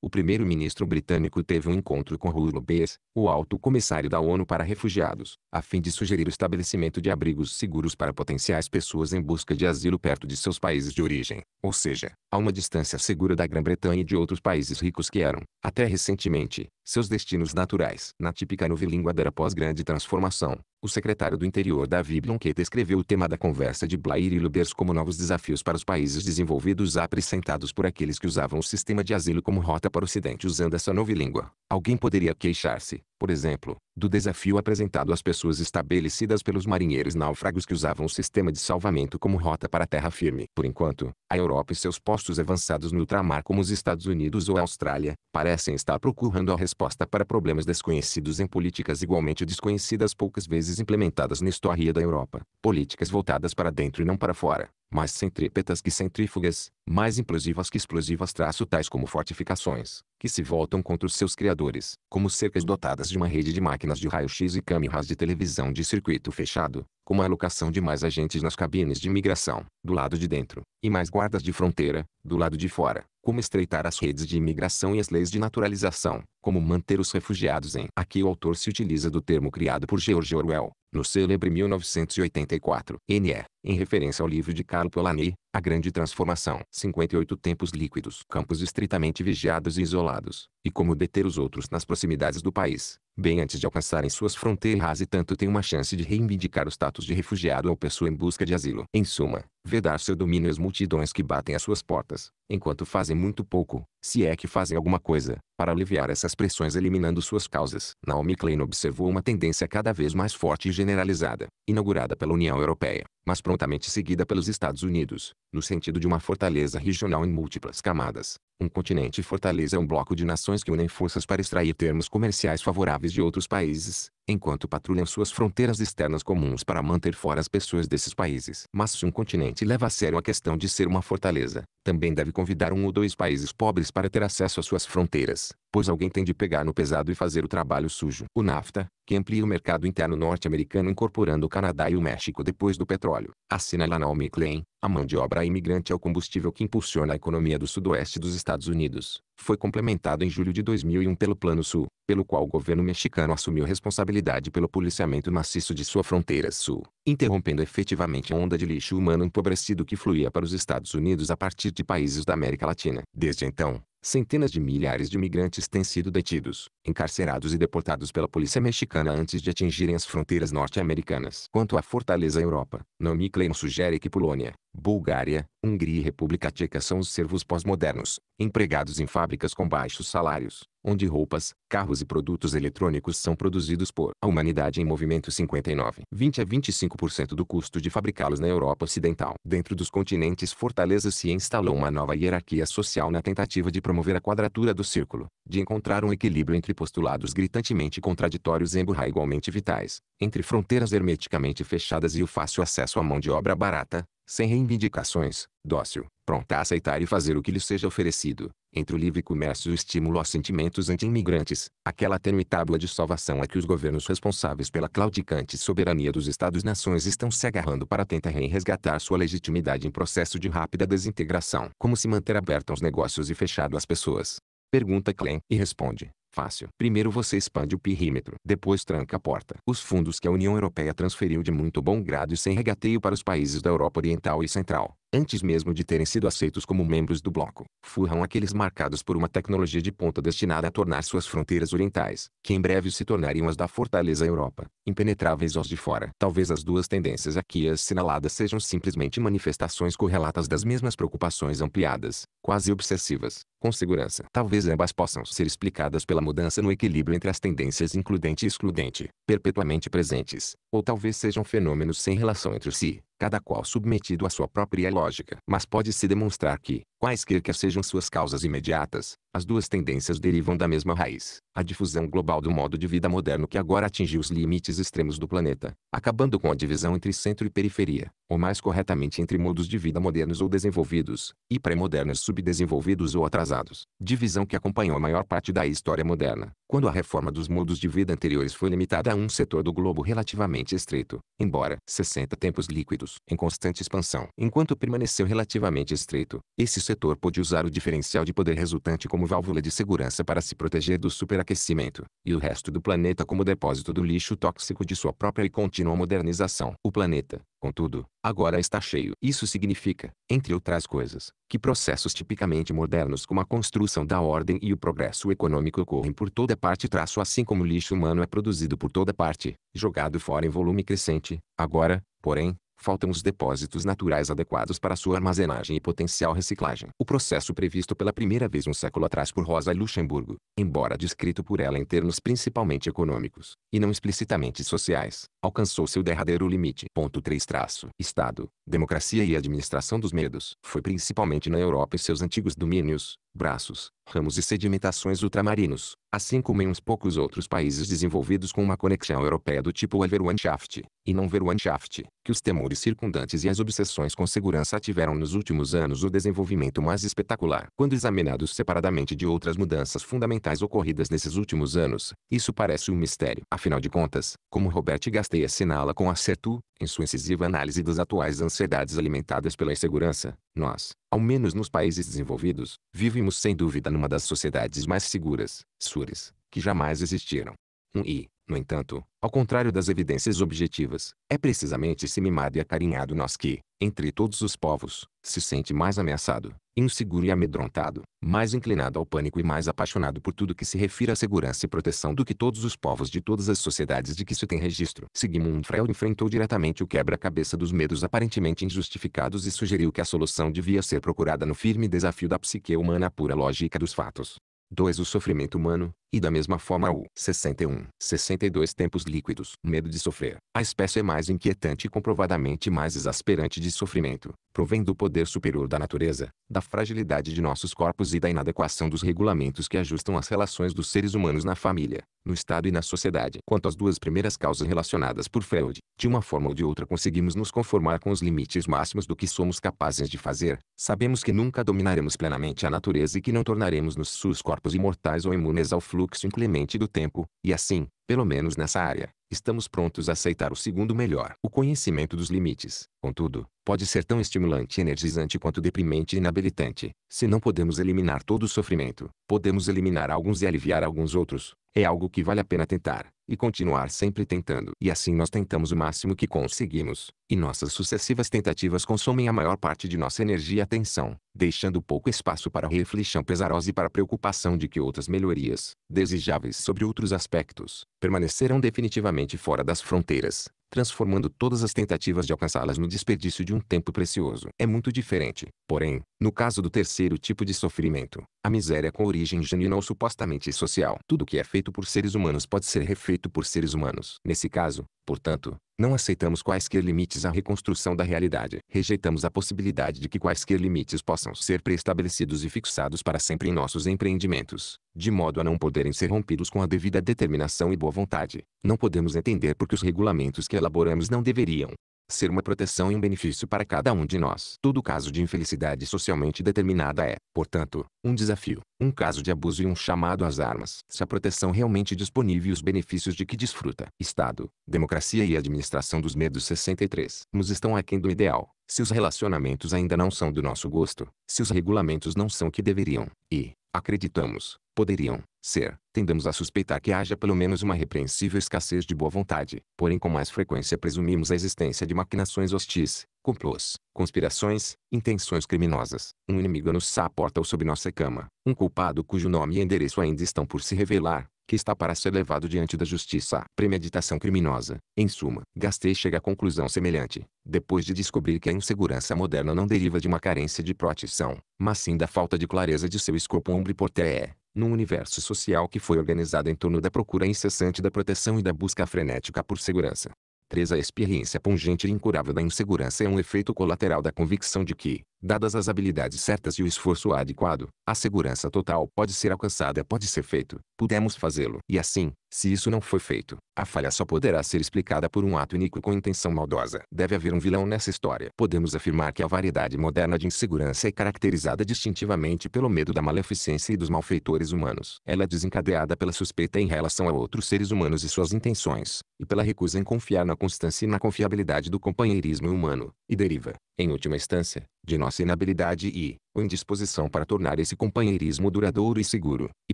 o primeiro-ministro britânico teve um encontro com Rulo Baez, o alto comissário da ONU para refugiados, a fim de sugerir o estabelecimento de abrigos seguros para potenciais pessoas em busca de asilo perto de seus países de origem, ou seja, a uma distância segura da Grã-Bretanha e de outros países ricos que eram, até recentemente, seus destinos naturais. Na típica novelíngua da pós-grande transformação, o secretário do interior Davi Blanquet descreveu o tema da conversa de Blair e Lubers como novos desafios para os países desenvolvidos apresentados por aqueles que usavam o sistema de asilo como rota para o ocidente usando essa novelíngua. Alguém poderia queixar-se, por exemplo, do desafio apresentado às pessoas estabelecidas pelos marinheiros náufragos que usavam o sistema de salvamento como rota para a terra firme. Por enquanto, a Europa e seus postos avançados no ultramar como os Estados Unidos ou a Austrália, parecem estar procurando a resposta para problemas desconhecidos em políticas igualmente desconhecidas poucas vezes implementadas na história da Europa. Políticas voltadas para dentro e não para fora mais centrípetas que centrífugas, mais implosivas que explosivas traço tais como fortificações, que se voltam contra os seus criadores, como cercas dotadas de uma rede de máquinas de raio-x e câmeras de televisão de circuito fechado, como a alocação de mais agentes nas cabines de imigração, do lado de dentro, e mais guardas de fronteira, do lado de fora, como estreitar as redes de imigração e as leis de naturalização, como manter os refugiados em. Aqui o autor se utiliza do termo criado por George Orwell, no célebre 1984, NE, em referência ao livro de Carlo Polanyi, A Grande Transformação. 58 Tempos líquidos, campos estritamente vigiados e isolados, e como deter os outros nas proximidades do país, bem antes de alcançarem suas fronteiras e tanto tem uma chance de reivindicar o status de refugiado ou pessoa em busca de asilo. Em suma, vedar seu domínio às multidões que batem às suas portas, enquanto fazem muito pouco, se é que fazem alguma coisa, para aliviar essas pressões eliminando suas causas. Naomi Klein observou uma tendência cada vez mais forte e generalizada, inaugurada pela União Europeia, mas prontamente seguida pelos Estados Unidos, no sentido de uma fortaleza regional em múltiplas camadas. Um continente fortaleza é um bloco de nações que unem forças para extrair termos comerciais favoráveis de outros países, enquanto patrulham suas fronteiras externas comuns para manter fora as pessoas desses países. Mas se um continente leva a sério a questão de ser uma fortaleza, também deve convidar um ou dois países pobres para ter acesso às suas fronteiras pois alguém tem de pegar no pesado e fazer o trabalho sujo. O NAFTA, que amplia o mercado interno norte-americano incorporando o Canadá e o México depois do petróleo, assinala Naomi Klein, a mão de obra imigrante é o combustível que impulsiona a economia do sudoeste dos Estados Unidos, foi complementado em julho de 2001 pelo Plano Sul, pelo qual o governo mexicano assumiu responsabilidade pelo policiamento maciço de sua fronteira sul, interrompendo efetivamente a onda de lixo humano empobrecido que fluía para os Estados Unidos a partir de países da América Latina. Desde então, Centenas de milhares de imigrantes têm sido detidos, encarcerados e deportados pela polícia mexicana antes de atingirem as fronteiras norte-americanas. Quanto à fortaleza Europa, Naomi Klein sugere que Polônia, Bulgária, Hungria e República Tcheca são os servos pós-modernos, empregados em fábricas com baixos salários, onde roupas, carros e produtos eletrônicos são produzidos por a humanidade em movimento 59. 20 a 25% do custo de fabricá-los na Europa Ocidental. Dentro dos continentes Fortaleza se instalou uma nova hierarquia social na tentativa de promover a quadratura do círculo, de encontrar um equilíbrio entre postulados gritantemente contraditórios e emburrar igualmente vitais, entre fronteiras hermeticamente fechadas e o fácil acesso à mão de obra barata, sem reivindicações, dócil, pronta a aceitar e fazer o que lhe seja oferecido, entre o livre comércio e o estímulo aos sentimentos anti-imigrantes, aquela tênue tábua de salvação a que os governos responsáveis pela claudicante soberania dos Estados-nações estão se agarrando para tentar resgatar sua legitimidade em processo de rápida desintegração. Como se manter aberto aos negócios e fechado às pessoas? Pergunta Klein e responde. Fácil. Primeiro você expande o perímetro, depois tranca a porta. Os fundos que a União Europeia transferiu de muito bom grado e sem regateio para os países da Europa Oriental e Central, antes mesmo de terem sido aceitos como membros do bloco, furram aqueles marcados por uma tecnologia de ponta destinada a tornar suas fronteiras orientais, que em breve se tornariam as da fortaleza Europa, impenetráveis aos de fora. Talvez as duas tendências aqui assinaladas sejam simplesmente manifestações correlatas das mesmas preocupações ampliadas, quase obsessivas, com segurança. Talvez ambas possam ser explicadas pela mudança no equilíbrio entre as tendências includente e excludente, perpetuamente presentes, ou talvez sejam fenômenos sem relação entre si, cada qual submetido à sua própria lógica. Mas pode-se demonstrar que, Quaisquer que sejam suas causas imediatas, as duas tendências derivam da mesma raiz, a difusão global do modo de vida moderno que agora atingiu os limites extremos do planeta, acabando com a divisão entre centro e periferia, ou mais corretamente entre modos de vida modernos ou desenvolvidos, e pré-modernos subdesenvolvidos ou atrasados, divisão que acompanhou a maior parte da história moderna, quando a reforma dos modos de vida anteriores foi limitada a um setor do globo relativamente estreito, embora 60 tempos líquidos, em constante expansão, enquanto permaneceu relativamente estreito, esse setor pôde usar o diferencial de poder resultante como válvula de segurança para se proteger do superaquecimento, e o resto do planeta como depósito do lixo tóxico de sua própria e contínua modernização. O planeta, contudo, agora está cheio. Isso significa, entre outras coisas, que processos tipicamente modernos como a construção da ordem e o progresso econômico ocorrem por toda parte traço assim como o lixo humano é produzido por toda parte, jogado fora em volume crescente. Agora, porém, faltam os depósitos naturais adequados para sua armazenagem e potencial reciclagem. O processo previsto pela primeira vez um século atrás por Rosa Luxemburgo, embora descrito por ela em termos principalmente econômicos, e não explicitamente sociais, alcançou seu derradeiro limite. Ponto 3 traço. Estado, democracia e administração dos medos. Foi principalmente na Europa e seus antigos domínios, braços, ramos e sedimentações ultramarinos, assim como em uns poucos outros países desenvolvidos com uma conexão europeia do tipo Welverwandtschaft, e não Verwandtschaft, que os temores circundantes e as obsessões com segurança tiveram nos últimos anos o desenvolvimento mais espetacular. Quando examinados separadamente de outras mudanças fundamentais ocorridas nesses últimos anos, isso parece um mistério. Afinal de contas, como Robert Gaston Stay assinala com acerto, em sua incisiva análise das atuais ansiedades alimentadas pela insegurança, nós, ao menos nos países desenvolvidos, vivemos sem dúvida numa das sociedades mais seguras, sures, que jamais existiram. Um e, no entanto, ao contrário das evidências objetivas, é precisamente esse mimado e acarinhado nós que, entre todos os povos, se sente mais ameaçado, inseguro e amedrontado, mais inclinado ao pânico e mais apaixonado por tudo que se refira à segurança e proteção do que todos os povos de todas as sociedades de que se tem registro. Sigmund Freud enfrentou diretamente o quebra-cabeça dos medos aparentemente injustificados e sugeriu que a solução devia ser procurada no firme desafio da psique humana à pura lógica dos fatos. 2. O sofrimento humano, e da mesma forma o 61, 62 tempos líquidos. Medo de sofrer. A espécie é mais inquietante e comprovadamente mais exasperante de sofrimento. Provém do poder superior da natureza, da fragilidade de nossos corpos e da inadequação dos regulamentos que ajustam as relações dos seres humanos na família, no Estado e na sociedade. Quanto às duas primeiras causas relacionadas por Freud, de uma forma ou de outra conseguimos nos conformar com os limites máximos do que somos capazes de fazer. Sabemos que nunca dominaremos plenamente a natureza e que não tornaremos-nos seus corpos imortais ou imunes ao fluxo fluxo inclemente do tempo, e assim, pelo menos nessa área, estamos prontos a aceitar o segundo melhor. O conhecimento dos limites, contudo, pode ser tão estimulante e energizante quanto deprimente e inabilitante. Se não podemos eliminar todo o sofrimento, podemos eliminar alguns e aliviar alguns outros. É algo que vale a pena tentar e continuar sempre tentando. E assim nós tentamos o máximo que conseguimos, e nossas sucessivas tentativas consomem a maior parte de nossa energia e atenção, deixando pouco espaço para reflexão pesarosa e para preocupação de que outras melhorias, desejáveis sobre outros aspectos, permanecerão definitivamente fora das fronteiras, transformando todas as tentativas de alcançá-las no desperdício de um tempo precioso. É muito diferente, porém, no caso do terceiro tipo de sofrimento, a miséria com origem genuína ou supostamente social. Tudo que é feito por seres humanos pode ser refeito por seres humanos. Nesse caso, portanto, não aceitamos quaisquer limites à reconstrução da realidade. Rejeitamos a possibilidade de que quaisquer limites possam ser preestabelecidos e fixados para sempre em nossos empreendimentos, de modo a não poderem ser rompidos com a devida determinação e boa vontade. Não podemos entender porque os regulamentos que elaboramos não deveriam, ser uma proteção e um benefício para cada um de nós. Todo caso de infelicidade socialmente determinada é, portanto, um desafio, um caso de abuso e um chamado às armas. Se a proteção realmente disponível e os benefícios de que desfruta. Estado, democracia e administração dos medos 63 nos estão aquém do ideal. Se os relacionamentos ainda não são do nosso gosto, se os regulamentos não são o que deveriam, e, acreditamos, poderiam, ser, tendemos a suspeitar que haja pelo menos uma repreensível escassez de boa vontade, porém com mais frequência presumimos a existência de maquinações hostis, complôs, conspirações, intenções criminosas, um inimigo nos saporta porta ou sob nossa cama, um culpado cujo nome e endereço ainda estão por se revelar, que está para ser levado diante da justiça premeditação criminosa. Em suma, Gastei chega à conclusão semelhante, depois de descobrir que a insegurança moderna não deriva de uma carência de proteção, mas sim da falta de clareza de seu escopo omnipotere num universo social que foi organizado em torno da procura incessante da proteção e da busca frenética por segurança. 3. A experiência pungente e incurável da insegurança é um efeito colateral da convicção de que, Dadas as habilidades certas e o esforço adequado, a segurança total pode ser alcançada pode ser feito, pudemos fazê-lo. E assim, se isso não foi feito, a falha só poderá ser explicada por um ato único com intenção maldosa. Deve haver um vilão nessa história. Podemos afirmar que a variedade moderna de insegurança é caracterizada distintivamente pelo medo da maleficência e dos malfeitores humanos. Ela é desencadeada pela suspeita em relação a outros seres humanos e suas intenções, e pela recusa em confiar na constância e na confiabilidade do companheirismo humano, e deriva, em última instância, de nossa inabilidade e, ou indisposição para tornar esse companheirismo duradouro e seguro, e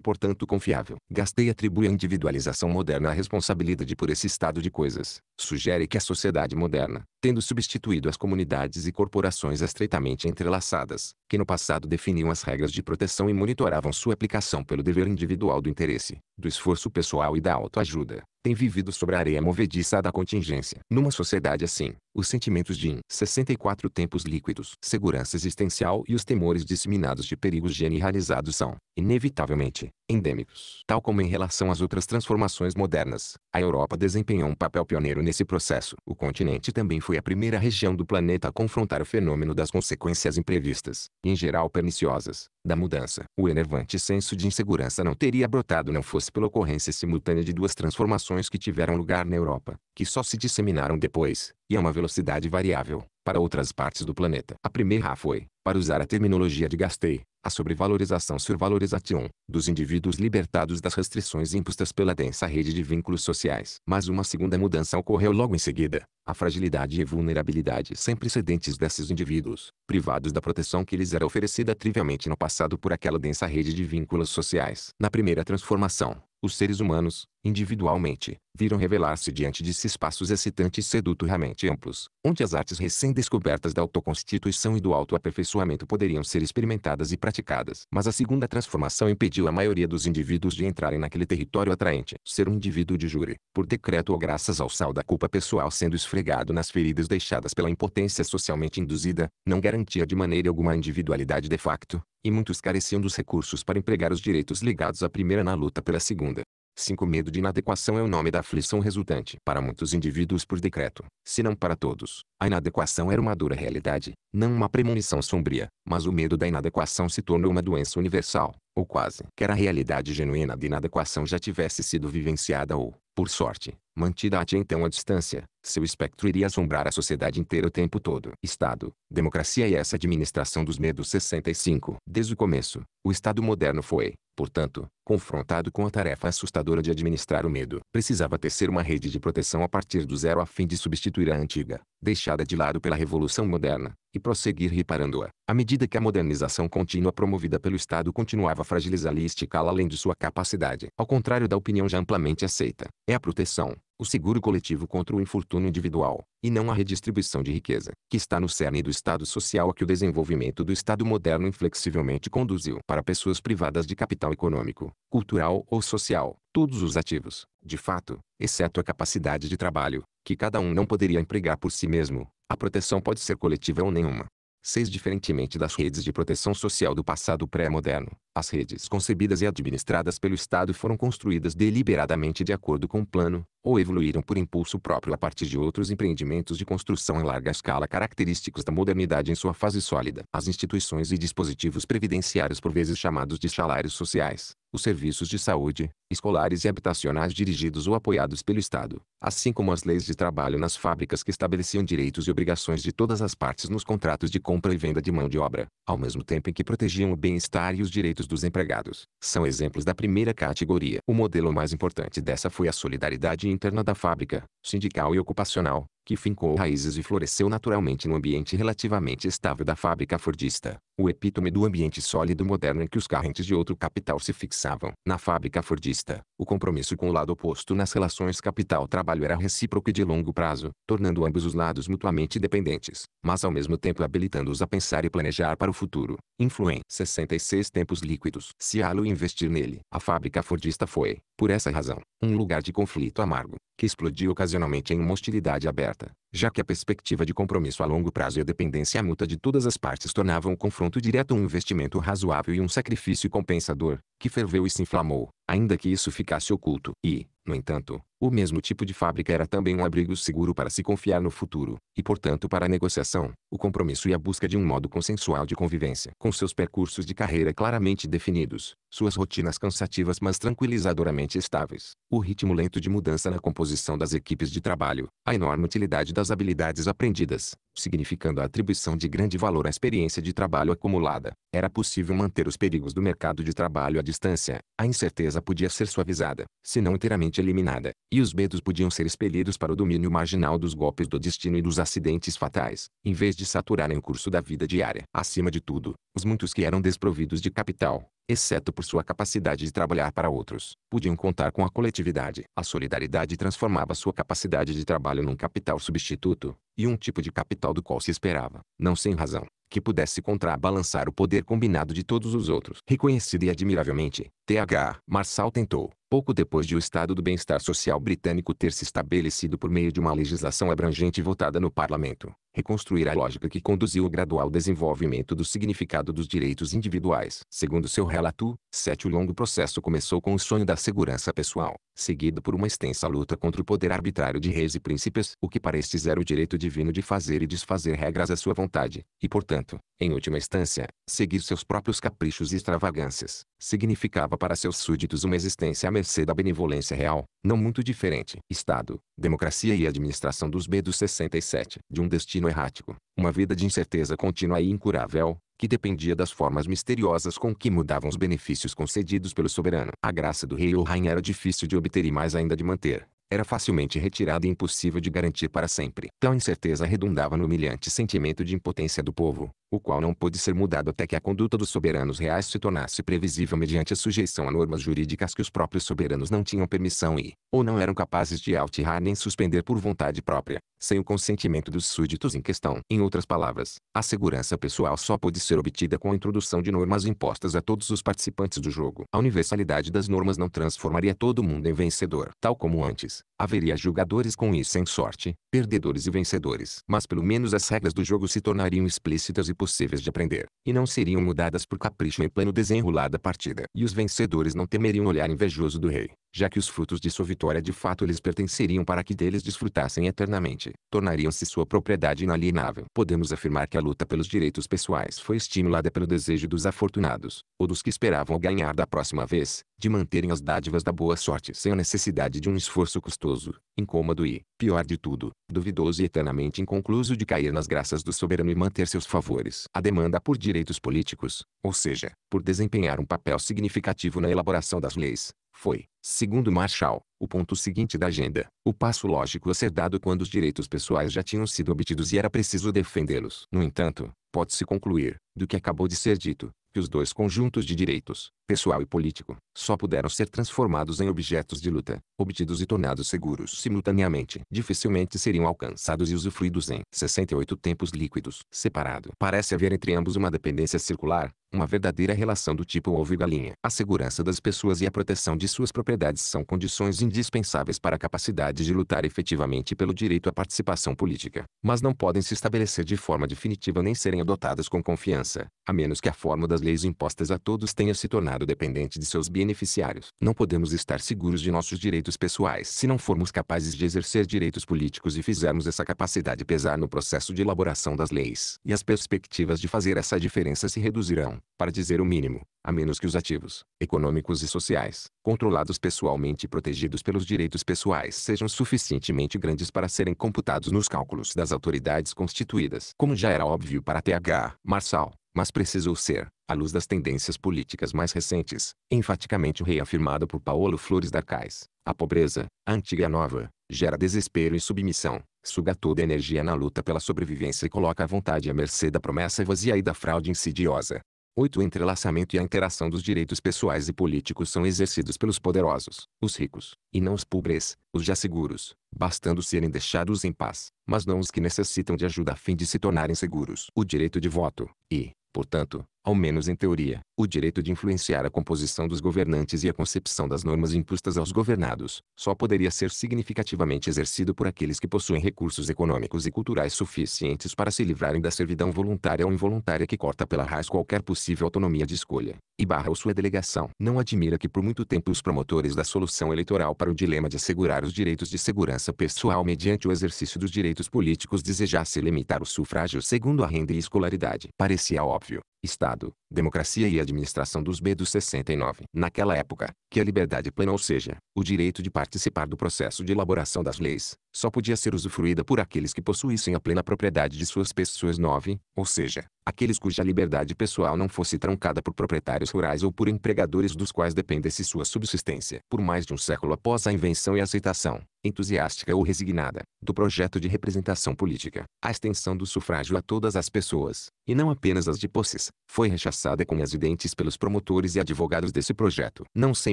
portanto confiável. Gastei atribui à individualização moderna a responsabilidade por esse estado de coisas. Sugere que a sociedade moderna, tendo substituído as comunidades e corporações estreitamente entrelaçadas, que no passado definiam as regras de proteção e monitoravam sua aplicação pelo dever individual do interesse, do esforço pessoal e da autoajuda, tem vivido sobre a areia movediça da contingência. Numa sociedade assim, os sentimentos de 64 tempos líquidos, segurança existencial e os temores disseminados de perigos generalizados são, inevitavelmente, endêmicos. Tal como em relação às outras transformações modernas, a Europa desempenhou um papel pioneiro nesse processo. O continente também foi a primeira região do planeta a confrontar o fenômeno das consequências imprevistas, e em geral perniciosas, da mudança. O enervante senso de insegurança não teria brotado não fosse pela ocorrência simultânea de duas transformações que tiveram lugar na Europa, que só se disseminaram depois, e a uma velocidade variável, para outras partes do planeta. A primeira foi, para usar a terminologia de Gastei, a sobrevalorização survalorização dos indivíduos libertados das restrições impostas pela densa rede de vínculos sociais. Mas uma segunda mudança ocorreu logo em seguida, a fragilidade e vulnerabilidade sem precedentes desses indivíduos, privados da proteção que lhes era oferecida trivialmente no passado por aquela densa rede de vínculos sociais. Na primeira transformação, os seres humanos, individualmente, viram revelar-se diante de si espaços excitantes e sedutoramente amplos, onde as artes recém-descobertas da autoconstituição e do autoaperfeiçoamento aperfeiçoamento poderiam ser experimentadas e praticadas. Mas a segunda transformação impediu a maioria dos indivíduos de entrarem naquele território atraente. Ser um indivíduo de júri, por decreto ou graças ao sal da culpa pessoal sendo esfregado nas feridas deixadas pela impotência socialmente induzida, não garantia de maneira alguma a individualidade de facto, e muitos careciam dos recursos para empregar os direitos ligados à primeira na luta pela segunda. 5. Medo de inadequação é o nome da aflição resultante para muitos indivíduos por decreto, se não para todos. A inadequação era uma dura realidade, não uma premonição sombria, mas o medo da inadequação se tornou uma doença universal, ou quase, quer a realidade genuína de inadequação já tivesse sido vivenciada ou, por sorte, mantida até então à distância, seu espectro iria assombrar a sociedade inteira o tempo todo. Estado, democracia e essa administração dos medos 65. Desde o começo, o Estado moderno foi, portanto, confrontado com a tarefa assustadora de administrar o medo. Precisava tecer uma rede de proteção a partir do zero a fim de substituir a antiga, deixada de lado pela Revolução Moderna, e prosseguir reparando-a, à medida que a modernização contínua promovida pelo Estado continuava a fragilizá-la e esticá-la além de sua capacidade. Ao contrário da opinião já amplamente aceita, é a proteção, o seguro coletivo contra o infortúnio individual, e não a redistribuição de riqueza, que está no cerne do Estado social a que o desenvolvimento do Estado moderno inflexivelmente conduziu para pessoas privadas de capital econômico, cultural ou social, todos os ativos, de fato, exceto a capacidade de trabalho, que cada um não poderia empregar por si mesmo, a proteção pode ser coletiva ou nenhuma. 6. Diferentemente das redes de proteção social do passado pré-moderno, as redes concebidas e administradas pelo Estado foram construídas deliberadamente de acordo com o plano, ou evoluíram por impulso próprio a partir de outros empreendimentos de construção em larga escala característicos da modernidade em sua fase sólida. As instituições e dispositivos previdenciários por vezes chamados de salários sociais, os serviços de saúde, escolares e habitacionais dirigidos ou apoiados pelo Estado, assim como as leis de trabalho nas fábricas que estabeleciam direitos e obrigações de todas as partes nos contratos de compra e venda de mão de obra, ao mesmo tempo em que protegiam o bem-estar e os direitos dos empregados, são exemplos da primeira categoria. O modelo mais importante dessa foi a solidariedade interna da fábrica, sindical e ocupacional, que fincou raízes e floresceu naturalmente no ambiente relativamente estável da fábrica fordista, o epítome do ambiente sólido moderno em que os carrentes de outro capital se fixavam. Na fábrica fordista, o compromisso com o lado oposto nas relações capital-trabalho era recíproco e de longo prazo, tornando ambos os lados mutuamente dependentes, mas ao mesmo tempo habilitando-os a pensar e planejar para o futuro. Influem 66 tempos líquidos. Se há investir nele, a fábrica fordista foi, por essa razão, um lugar de conflito amargo, que explodia ocasionalmente em uma hostilidade aberta, já que a perspectiva de compromisso a longo prazo e a dependência mútua de todas as partes tornavam o confronto direto um investimento razoável e um sacrifício compensador, que ferveu e se inflamou, ainda que isso ficasse oculto. E, no entanto, o mesmo tipo de fábrica era também um abrigo seguro para se confiar no futuro, e portanto para a negociação, o compromisso e a busca de um modo consensual de convivência. Com seus percursos de carreira claramente definidos, suas rotinas cansativas mas tranquilizadoramente estáveis, o ritmo lento de mudança na composição das equipes de trabalho, a enorme utilidade das habilidades aprendidas significando a atribuição de grande valor à experiência de trabalho acumulada. Era possível manter os perigos do mercado de trabalho à distância, a incerteza podia ser suavizada, se não inteiramente eliminada, e os medos podiam ser expelidos para o domínio marginal dos golpes do destino e dos acidentes fatais, em vez de saturarem o curso da vida diária. Acima de tudo, os muitos que eram desprovidos de capital, exceto por sua capacidade de trabalhar para outros, podiam contar com a coletividade. A solidariedade transformava sua capacidade de trabalho num capital substituto, e um tipo de capital do qual se esperava, não sem razão, que pudesse contrabalançar o poder combinado de todos os outros. Reconhecido e admiravelmente, T.H. Marçal tentou, pouco depois de o estado do bem-estar social britânico ter se estabelecido por meio de uma legislação abrangente votada no parlamento, reconstruir a lógica que conduziu o gradual desenvolvimento do significado dos direitos individuais. Segundo seu relato, sete o longo processo começou com o sonho da segurança pessoal, seguido por uma extensa luta contra o poder arbitrário de reis e príncipes, o que para estes era o direito divino de fazer e desfazer regras à sua vontade, e portanto Portanto, em última instância, seguir seus próprios caprichos e extravagâncias, significava para seus súditos uma existência à mercê da benevolência real, não muito diferente. Estado, democracia e administração dos B dos 67, de um destino errático, uma vida de incerteza contínua e incurável, que dependia das formas misteriosas com que mudavam os benefícios concedidos pelo soberano. A graça do rei ou rainha era difícil de obter e mais ainda de manter era facilmente retirada e impossível de garantir para sempre. Tal incerteza redundava no humilhante sentimento de impotência do povo, o qual não pôde ser mudado até que a conduta dos soberanos reais se tornasse previsível mediante a sujeição a normas jurídicas que os próprios soberanos não tinham permissão e, ou não eram capazes de alterar nem suspender por vontade própria, sem o consentimento dos súditos em questão. Em outras palavras, a segurança pessoal só pode ser obtida com a introdução de normas impostas a todos os participantes do jogo. A universalidade das normas não transformaria todo mundo em vencedor. Tal como antes, haveria jogadores com e sem sorte, perdedores e vencedores. Mas pelo menos as regras do jogo se tornariam explícitas e possíveis de aprender, e não seriam mudadas por capricho em plano desenrolar da partida. E os vencedores não temeriam olhar invejoso do rei, já que os frutos de sua vitória de fato lhes pertenceriam para que deles desfrutassem eternamente, tornariam-se sua propriedade inalienável. Podemos afirmar que a luta pelos direitos pessoais foi estimulada pelo desejo dos afortunados, ou dos que esperavam ganhar da próxima vez, de manterem as dádivas da boa sorte sem a necessidade de um esforço custoso, incômodo e, pior de tudo, duvidoso e eternamente inconcluso de cair nas graças do soberano e manter seus favores. A demanda por direitos políticos, ou seja, por desempenhar um papel significativo na elaboração das leis, foi, segundo Marshall, o ponto seguinte da agenda, o passo lógico a ser dado quando os direitos pessoais já tinham sido obtidos e era preciso defendê-los. No entanto, pode-se concluir, do que acabou de ser dito, que os dois conjuntos de direitos, pessoal e político, só puderam ser transformados em objetos de luta, obtidos e tornados seguros simultaneamente. Dificilmente seriam alcançados e usufruídos em 68 tempos líquidos. Separado. Parece haver entre ambos uma dependência circular, uma verdadeira relação do tipo ovo e galinha. A segurança das pessoas e a proteção de suas propriedades são condições indispensáveis para a capacidade de lutar efetivamente pelo direito à participação política, mas não podem se estabelecer de forma definitiva nem serem adotadas com confiança, a menos que a forma das leis impostas a todos tenha se tornado dependente de seus beneficiários. Não podemos estar seguros de nossos direitos pessoais se não formos capazes de exercer direitos políticos e fizermos essa capacidade pesar no processo de elaboração das leis, e as perspectivas de fazer essa diferença se reduzirão para dizer o mínimo, a menos que os ativos, econômicos e sociais, controlados pessoalmente e protegidos pelos direitos pessoais sejam suficientemente grandes para serem computados nos cálculos das autoridades constituídas, como já era óbvio para T.H. Marçal, mas precisou ser, à luz das tendências políticas mais recentes, enfaticamente reafirmado por Paulo Flores da Cais. A pobreza, a antiga e a nova, gera desespero e submissão, suga toda a energia na luta pela sobrevivência e coloca a vontade à mercê da promessa vazia e da fraude insidiosa. 8. O entrelaçamento e a interação dos direitos pessoais e políticos são exercidos pelos poderosos, os ricos, e não os pobres, os já seguros, bastando serem deixados em paz, mas não os que necessitam de ajuda a fim de se tornarem seguros. O direito de voto, e, portanto, ao menos em teoria, o direito de influenciar a composição dos governantes e a concepção das normas impostas aos governados, só poderia ser significativamente exercido por aqueles que possuem recursos econômicos e culturais suficientes para se livrarem da servidão voluntária ou involuntária que corta pela raiz qualquer possível autonomia de escolha, e barra ou sua delegação. Não admira que por muito tempo os promotores da solução eleitoral para o dilema de assegurar os direitos de segurança pessoal mediante o exercício dos direitos políticos desejasse limitar o sufrágio segundo a renda e escolaridade. Parecia óbvio, Estado Democracia e Administração dos B dos 69. Naquela época, que a liberdade plena ou seja, o direito de participar do processo de elaboração das leis, só podia ser usufruída por aqueles que possuíssem a plena propriedade de suas pessoas 9, ou seja, aqueles cuja liberdade pessoal não fosse trancada por proprietários rurais ou por empregadores dos quais dependesse sua subsistência. Por mais de um século após a invenção e aceitação, entusiástica ou resignada, do projeto de representação política, a extensão do sufrágio a todas as pessoas, e não apenas as de posses, foi rechaçada disfarçada com as dentes pelos promotores e advogados desse projeto. Não sem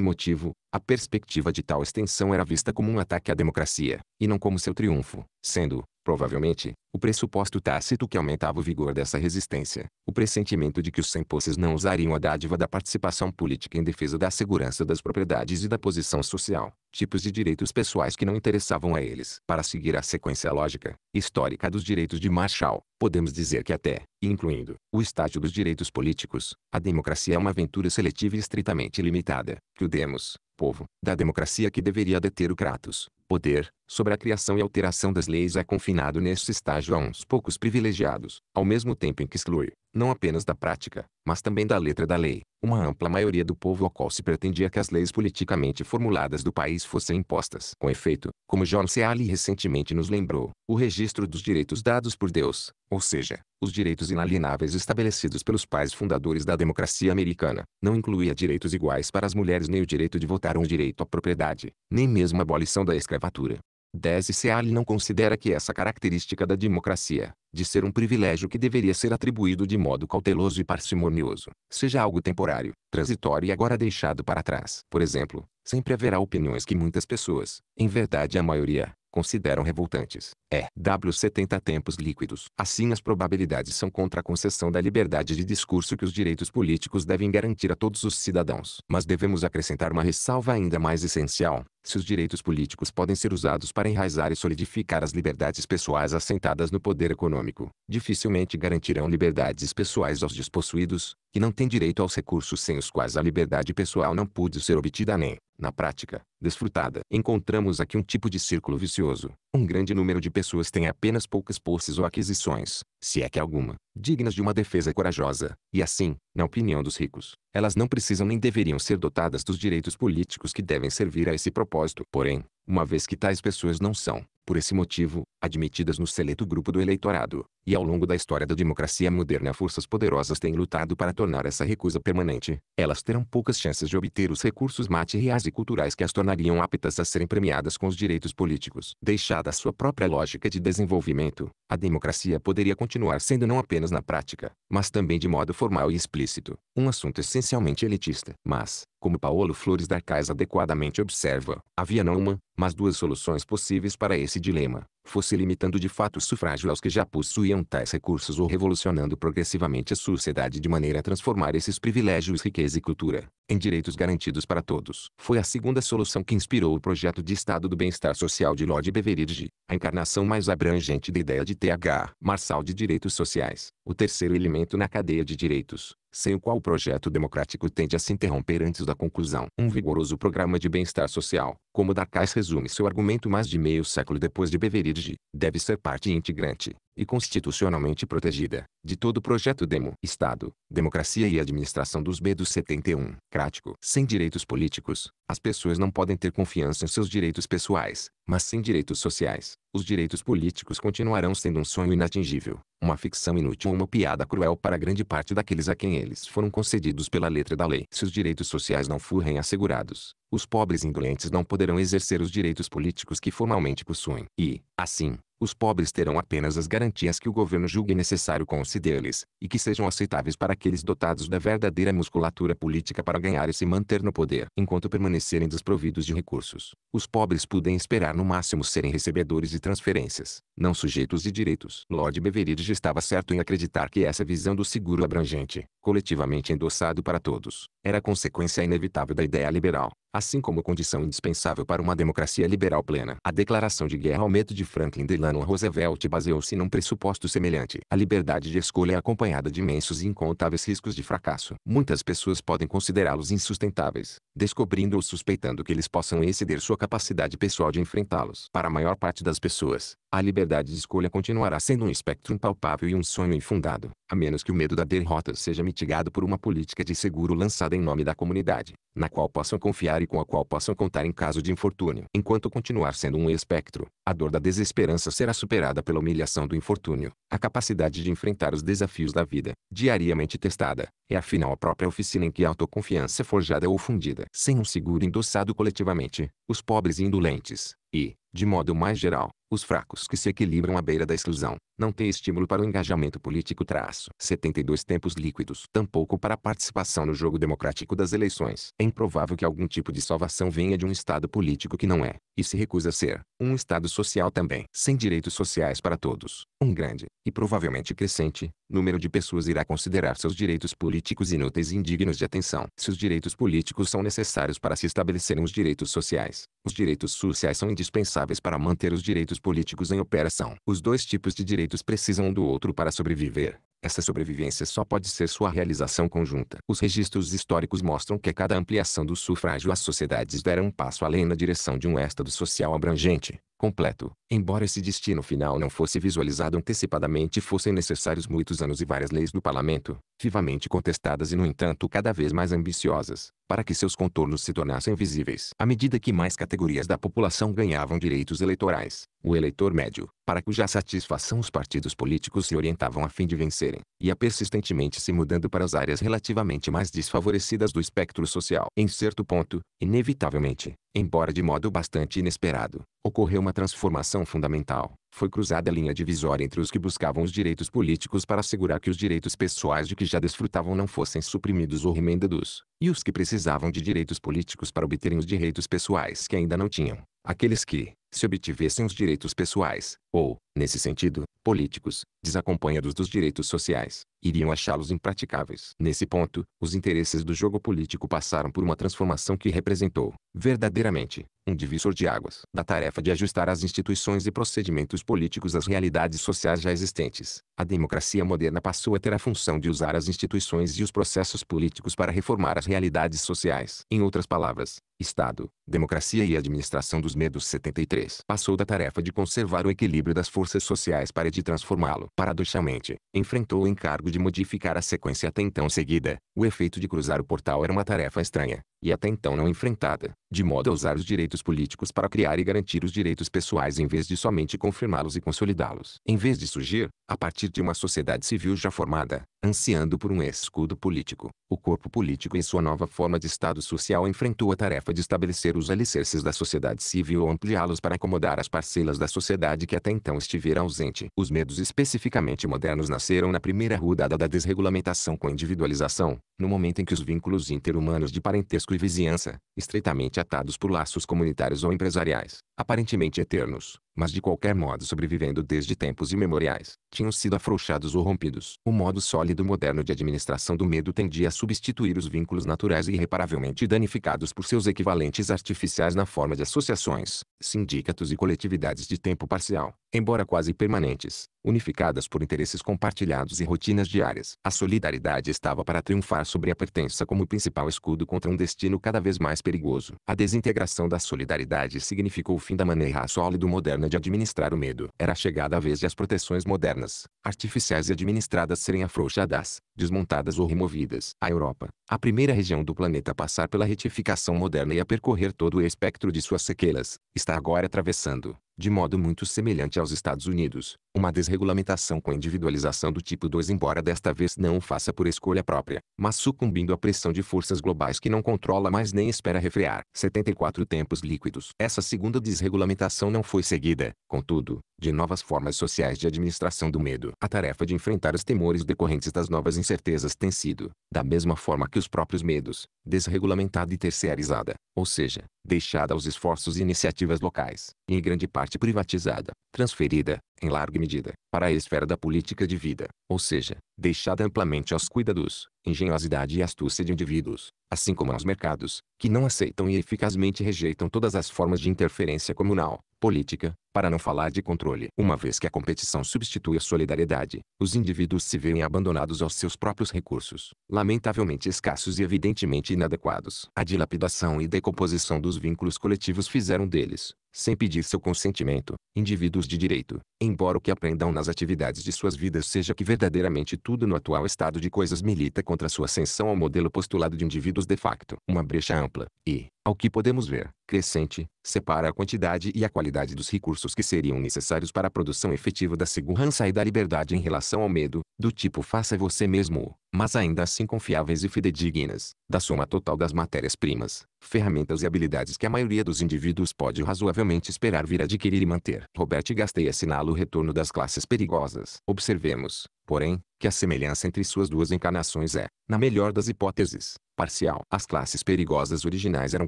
motivo, a perspectiva de tal extensão era vista como um ataque à democracia, e não como seu triunfo sendo, provavelmente, o pressuposto tácito que aumentava o vigor dessa resistência, o pressentimento de que os semposses não usariam a dádiva da participação política em defesa da segurança das propriedades e da posição social, tipos de direitos pessoais que não interessavam a eles. Para seguir a sequência lógica, histórica dos direitos de Marshall, podemos dizer que até, incluindo, o estágio dos direitos políticos, a democracia é uma aventura seletiva e estritamente limitada, que o demos, povo, da democracia que deveria deter o Kratos, poder, sobre a criação e alteração das leis é confinado neste estágio a uns poucos privilegiados, ao mesmo tempo em que exclui, não apenas da prática, mas também da letra da lei, uma ampla maioria do povo ao qual se pretendia que as leis politicamente formuladas do país fossem impostas. Com efeito, como John C. recentemente nos lembrou, o registro dos direitos dados por Deus, ou seja, os direitos inalienáveis estabelecidos pelos pais fundadores da democracia americana, não incluía direitos iguais para as mulheres nem o direito de votar ou o direito à propriedade, nem mesmo a abolição da escravidão escravatura. 10 Seale não considera que essa característica da democracia, de ser um privilégio que deveria ser atribuído de modo cauteloso e parcimonioso, seja algo temporário, transitório e agora deixado para trás. Por exemplo, sempre haverá opiniões que muitas pessoas, em verdade a maioria, consideram revoltantes. É. W 70 tempos líquidos. Assim as probabilidades são contra a concessão da liberdade de discurso que os direitos políticos devem garantir a todos os cidadãos. Mas devemos acrescentar uma ressalva ainda mais essencial. Se os direitos políticos podem ser usados para enraizar e solidificar as liberdades pessoais assentadas no poder econômico, dificilmente garantirão liberdades pessoais aos despossuídos, que não têm direito aos recursos sem os quais a liberdade pessoal não pôde ser obtida nem, na prática, desfrutada, encontramos aqui um tipo de círculo vicioso. Um grande número de pessoas tem apenas poucas posses ou aquisições, se é que alguma, dignas de uma defesa corajosa. E assim, na opinião dos ricos, elas não precisam nem deveriam ser dotadas dos direitos políticos que devem servir a esse propósito. Porém, uma vez que tais pessoas não são, por esse motivo, admitidas no seleto grupo do eleitorado, e ao longo da história da democracia moderna forças poderosas têm lutado para tornar essa recusa permanente, elas terão poucas chances de obter os recursos materiais e culturais que as tornariam aptas a serem premiadas com os direitos políticos. Deixada a sua própria lógica de desenvolvimento, a democracia poderia continuar sendo não apenas na prática, mas também de modo formal e explícito, um assunto essencialmente elitista. Mas, como Paulo Flores da Casa adequadamente observa, havia não uma, mas duas soluções possíveis para esse dilema fosse limitando de fato o sufrágio aos que já possuíam tais recursos ou revolucionando progressivamente a sociedade de maneira a transformar esses privilégios, riqueza e cultura, em direitos garantidos para todos. Foi a segunda solução que inspirou o projeto de Estado do Bem-Estar Social de Lord Beveridge, a encarnação mais abrangente da ideia de T.H. Marçal de direitos sociais, o terceiro elemento na cadeia de direitos, sem o qual o projeto democrático tende a se interromper antes da conclusão. Um vigoroso programa de bem-estar social, como Darkais resume seu argumento mais de meio século depois de Beveridge, deve ser parte integrante e constitucionalmente protegida, de todo projeto demo, Estado, democracia e administração dos B 71, crático. Sem direitos políticos, as pessoas não podem ter confiança em seus direitos pessoais, mas sem direitos sociais, os direitos políticos continuarão sendo um sonho inatingível, uma ficção inútil ou uma piada cruel para grande parte daqueles a quem eles foram concedidos pela letra da lei. Se os direitos sociais não forem assegurados, os pobres e indolentes não poderão exercer os direitos políticos que formalmente possuem. E, Assim, os pobres terão apenas as garantias que o governo julgue necessário conceder-lhes, e que sejam aceitáveis para aqueles dotados da verdadeira musculatura política para ganhar e se manter no poder, enquanto permanecerem desprovidos de recursos. Os pobres podem esperar no máximo serem recebedores de transferências, não sujeitos de direitos. Lord Beveridge estava certo em acreditar que essa visão do seguro abrangente, coletivamente endossado para todos, era consequência inevitável da ideia liberal, assim como condição indispensável para uma democracia liberal plena. A declaração de guerra ao medo de Franklin Delano Roosevelt baseou-se num pressuposto semelhante. A liberdade de escolha é acompanhada de imensos e incontáveis riscos de fracasso. Muitas pessoas podem considerá-los insustentáveis, descobrindo ou suspeitando que eles possam exceder sua capacidade pessoal de enfrentá-los. Para a maior parte das pessoas, a liberdade de escolha continuará sendo um espectro impalpável e um sonho infundado, a menos que o medo da derrota seja mitigado por uma política de seguro lançada em nome da comunidade, na qual possam confiar e com a qual possam contar em caso de infortúnio. Enquanto continuar sendo um espectro, a dor da desesperança será superada pela humilhação do infortúnio. A capacidade de enfrentar os desafios da vida, diariamente testada, é afinal a própria oficina em que a autoconfiança é forjada ou fundida. Sem um seguro endossado coletivamente, os pobres e indolentes, e, de modo mais geral, os fracos que se equilibram à beira da exclusão, não têm estímulo para o engajamento político traço 72 tempos líquidos, tampouco para a participação no jogo democrático das eleições. É improvável que algum tipo de salvação venha de um Estado político que não é, e se recusa a ser, um Estado social também. Sem direitos sociais para todos, um grande, e provavelmente crescente, número de pessoas irá considerar seus direitos políticos inúteis e indignos de atenção. Se os direitos políticos são necessários para se estabelecerem os direitos sociais, os direitos sociais são indispensáveis indispensáveis para manter os direitos políticos em operação. Os dois tipos de direitos precisam um do outro para sobreviver. Essa sobrevivência só pode ser sua realização conjunta. Os registros históricos mostram que a cada ampliação do sufrágio as sociedades deram um passo além na direção de um estado social abrangente, completo. Embora esse destino final não fosse visualizado antecipadamente fossem necessários muitos anos e várias leis do parlamento, vivamente contestadas e no entanto cada vez mais ambiciosas, para que seus contornos se tornassem visíveis. À medida que mais categorias da população ganhavam direitos eleitorais, o eleitor médio, para cuja satisfação os partidos políticos se orientavam a fim de vencerem, ia persistentemente se mudando para as áreas relativamente mais desfavorecidas do espectro social. Em certo ponto, inevitavelmente, embora de modo bastante inesperado, ocorreu uma transformação fundamental. Foi cruzada a linha divisória entre os que buscavam os direitos políticos para assegurar que os direitos pessoais de que já desfrutavam não fossem suprimidos ou remendados, e os que precisavam de direitos políticos para obterem os direitos pessoais que ainda não tinham. Aqueles que, se obtivessem os direitos pessoais, ou, nesse sentido, políticos, desacompanhados dos direitos sociais, iriam achá-los impraticáveis. Nesse ponto, os interesses do jogo político passaram por uma transformação que representou, verdadeiramente, um divisor de águas. Da tarefa de ajustar as instituições e procedimentos políticos às realidades sociais já existentes, a democracia moderna passou a ter a função de usar as instituições e os processos políticos para reformar as realidades sociais. Em outras palavras, Estado, democracia e administração dos medos 73 passou da tarefa de conservar o equilíbrio das forças sociais para de transformá-lo. Paradoxalmente, enfrentou o encargo de modificar a sequência até então seguida. O efeito de cruzar o portal era uma tarefa estranha, e até então não enfrentada, de modo a usar os direitos políticos para criar e garantir os direitos pessoais em vez de somente confirmá-los e consolidá-los. Em vez de surgir, a partir de uma sociedade civil já formada, ansiando por um escudo político, o corpo político em sua nova forma de Estado social enfrentou a tarefa de estabelecer os alicerces da sociedade civil ou ampliá-los para acomodar as parcelas da sociedade que até então estivera ausente. Os medos especificamente modernos nasceram na primeira rodada da desregulamentação com individualização, no momento em que os vínculos interhumanos de parentesco e vizinhança, estreitamente atados por laços comunitários ou empresariais, aparentemente eternos, mas de qualquer modo sobrevivendo desde tempos imemoriais, tinham sido afrouxados ou rompidos. O modo sólido moderno de administração do medo tendia a substituir os vínculos naturais irreparavelmente danificados por seus equivalentes artificiais na forma de associações, sindicatos e coletividades de tempo parcial, embora quase permanentes, unificadas por interesses compartilhados e rotinas diárias. A solidariedade estava para triunfar sobre a pertença como principal escudo contra um destino cada vez mais perigoso. A desintegração da solidariedade significou o fim da maneira sólida moderna moderna de administrar o medo. Era chegada a vez de as proteções modernas, artificiais e administradas serem afrouxadas, desmontadas ou removidas. A Europa, a primeira região do planeta a passar pela retificação moderna e a percorrer todo o espectro de suas sequelas, está agora atravessando, de modo muito semelhante aos Estados Unidos, uma desregulamentação com individualização do tipo 2 embora desta vez não o faça por escolha própria, mas sucumbindo à pressão de forças globais que não controla mais nem espera refrear. 74 Tempos líquidos. Essa segunda desregulamentação não foi seguida, contudo, de novas formas sociais de administração do medo. A tarefa de enfrentar os temores decorrentes das novas incertezas tem sido, da mesma forma que os próprios medos, desregulamentada e terceirizada, ou seja, deixada aos esforços e iniciativas locais, e em grande parte parte privatizada, transferida, em larga medida, para a esfera da política de vida, ou seja, deixada amplamente aos cuidados, engenhosidade e astúcia de indivíduos, assim como aos mercados, que não aceitam e eficazmente rejeitam todas as formas de interferência comunal, política, para não falar de controle. Uma vez que a competição substitui a solidariedade, os indivíduos se veem abandonados aos seus próprios recursos, lamentavelmente escassos e evidentemente inadequados. A dilapidação e decomposição dos vínculos coletivos fizeram deles, sem pedir seu consentimento, indivíduos de direito, embora o que aprendam nas atividades de suas vidas seja que verdadeiramente tudo no atual estado de coisas milita contra sua ascensão ao modelo postulado de indivíduos de facto. Uma brecha ampla, e, ao que podemos ver, crescente, separa a quantidade e a qualidade dos recursos que seriam necessários para a produção efetiva da segurança e da liberdade em relação ao medo, do tipo faça você mesmo, mas ainda assim confiáveis e fidedignas, da soma total das matérias-primas, ferramentas e habilidades que a maioria dos indivíduos pode razoavelmente esperar vir adquirir e manter. Robert Gastei assinala o retorno das classes perigosas. Observemos, porém, que a semelhança entre suas duas encarnações é, na melhor das hipóteses, parcial. As classes perigosas originais eram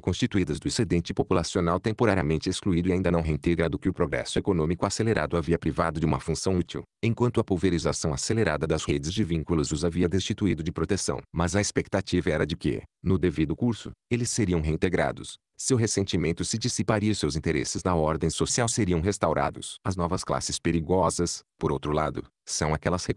constituídas do excedente populacional temporariamente excluído e ainda não reintegrado que o progresso econômico acelerado havia privado de uma função útil, enquanto a pulverização acelerada das redes de vínculos os havia destituído de proteção. Mas a expectativa era de que, no devido curso, eles seriam reintegrados. Seu ressentimento se dissiparia e seus interesses na ordem social seriam restaurados. As novas classes perigosas, por outro lado, são aquelas que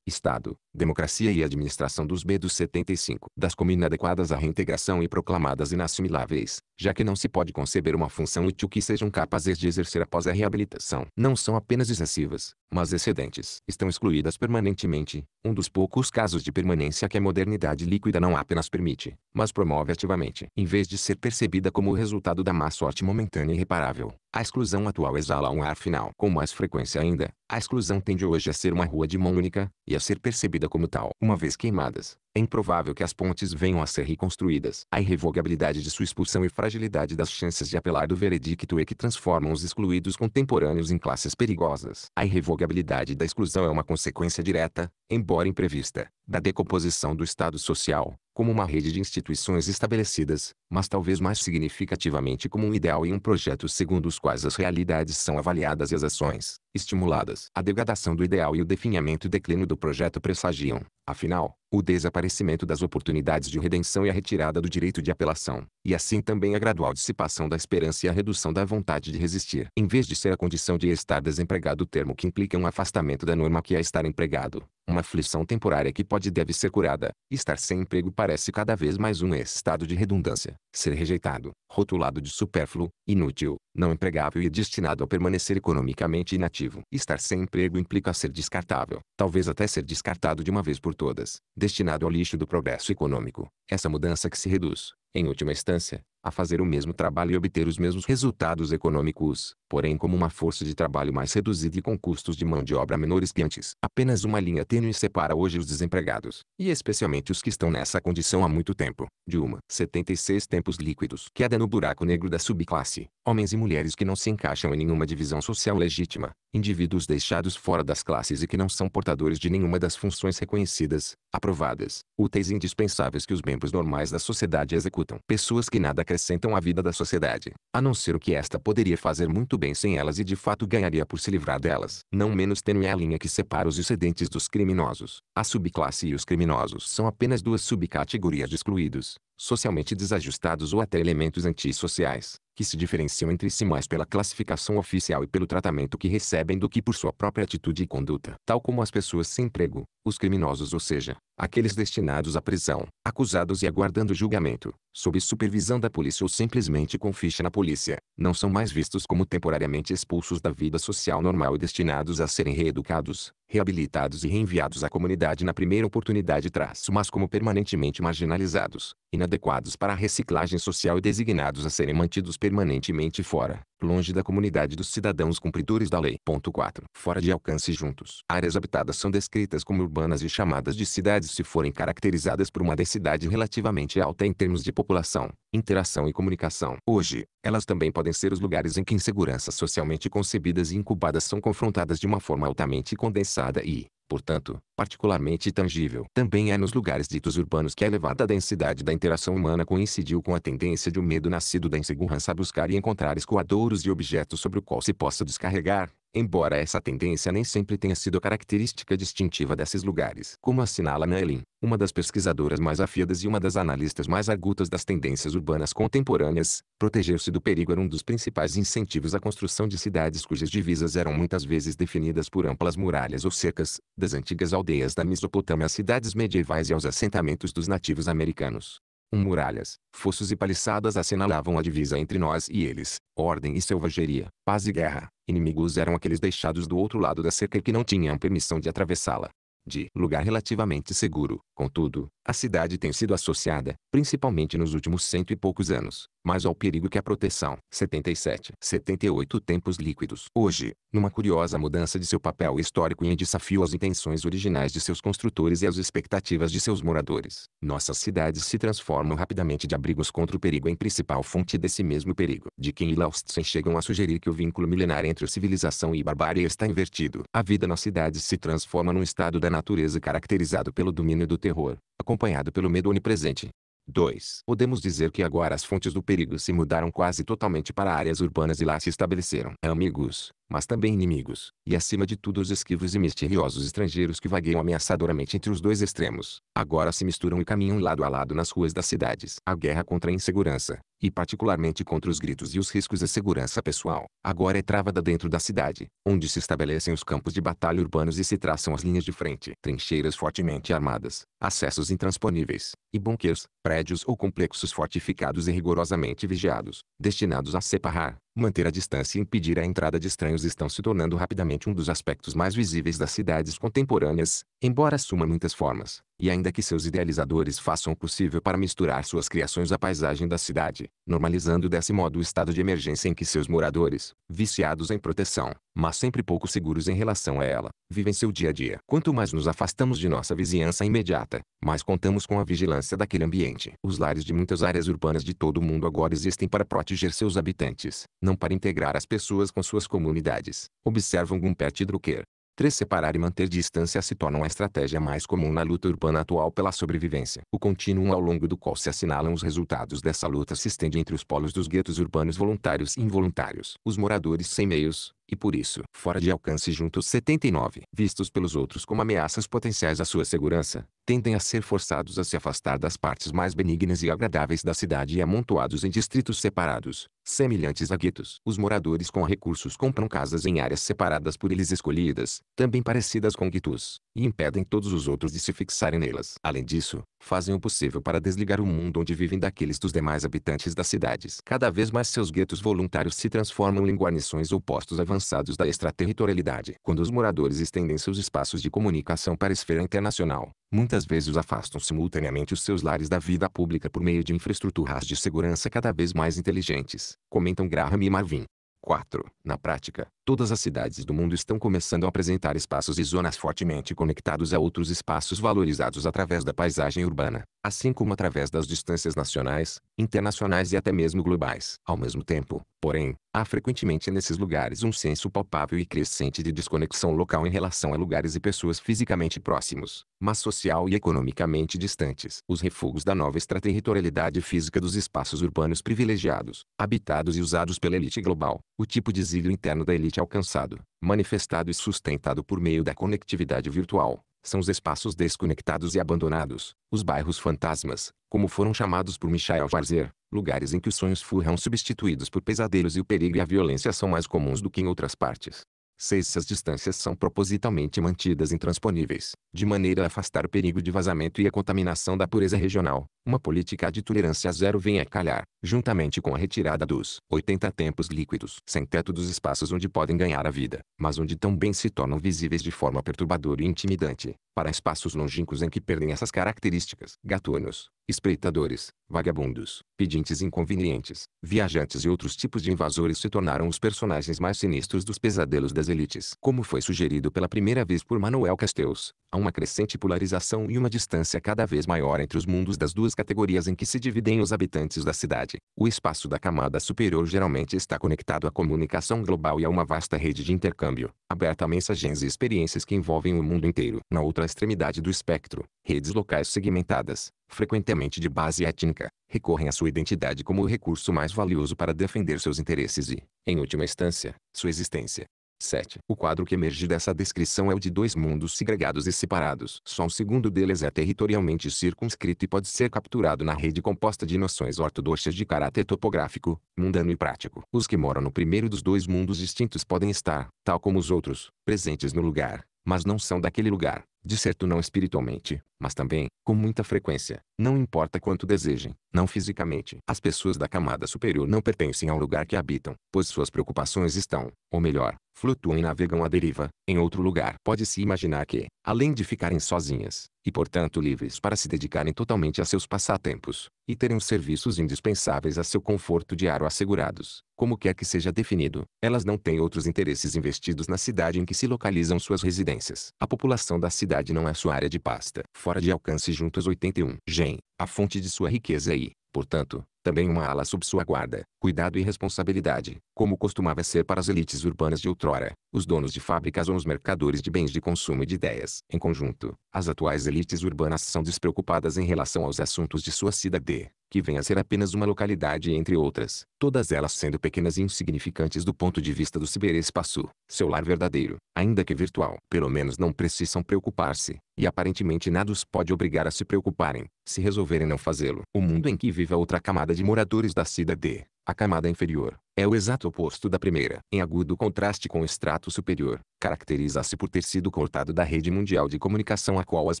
Estado democracia e administração dos B dos 75, das como inadequadas à reintegração e proclamadas inassimiláveis, já que não se pode conceber uma função útil que sejam capazes de exercer após a reabilitação. Não são apenas excessivas, mas excedentes. Estão excluídas permanentemente, um dos poucos casos de permanência que a modernidade líquida não apenas permite, mas promove ativamente. Em vez de ser percebida como o resultado da má sorte momentânea e irreparável, a exclusão atual exala um ar final. Com mais frequência ainda, a exclusão tende hoje a ser uma rua de mão única, e a ser percebida como tal. Uma vez queimadas, é improvável que as pontes venham a ser reconstruídas. A irrevogabilidade de sua expulsão e fragilidade das chances de apelar do veredicto é que transformam os excluídos contemporâneos em classes perigosas. A irrevogabilidade da exclusão é uma consequência direta, embora imprevista, da decomposição do Estado social, como uma rede de instituições estabelecidas, mas talvez mais significativamente como um ideal e um projeto segundo os quais as realidades são avaliadas e as ações estimuladas. A degradação do ideal e o definhamento e declínio do projeto pressagiam, Afinal, o desaparecimento das oportunidades de redenção e a retirada do direito de apelação, e assim também a gradual dissipação da esperança e a redução da vontade de resistir, em vez de ser a condição de estar desempregado o termo que implica um afastamento da norma que é estar empregado, uma aflição temporária que pode e deve ser curada. Estar sem emprego parece cada vez mais um estado de redundância. Ser rejeitado, rotulado de supérfluo, inútil, não empregável e destinado a permanecer economicamente inativo. Estar sem emprego implica ser descartável, talvez até ser descartado de uma vez por todas, destinado ao lixo do progresso econômico. Essa mudança que se reduz, em última instância, a fazer o mesmo trabalho e obter os mesmos resultados econômicos, porém como uma força de trabalho mais reduzida e com custos de mão de obra menores que antes. Apenas uma linha tênue separa hoje os desempregados, e especialmente os que estão nessa condição há muito tempo, de uma 76 tempos líquidos. Queda no buraco negro da subclasse, homens e mulheres que não se encaixam em nenhuma divisão social legítima, indivíduos deixados fora das classes e que não são portadores de nenhuma das funções reconhecidas, aprovadas, úteis e indispensáveis que os membros normais da sociedade executam executam. Pessoas que nada acrescentam à vida da sociedade, a não ser o que esta poderia fazer muito bem sem elas e de fato ganharia por se livrar delas. Não menos tênue é a linha que separa os excedentes dos criminosos. A subclasse e os criminosos são apenas duas subcategorias de excluídos, socialmente desajustados ou até elementos antissociais, que se diferenciam entre si mais pela classificação oficial e pelo tratamento que recebem do que por sua própria atitude e conduta. Tal como as pessoas sem emprego, os criminosos ou seja, aqueles destinados à prisão, acusados e aguardando julgamento, sob supervisão da polícia ou simplesmente com ficha na polícia, não são mais vistos como temporariamente expulsos da vida social normal e destinados a serem reeducados, reabilitados e reenviados à comunidade na primeira oportunidade traço mas como permanentemente marginalizados, inadequados para a reciclagem social e designados a serem mantidos permanentemente fora, longe da comunidade dos cidadãos cumpridores da lei. Ponto 4. Fora de alcance juntos. Áreas habitadas são descritas como urbanas e chamadas de cidades se forem caracterizadas por uma densidade relativamente alta em termos de população, interação e comunicação. Hoje, elas também podem ser os lugares em que inseguranças socialmente concebidas e incubadas são confrontadas de uma forma altamente condensada e, Portanto, particularmente tangível também é nos lugares ditos urbanos que a elevada densidade da interação humana coincidiu com a tendência de um medo nascido da insegurança a buscar e encontrar escoadouros e objetos sobre o qual se possa descarregar, embora essa tendência nem sempre tenha sido característica distintiva desses lugares. Como assinala Naelin, uma das pesquisadoras mais afiadas e uma das analistas mais agutas das tendências urbanas contemporâneas, proteger-se do perigo era um dos principais incentivos à construção de cidades cujas divisas eram muitas vezes definidas por amplas muralhas ou cercas, das antigas aldeias da Mesopotâmia às cidades medievais e aos assentamentos dos nativos americanos. Um muralhas, fossos e paliçadas assinalavam a divisa entre nós e eles, ordem e selvageria, paz e guerra, Inimigos eram aqueles deixados do outro lado da cerca e que não tinham permissão de atravessá-la. De lugar relativamente seguro, Contudo, a cidade tem sido associada, principalmente nos últimos cento e poucos anos, mais ao perigo que à proteção 77, 78 tempos líquidos. Hoje, numa curiosa mudança de seu papel histórico e em desafio às intenções originais de seus construtores e às expectativas de seus moradores, nossas cidades se transformam rapidamente de abrigos contra o perigo em principal fonte desse mesmo perigo. De quem e Laustsen chegam a sugerir que o vínculo milenar entre civilização e barbárie está invertido. A vida nas cidades se transforma num estado da natureza caracterizado pelo domínio do terror, acompanhado pelo medo onipresente. 2. Podemos dizer que agora as fontes do perigo se mudaram quase totalmente para áreas urbanas e lá se estabeleceram amigos, mas também inimigos, e acima de tudo os esquivos e misteriosos estrangeiros que vagueiam ameaçadoramente entre os dois extremos. Agora se misturam e caminham lado a lado nas ruas das cidades. A guerra contra a insegurança, e particularmente contra os gritos e os riscos à segurança pessoal, agora é travada dentro da cidade, onde se estabelecem os campos de batalha urbanos e se traçam as linhas de frente, trincheiras fortemente armadas, acessos intransponíveis, e bunkers, prédios ou complexos fortificados e rigorosamente vigiados, destinados a separar, manter a distância e impedir a entrada de estranhos estão se tornando rapidamente um dos aspectos mais visíveis das cidades contemporâneas, embora assuma muitas formas, e ainda que seus idealizadores façam o possível para misturar suas criações à paisagem da cidade, normalizando desse modo o estado de emergência em que seus moradores, viciados em proteção, mas sempre pouco seguros em relação a ela, vivem seu dia a dia. Quanto mais nos afastamos de nossa vizinhança imediata, mais contamos com a vigilância daquele ambiente. Os lares de muitas áreas urbanas de todo o mundo agora existem para proteger seus habitantes, não para integrar as pessoas com suas comunidades. Observam Gumpert e Drucker. 3. Separar e manter distância se tornam a estratégia mais comum na luta urbana atual pela sobrevivência. O contínuo ao longo do qual se assinalam os resultados dessa luta se estende entre os polos dos guetos urbanos voluntários e involuntários. Os moradores sem meios, e por isso, fora de alcance junto 79, vistos pelos outros como ameaças potenciais à sua segurança, tendem a ser forçados a se afastar das partes mais benignas e agradáveis da cidade e amontoados em distritos separados, semelhantes a guetos. Os moradores com recursos compram casas em áreas separadas por eles escolhidas, também parecidas com guetos, e impedem todos os outros de se fixarem nelas. Além disso, fazem o possível para desligar o mundo onde vivem daqueles dos demais habitantes das cidades. Cada vez mais seus guetos voluntários se transformam em guarnições ou postos avançados da extraterritorialidade. Quando os moradores estendem seus espaços de comunicação para a esfera internacional, muitas vezes afastam simultaneamente os seus lares da vida pública por meio de infraestruturas de segurança cada vez mais inteligentes, comentam Graham e Marvin. 4. Na prática, Todas as cidades do mundo estão começando a apresentar espaços e zonas fortemente conectados a outros espaços valorizados através da paisagem urbana, assim como através das distâncias nacionais, internacionais e até mesmo globais. Ao mesmo tempo, porém, há frequentemente nesses lugares um senso palpável e crescente de desconexão local em relação a lugares e pessoas fisicamente próximos, mas social e economicamente distantes. Os refugos da nova extraterritorialidade física dos espaços urbanos privilegiados, habitados e usados pela elite global, o tipo de exílio interno da elite alcançado, manifestado e sustentado por meio da conectividade virtual, são os espaços desconectados e abandonados, os bairros fantasmas, como foram chamados por Michael Schwarzer, lugares em que os sonhos furram substituídos por pesadelos e o perigo e a violência são mais comuns do que em outras partes. Se essas distâncias são propositalmente mantidas intransponíveis, de maneira a afastar o perigo de vazamento e a contaminação da pureza regional. Uma política de tolerância zero vem a calhar, juntamente com a retirada dos 80 tempos líquidos sem teto dos espaços onde podem ganhar a vida, mas onde também se tornam visíveis de forma perturbadora e intimidante, para espaços longínquos em que perdem essas características. Gatunos, espreitadores, vagabundos, pedintes inconvenientes, viajantes e outros tipos de invasores se tornaram os personagens mais sinistros dos pesadelos das elites. Como foi sugerido pela primeira vez por Manuel Castells, há uma crescente polarização e uma distância cada vez maior entre os mundos das duas categorias em que se dividem os habitantes da cidade. O espaço da camada superior geralmente está conectado à comunicação global e a uma vasta rede de intercâmbio, aberta a mensagens e experiências que envolvem o mundo inteiro. Na outra extremidade do espectro, redes locais segmentadas, frequentemente majoritariamente de base étnica, recorrem à sua identidade como o recurso mais valioso para defender seus interesses e, em última instância, sua existência. 7. O quadro que emerge dessa descrição é o de dois mundos segregados e separados. Só um segundo deles é territorialmente circunscrito e pode ser capturado na rede composta de noções ortodoxas de caráter topográfico, mundano e prático. Os que moram no primeiro dos dois mundos distintos podem estar, tal como os outros, presentes no lugar, mas não são daquele lugar. De certo não espiritualmente, mas também, com muita frequência, não importa quanto desejem, não fisicamente. As pessoas da camada superior não pertencem ao lugar que habitam, pois suas preocupações estão, ou melhor, flutuam e navegam à deriva, em outro lugar. Pode-se imaginar que, além de ficarem sozinhas, e portanto livres para se dedicarem totalmente a seus passatempos, e terem os serviços indispensáveis a seu conforto diário assegurados, como quer que seja definido, elas não têm outros interesses investidos na cidade em que se localizam suas residências. A população da cidade não é sua área de pasta. Fora de alcance junto às 81. Gen, a fonte de sua riqueza e, portanto, também uma ala sob sua guarda, cuidado e responsabilidade, como costumava ser para as elites urbanas de outrora, os donos de fábricas ou os mercadores de bens de consumo e de ideias. Em conjunto, as atuais elites urbanas são despreocupadas em relação aos assuntos de sua cidade, que vem a ser apenas uma localidade entre outras, todas elas sendo pequenas e insignificantes do ponto de vista do ciberespaço, seu lar verdadeiro, ainda que virtual. Pelo menos não precisam preocupar-se, e aparentemente nada os pode obrigar a se preocuparem, se resolverem não fazê-lo. O mundo em que vive a outra camada de moradores da cidade a camada inferior é o exato oposto da primeira. Em agudo contraste com o extrato superior, caracteriza-se por ter sido cortado da rede mundial de comunicação a qual as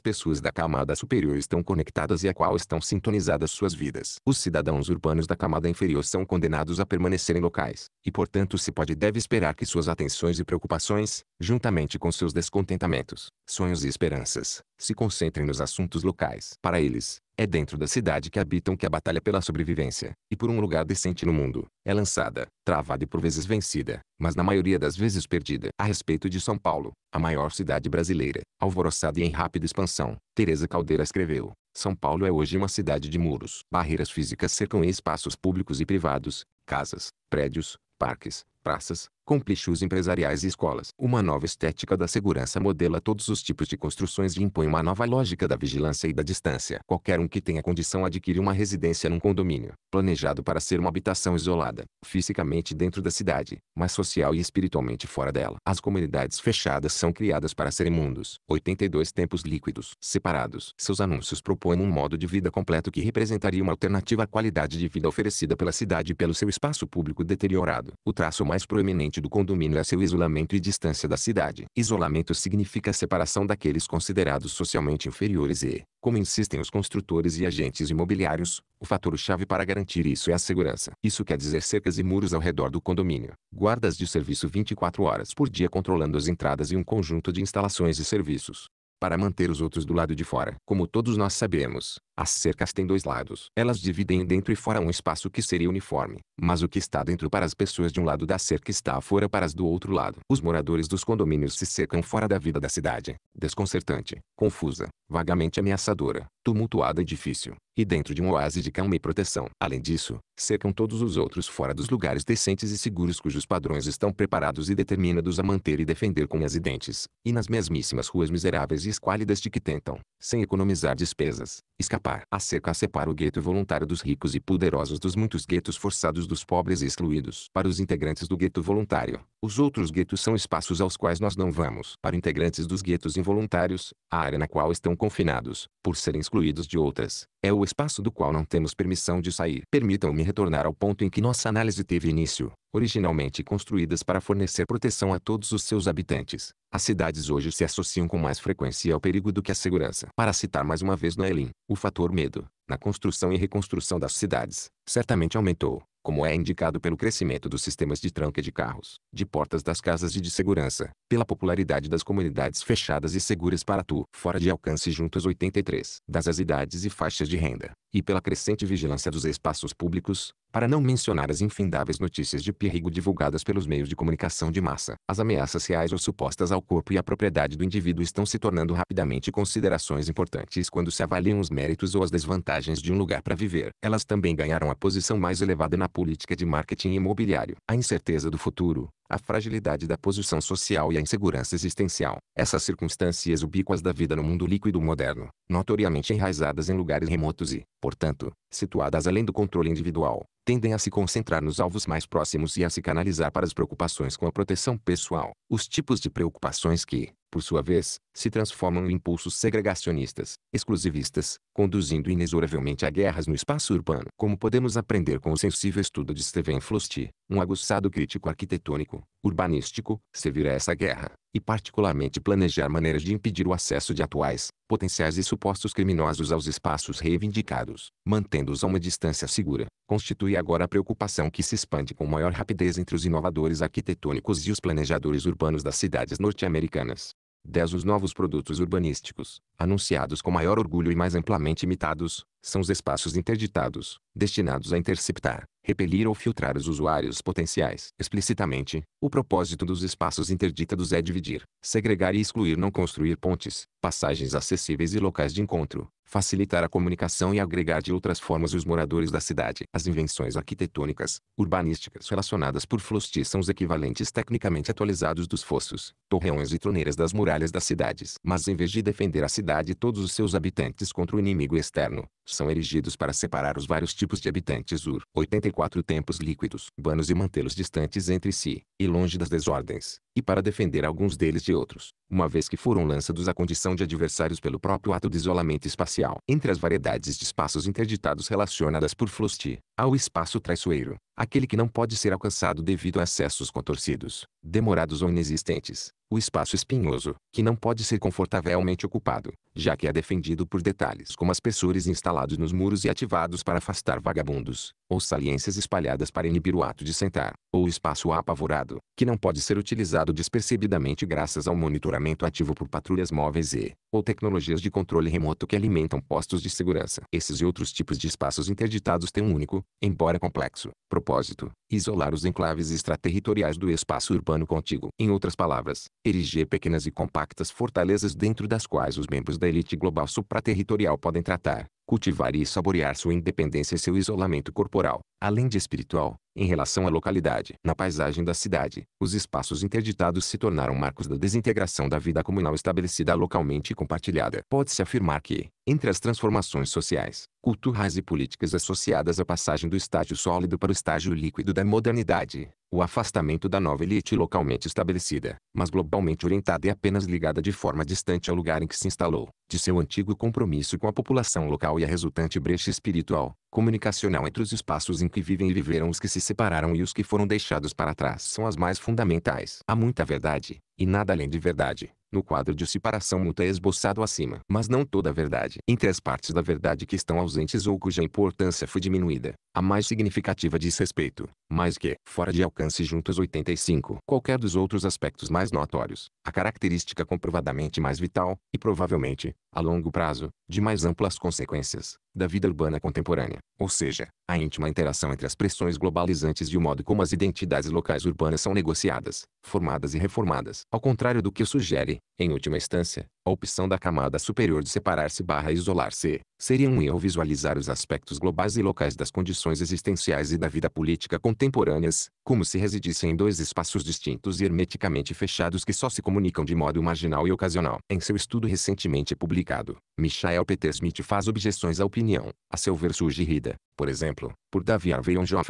pessoas da camada superior estão conectadas e a qual estão sintonizadas suas vidas. Os cidadãos urbanos da camada inferior são condenados a permanecerem locais, e portanto se pode e deve esperar que suas atenções e preocupações, juntamente com seus descontentamentos, sonhos e esperanças, se concentrem nos assuntos locais. Para eles, é dentro da cidade que habitam que a batalha pela sobrevivência, e por um lugar decente no mundo, é lançada, travada e por vezes vencida, mas na maioria das vezes perdida. A respeito de São Paulo, a maior cidade brasileira, alvoroçada e em rápida expansão, Teresa Caldeira escreveu, São Paulo é hoje uma cidade de muros. Barreiras físicas cercam espaços públicos e privados, casas, prédios, parques, praças, com plexus empresariais e escolas. Uma nova estética da segurança modela todos os tipos de construções e impõe uma nova lógica da vigilância e da distância. Qualquer um que tenha condição adquire uma residência num condomínio, planejado para ser uma habitação isolada, fisicamente dentro da cidade, mas social e espiritualmente fora dela. As comunidades fechadas são criadas para serem mundos. 82 tempos líquidos, separados. Seus anúncios propõem um modo de vida completo que representaria uma alternativa à qualidade de vida oferecida pela cidade e pelo seu espaço público deteriorado. O traço mais mais proeminente do condomínio é seu isolamento e distância da cidade. Isolamento significa separação daqueles considerados socialmente inferiores e, como insistem os construtores e agentes imobiliários, o fator-chave para garantir isso é a segurança. Isso quer dizer cercas e muros ao redor do condomínio, guardas de serviço 24 horas por dia controlando as entradas e um conjunto de instalações e serviços para manter os outros do lado de fora. Como todos nós sabemos, as cercas têm dois lados. Elas dividem dentro e fora um espaço que seria uniforme, mas o que está dentro para as pessoas de um lado da cerca está fora para as do outro lado. Os moradores dos condomínios se cercam fora da vida da cidade, desconcertante, confusa, vagamente ameaçadora, tumultuada e difícil, e dentro de um oásis de calma e proteção. Além disso, cercam todos os outros fora dos lugares decentes e seguros cujos padrões estão preparados e determinados a manter e defender com as e dentes, e nas mesmíssimas ruas miseráveis e esquálidas de que tentam, sem economizar despesas, escapar limpar. A seca separa o gueto voluntário dos ricos e poderosos dos muitos guetos forçados dos pobres e excluídos. Para os integrantes do gueto voluntário, os outros guetos são espaços aos quais nós não vamos. Para integrantes dos guetos involuntários, a área na qual estão confinados, por serem excluídos de outras, é o espaço do qual não temos permissão de sair. Permitam-me retornar ao ponto em que nossa análise teve início, originalmente construídas para fornecer proteção a todos os seus habitantes, as cidades hoje se associam com mais frequência ao perigo do que à segurança. Para citar mais uma vez Noelin, o fator medo, na construção e reconstrução das cidades, certamente aumentou, como é indicado pelo crescimento dos sistemas de tranca de carros, de portas das casas e de segurança, pela popularidade das comunidades fechadas e seguras para tu, fora de alcance junto às 83 das idades e faixas de renda e pela crescente vigilância dos espaços públicos, para não mencionar as infindáveis notícias de perigo divulgadas pelos meios de comunicação de massa. As ameaças reais ou supostas ao corpo e à propriedade do indivíduo estão se tornando rapidamente considerações importantes quando se avaliam os méritos ou as desvantagens de um lugar para viver. Elas também ganharam a posição mais elevada na política de marketing imobiliário. A incerteza do futuro, a fragilidade da posição social e a insegurança existencial. Essas circunstâncias ubíquas da vida no mundo líquido moderno, notoriamente enraizadas em lugares remotos e, portanto, situadas além do controle individual, tendem a se concentrar nos alvos mais próximos e a se canalizar para as preocupações com a proteção pessoal. Os tipos de preocupações que, por sua vez, se transformam em impulsos segregacionistas, exclusivistas, conduzindo inexoravelmente a guerras no espaço urbano. Como podemos aprender com o sensível estudo de Steven Flosti, um aguçado crítico arquitetônico, urbanístico, servir a essa guerra, e particularmente planejar maneiras de impedir o acesso de atuais, potenciais e supostos criminosos aos espaços reivindicados, mantendo-os a uma distância segura, constitui agora a preocupação que se expande com maior rapidez entre os inovadores arquitetônicos e os planejadores urbanos das cidades norte-americanas. 10. Os novos produtos urbanísticos, anunciados com maior orgulho e mais amplamente imitados, são os espaços interditados, destinados a interceptar, repelir ou filtrar os usuários potenciais. Explicitamente, o propósito dos espaços interditados é dividir, segregar e excluir não construir pontes, passagens acessíveis e locais de encontro, facilitar a comunicação e agregar de outras formas os moradores da cidade. As invenções arquitetônicas, urbanísticas relacionadas por Flosti são os equivalentes tecnicamente atualizados dos fossos, torreões e troneiras das muralhas das cidades. Mas em vez de defender a cidade e todos os seus habitantes contra o inimigo externo, são erigidos para separar os vários tipos de habitantes Ur. 84 tempos líquidos. Banos e mantê-los distantes entre si, e longe das desordens, e para defender alguns deles de outros, uma vez que foram lançados à condição de adversários pelo próprio ato de isolamento espacial. Entre as variedades de espaços interditados relacionadas por flusti ao espaço traiçoeiro, aquele que não pode ser alcançado devido a acessos contorcidos, demorados ou inexistentes. O espaço espinhoso, que não pode ser confortavelmente ocupado, já que é defendido por detalhes como aspersores instalados nos muros e ativados para afastar vagabundos, ou saliências espalhadas para inibir o ato de sentar, ou o espaço apavorado, que não pode ser utilizado despercebidamente graças ao monitoramento ativo por patrulhas móveis e, ou tecnologias de controle remoto que alimentam postos de segurança. Esses e outros tipos de espaços interditados têm um único, embora complexo, propósito, isolar os enclaves extraterritoriais do espaço urbano contíguo. Em outras palavras, erigir pequenas e compactas fortalezas dentro das quais os membros da elite global supraterritorial podem tratar, cultivar e saborear sua independência e seu isolamento corporal, além de espiritual, em relação à localidade, na paisagem da cidade, os espaços interditados se tornaram marcos da desintegração da vida comunal estabelecida localmente e compartilhada. Pode-se afirmar que, entre as transformações sociais, culturais e políticas associadas à passagem do estágio sólido para o estágio líquido da modernidade, o afastamento da nova elite localmente estabelecida, mas globalmente orientada e apenas ligada de forma distante ao lugar em que se instalou, de seu antigo compromisso com a população local e a resultante brecha espiritual, comunicacional entre os espaços em que vivem e viveram os que se separaram e os que foram deixados para trás são as mais fundamentais. Há muita verdade, e nada além de verdade, no quadro de separação mútua é esboçado acima. Mas não toda a verdade. Entre as partes da verdade que estão ausentes ou cuja importância foi diminuída, a mais significativa diz respeito, mais que, fora de alcance juntos 85, qualquer dos outros aspectos mais notórios, a característica comprovadamente mais vital, e provavelmente, a longo prazo, de mais amplas consequências, da vida urbana contemporânea, ou seja, a íntima interação entre as pressões globalizantes e o modo como as identidades locais urbanas são negociadas, formadas e reformadas, ao contrário do que sugere, em última instância, a opção da camada superior de separar-se barra isolar-se, seria um erro visualizar os aspectos globais e locais das condições existenciais e da vida política contemporâneas, como se residissem em dois espaços distintos e hermeticamente fechados que só se comunicam de modo marginal e ocasional. Em seu estudo recentemente publicado, Michael Peter Smith faz objeções à opinião, a seu ver sugerida, por exemplo, por Davi Harvey ou John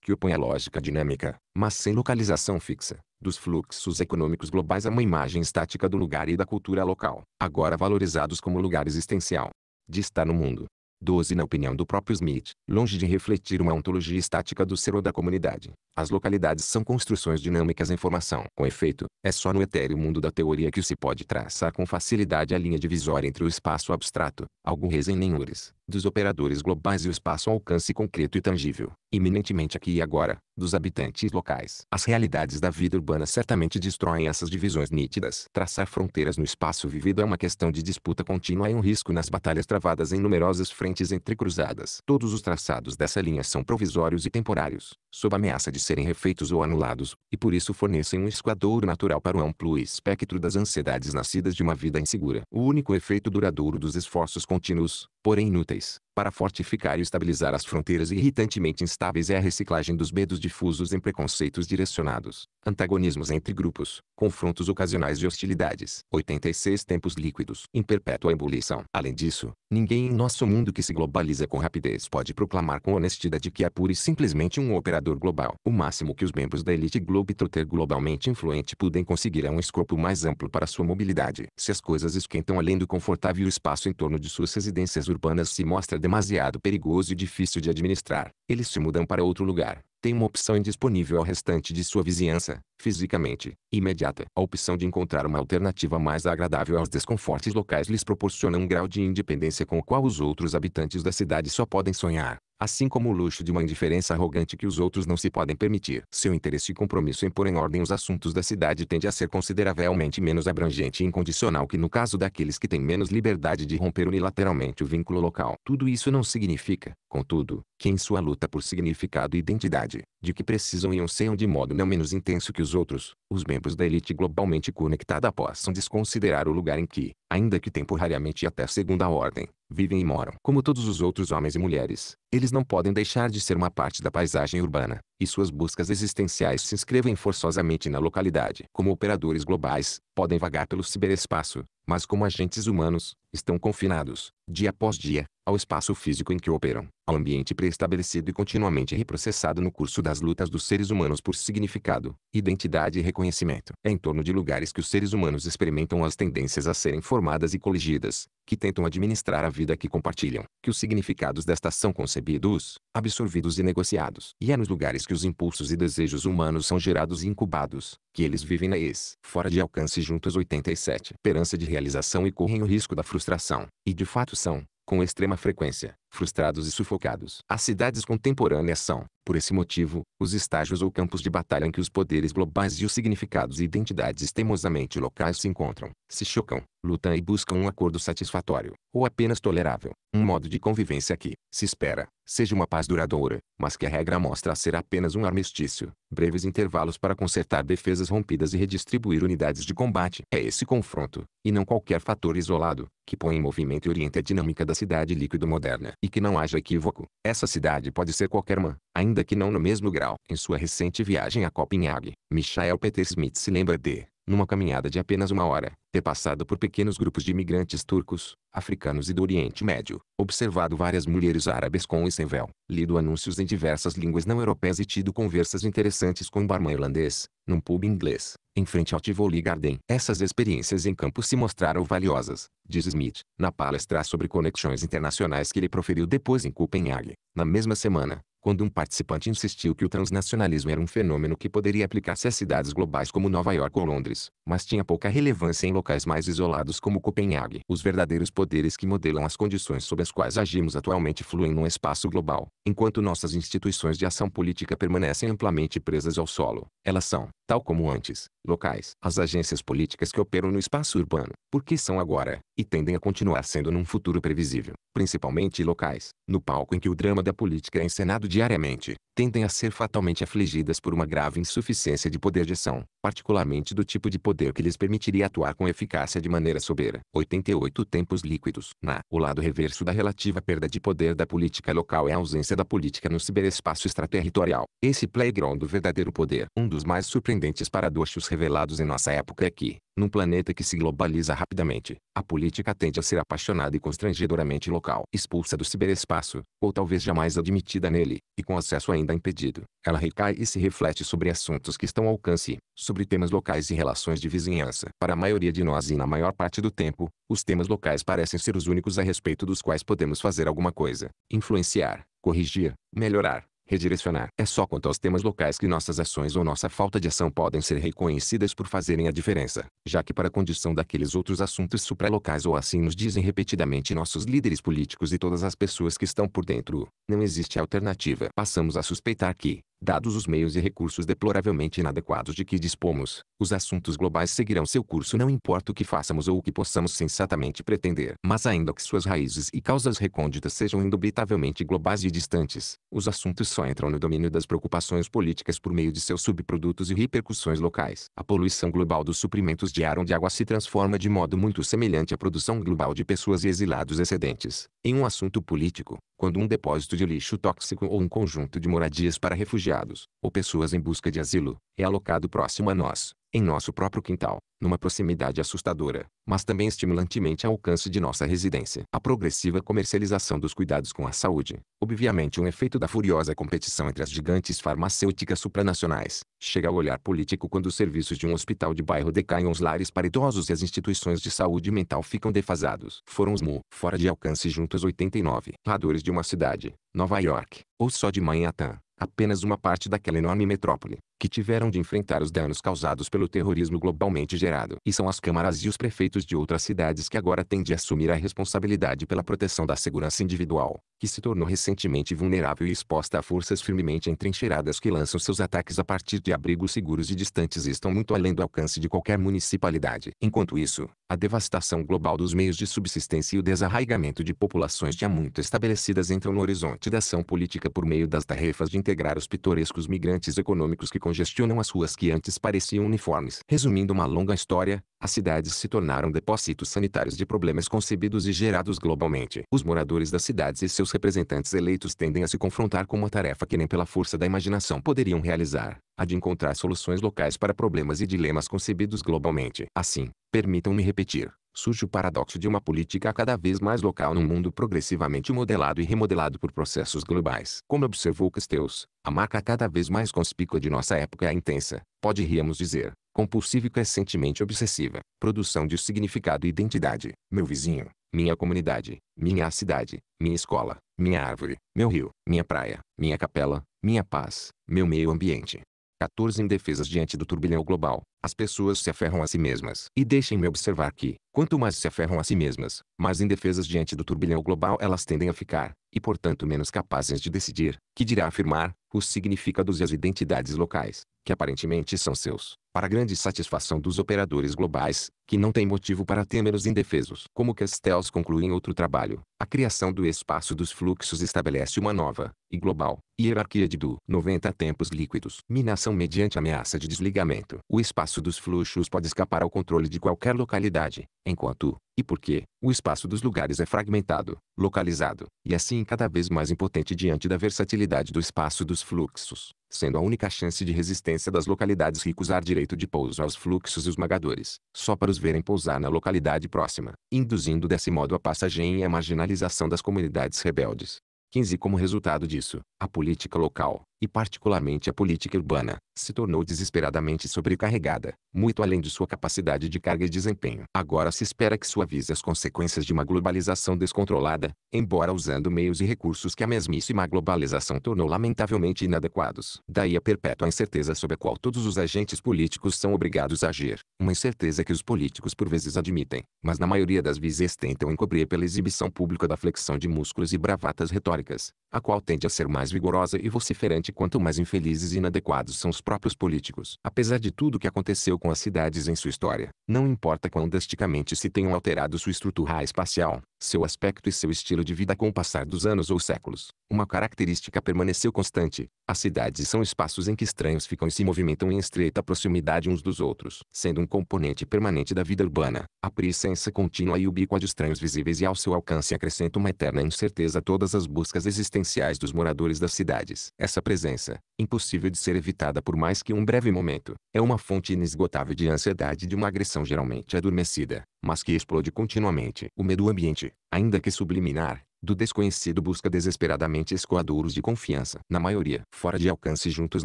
que opõe a lógica dinâmica, mas sem localização fixa, dos fluxos econômicos globais a é uma imagem estática do lugar e da cultura local, agora valorizados como lugar existencial de estar no mundo. 12. Na opinião do próprio Smith, longe de refletir uma ontologia estática do ser ou da comunidade, as localidades são construções dinâmicas em formação. Com efeito, é só no etéreo mundo da teoria que se pode traçar com facilidade a linha divisória entre o espaço abstrato, algum resenhores, dos operadores globais e o espaço alcance concreto e tangível, iminentemente aqui e agora, dos habitantes locais. As realidades da vida urbana certamente destroem essas divisões nítidas. Traçar fronteiras no espaço vivido é uma questão de disputa contínua e um risco nas batalhas travadas em numerosas frentes entrecruzadas. Todos os traçados dessa linha são provisórios e temporários sob ameaça de serem refeitos ou anulados, e por isso fornecem um esquadouro natural para o amplo espectro das ansiedades nascidas de uma vida insegura. O único efeito duradouro dos esforços contínuos, porém inúteis, para fortificar e estabilizar as fronteiras irritantemente instáveis é a reciclagem dos medos difusos em preconceitos direcionados, antagonismos entre grupos, confrontos ocasionais e hostilidades. 86 Tempos líquidos em perpétua ebulição. Além disso, ninguém em nosso mundo que se globaliza com rapidez pode proclamar com honestidade que é pura e simplesmente um operador global. O máximo que os membros da elite globetrotter globalmente influente podem conseguir é um escopo mais amplo para sua mobilidade. Se as coisas esquentam além do confortável espaço em torno de suas residências urbanas se mostra demasiado perigoso e difícil de administrar, eles se mudam para outro lugar tem uma opção indisponível ao restante de sua vizinhança, fisicamente, imediata. A opção de encontrar uma alternativa mais agradável aos desconfortes locais lhes proporciona um grau de independência com o qual os outros habitantes da cidade só podem sonhar, assim como o luxo de uma indiferença arrogante que os outros não se podem permitir. Seu interesse e compromisso em pôr em ordem os assuntos da cidade tende a ser consideravelmente menos abrangente e incondicional que no caso daqueles que têm menos liberdade de romper unilateralmente o vínculo local. Tudo isso não significa, contudo, que em sua luta por significado e identidade necessidade, de que precisam e anseiam de modo não menos intenso que os outros, os membros da elite globalmente conectada possam desconsiderar o lugar em que, ainda que temporariamente e até segunda ordem, vivem e moram. Como todos os outros homens e mulheres, eles não podem deixar de ser uma parte da paisagem urbana, e suas buscas existenciais se inscrevem forçosamente na localidade. Como operadores globais, podem vagar pelo ciberespaço, mas como agentes humanos, estão confinados, dia após dia, ao espaço físico em que operam, ao ambiente preestabelecido e continuamente reprocessado no curso das lutas dos seres humanos por significado, identidade e reconhecimento. É em torno de lugares que os seres humanos experimentam as tendências a serem formadas e coligidas, que tentam administrar a vida que compartilham, que os significados desta são concebidos, absorvidos e negociados. E é nos lugares que os impulsos e desejos humanos são gerados e incubados, que eles vivem na ex, fora de alcance juntos 87. esperança de realização e correm o risco da frustração frustração, e de fato são, com extrema frequência, frustrados e sufocados. As cidades contemporâneas são, por esse motivo, os estágios ou campos de batalha em que os poderes globais e os significados e identidades teimosamente locais se encontram, se chocam, lutam e buscam um acordo satisfatório, ou apenas tolerável, um modo de convivência que, se espera, seja uma paz duradoura, mas que a regra mostra ser apenas um armistício, breves intervalos para consertar defesas rompidas e redistribuir unidades de combate. É esse confronto, e não qualquer fator isolado, que põe em movimento e orienta a dinâmica da cidade líquido moderna e que não haja equívoco, essa cidade pode ser qualquer uma, ainda que não no mesmo grau. Em sua recente viagem a Copenhague, Michael Peter Smith se lembra de, numa caminhada de apenas uma hora, ter passado por pequenos grupos de imigrantes turcos, africanos e do Oriente Médio, observado várias mulheres árabes com e sem véu, lido anúncios em diversas línguas não europeias e tido conversas interessantes com um barman irlandês, num pub inglês, em frente ao Tivoli Garden. Essas experiências em campo se mostraram valiosas, diz Smith, na palestra sobre conexões internacionais que ele proferiu depois em Copenhague. Na mesma semana, quando um participante insistiu que o transnacionalismo era um fenômeno que poderia aplicar-se a cidades globais como Nova York ou Londres, mas tinha pouca relevância em locais mais isolados como Copenhague. Os verdadeiros poderes que modelam as condições sob as quais agimos atualmente fluem num espaço global, enquanto nossas instituições de ação política permanecem amplamente presas ao solo. Elas são, tal como antes, locais. As agências políticas que operam no espaço urbano, porque são agora, e tendem a continuar sendo num futuro previsível, principalmente locais, no palco em que o drama da política é encenado diariamente, tendem a ser fatalmente afligidas por uma grave insuficiência de poder de ação, particularmente do tipo de poder que lhes permitiria atuar com eficácia de maneira soberana. 88 Tempos líquidos. Na, o lado reverso da relativa perda de poder da política local é a ausência da política no ciberespaço extraterritorial. Esse playground do verdadeiro poder. Um dos mais surpreendentes paradoxos revelados em nossa época é que, num planeta que se globaliza rapidamente, a política tende a ser apaixonada e constrangedoramente local, expulsa do ciberespaço, ou talvez jamais admitida nele, e com acesso a ainda impedido, ela recai e se reflete sobre assuntos que estão ao alcance, sobre temas locais e relações de vizinhança. Para a maioria de nós e na maior parte do tempo, os temas locais parecem ser os únicos a respeito dos quais podemos fazer alguma coisa, influenciar, corrigir, melhorar. Redirecionar é só quanto aos temas locais que nossas ações ou nossa falta de ação podem ser reconhecidas por fazerem a diferença, já que para a condição daqueles outros assuntos supralocais ou assim nos dizem repetidamente nossos líderes políticos e todas as pessoas que estão por dentro, não existe alternativa. Passamos a suspeitar que, Dados os meios e recursos deploravelmente inadequados de que dispomos, os assuntos globais seguirão seu curso não importa o que façamos ou o que possamos sensatamente pretender. Mas ainda que suas raízes e causas recônditas sejam indubitavelmente globais e distantes, os assuntos só entram no domínio das preocupações políticas por meio de seus subprodutos e repercussões locais. A poluição global dos suprimentos de ar ou de água se transforma de modo muito semelhante à produção global de pessoas e exilados excedentes. Em um assunto político, quando um depósito de lixo tóxico ou um conjunto de moradias para refugiados refugiados, ou pessoas em busca de asilo, é alocado próximo a nós, em nosso próprio quintal, numa proximidade assustadora, mas também estimulantemente ao alcance de nossa residência. A progressiva comercialização dos cuidados com a saúde, obviamente um efeito da furiosa competição entre as gigantes farmacêuticas supranacionais, chega ao olhar político quando os serviços de um hospital de bairro decaem os lares para idosos e as instituições de saúde mental ficam defasados. Foram os MU, fora de alcance junto juntos 89, radores de uma cidade, Nova York, ou só de Manhattan, apenas uma parte daquela enorme metrópole que tiveram de enfrentar os danos causados pelo terrorismo globalmente gerado. E são as câmaras e os prefeitos de outras cidades que agora têm de assumir a responsabilidade pela proteção da segurança individual, que se tornou recentemente vulnerável e exposta a forças firmemente entrincheiradas que lançam seus ataques a partir de abrigos seguros e distantes e estão muito além do alcance de qualquer municipalidade. Enquanto isso, a devastação global dos meios de subsistência e o desarraigamento de populações já muito estabelecidas entram no horizonte da ação política por meio das tarefas de integrar os pitorescos migrantes econômicos que congestionam as ruas que antes pareciam uniformes. Resumindo uma longa história, as cidades se tornaram depósitos sanitários de problemas concebidos e gerados globalmente. Os moradores das cidades e seus representantes eleitos tendem a se confrontar com uma tarefa que nem pela força da imaginação poderiam realizar, a de encontrar soluções locais para problemas e dilemas concebidos globalmente. Assim, permitam-me repetir surge o paradoxo de uma política cada vez mais local num mundo progressivamente modelado e remodelado por processos globais. Como observou Casteus, a marca cada vez mais conspícua de nossa época é a intensa, poderíamos dizer, compulsiva e crescentemente obsessiva, produção de significado e identidade. Meu vizinho, minha comunidade, minha cidade, minha escola, minha árvore, meu rio, minha praia, minha capela, minha paz, meu meio ambiente, 14 indefesas diante do turbilhão global. As pessoas se aferram a si mesmas. E deixem-me observar que, quanto mais se aferram a si mesmas, mais indefesas diante do turbilhão global elas tendem a ficar, e portanto menos capazes de decidir, que dirá afirmar, o significado e as identidades locais que aparentemente são seus, para grande satisfação dos operadores globais, que não têm motivo para temer os indefesos. Como Castells conclui em outro trabalho, a criação do espaço dos fluxos estabelece uma nova, e global, hierarquia de do 90 tempos líquidos. Minação mediante ameaça de desligamento. O espaço dos fluxos pode escapar ao controle de qualquer localidade, enquanto, e porque, o espaço dos lugares é fragmentado, localizado, e assim cada vez mais impotente diante da versatilidade do espaço dos fluxos sendo a única chance de resistência das localidades recusar direito de pouso aos fluxos esmagadores, só para os verem pousar na localidade próxima, induzindo desse modo a passagem e a marginalização das comunidades rebeldes. 15 Como resultado disso, a política local, e particularmente a política urbana, se tornou desesperadamente sobrecarregada, muito além de sua capacidade de carga e desempenho. Agora se espera que suavize as consequências de uma globalização descontrolada, embora usando meios e recursos que a mesmíssima globalização tornou lamentavelmente inadequados. Daí a perpétua incerteza sobre a qual todos os agentes políticos são obrigados a agir, uma incerteza que os políticos por vezes admitem, mas na maioria das vezes tentam encobrir pela exibição pública da flexão de músculos e bravatas retóricas, a qual tende a ser mais vigorosa e vociferante quanto mais infelizes e inadequados são os próprios políticos. Apesar de tudo o que aconteceu com as cidades em sua história, não importa quão drasticamente se tenham alterado sua estrutura espacial, seu aspecto e seu estilo de vida com o passar dos anos ou séculos. Uma característica permaneceu constante. As cidades são espaços em que estranhos ficam e se movimentam em estreita proximidade uns dos outros, sendo um componente permanente da vida urbana. A presença contínua e ubíqua de estranhos visíveis e ao seu alcance acrescenta uma eterna incerteza a todas as buscas existenciais dos moradores das cidades. Essa presença, impossível de ser evitada por mais que um breve momento, é uma fonte inesgotável de ansiedade e de uma agressão geralmente adormecida mas que explode continuamente. O medo ambiente, ainda que subliminar, do desconhecido busca desesperadamente escoadouros de confiança, na maioria, fora de alcance juntos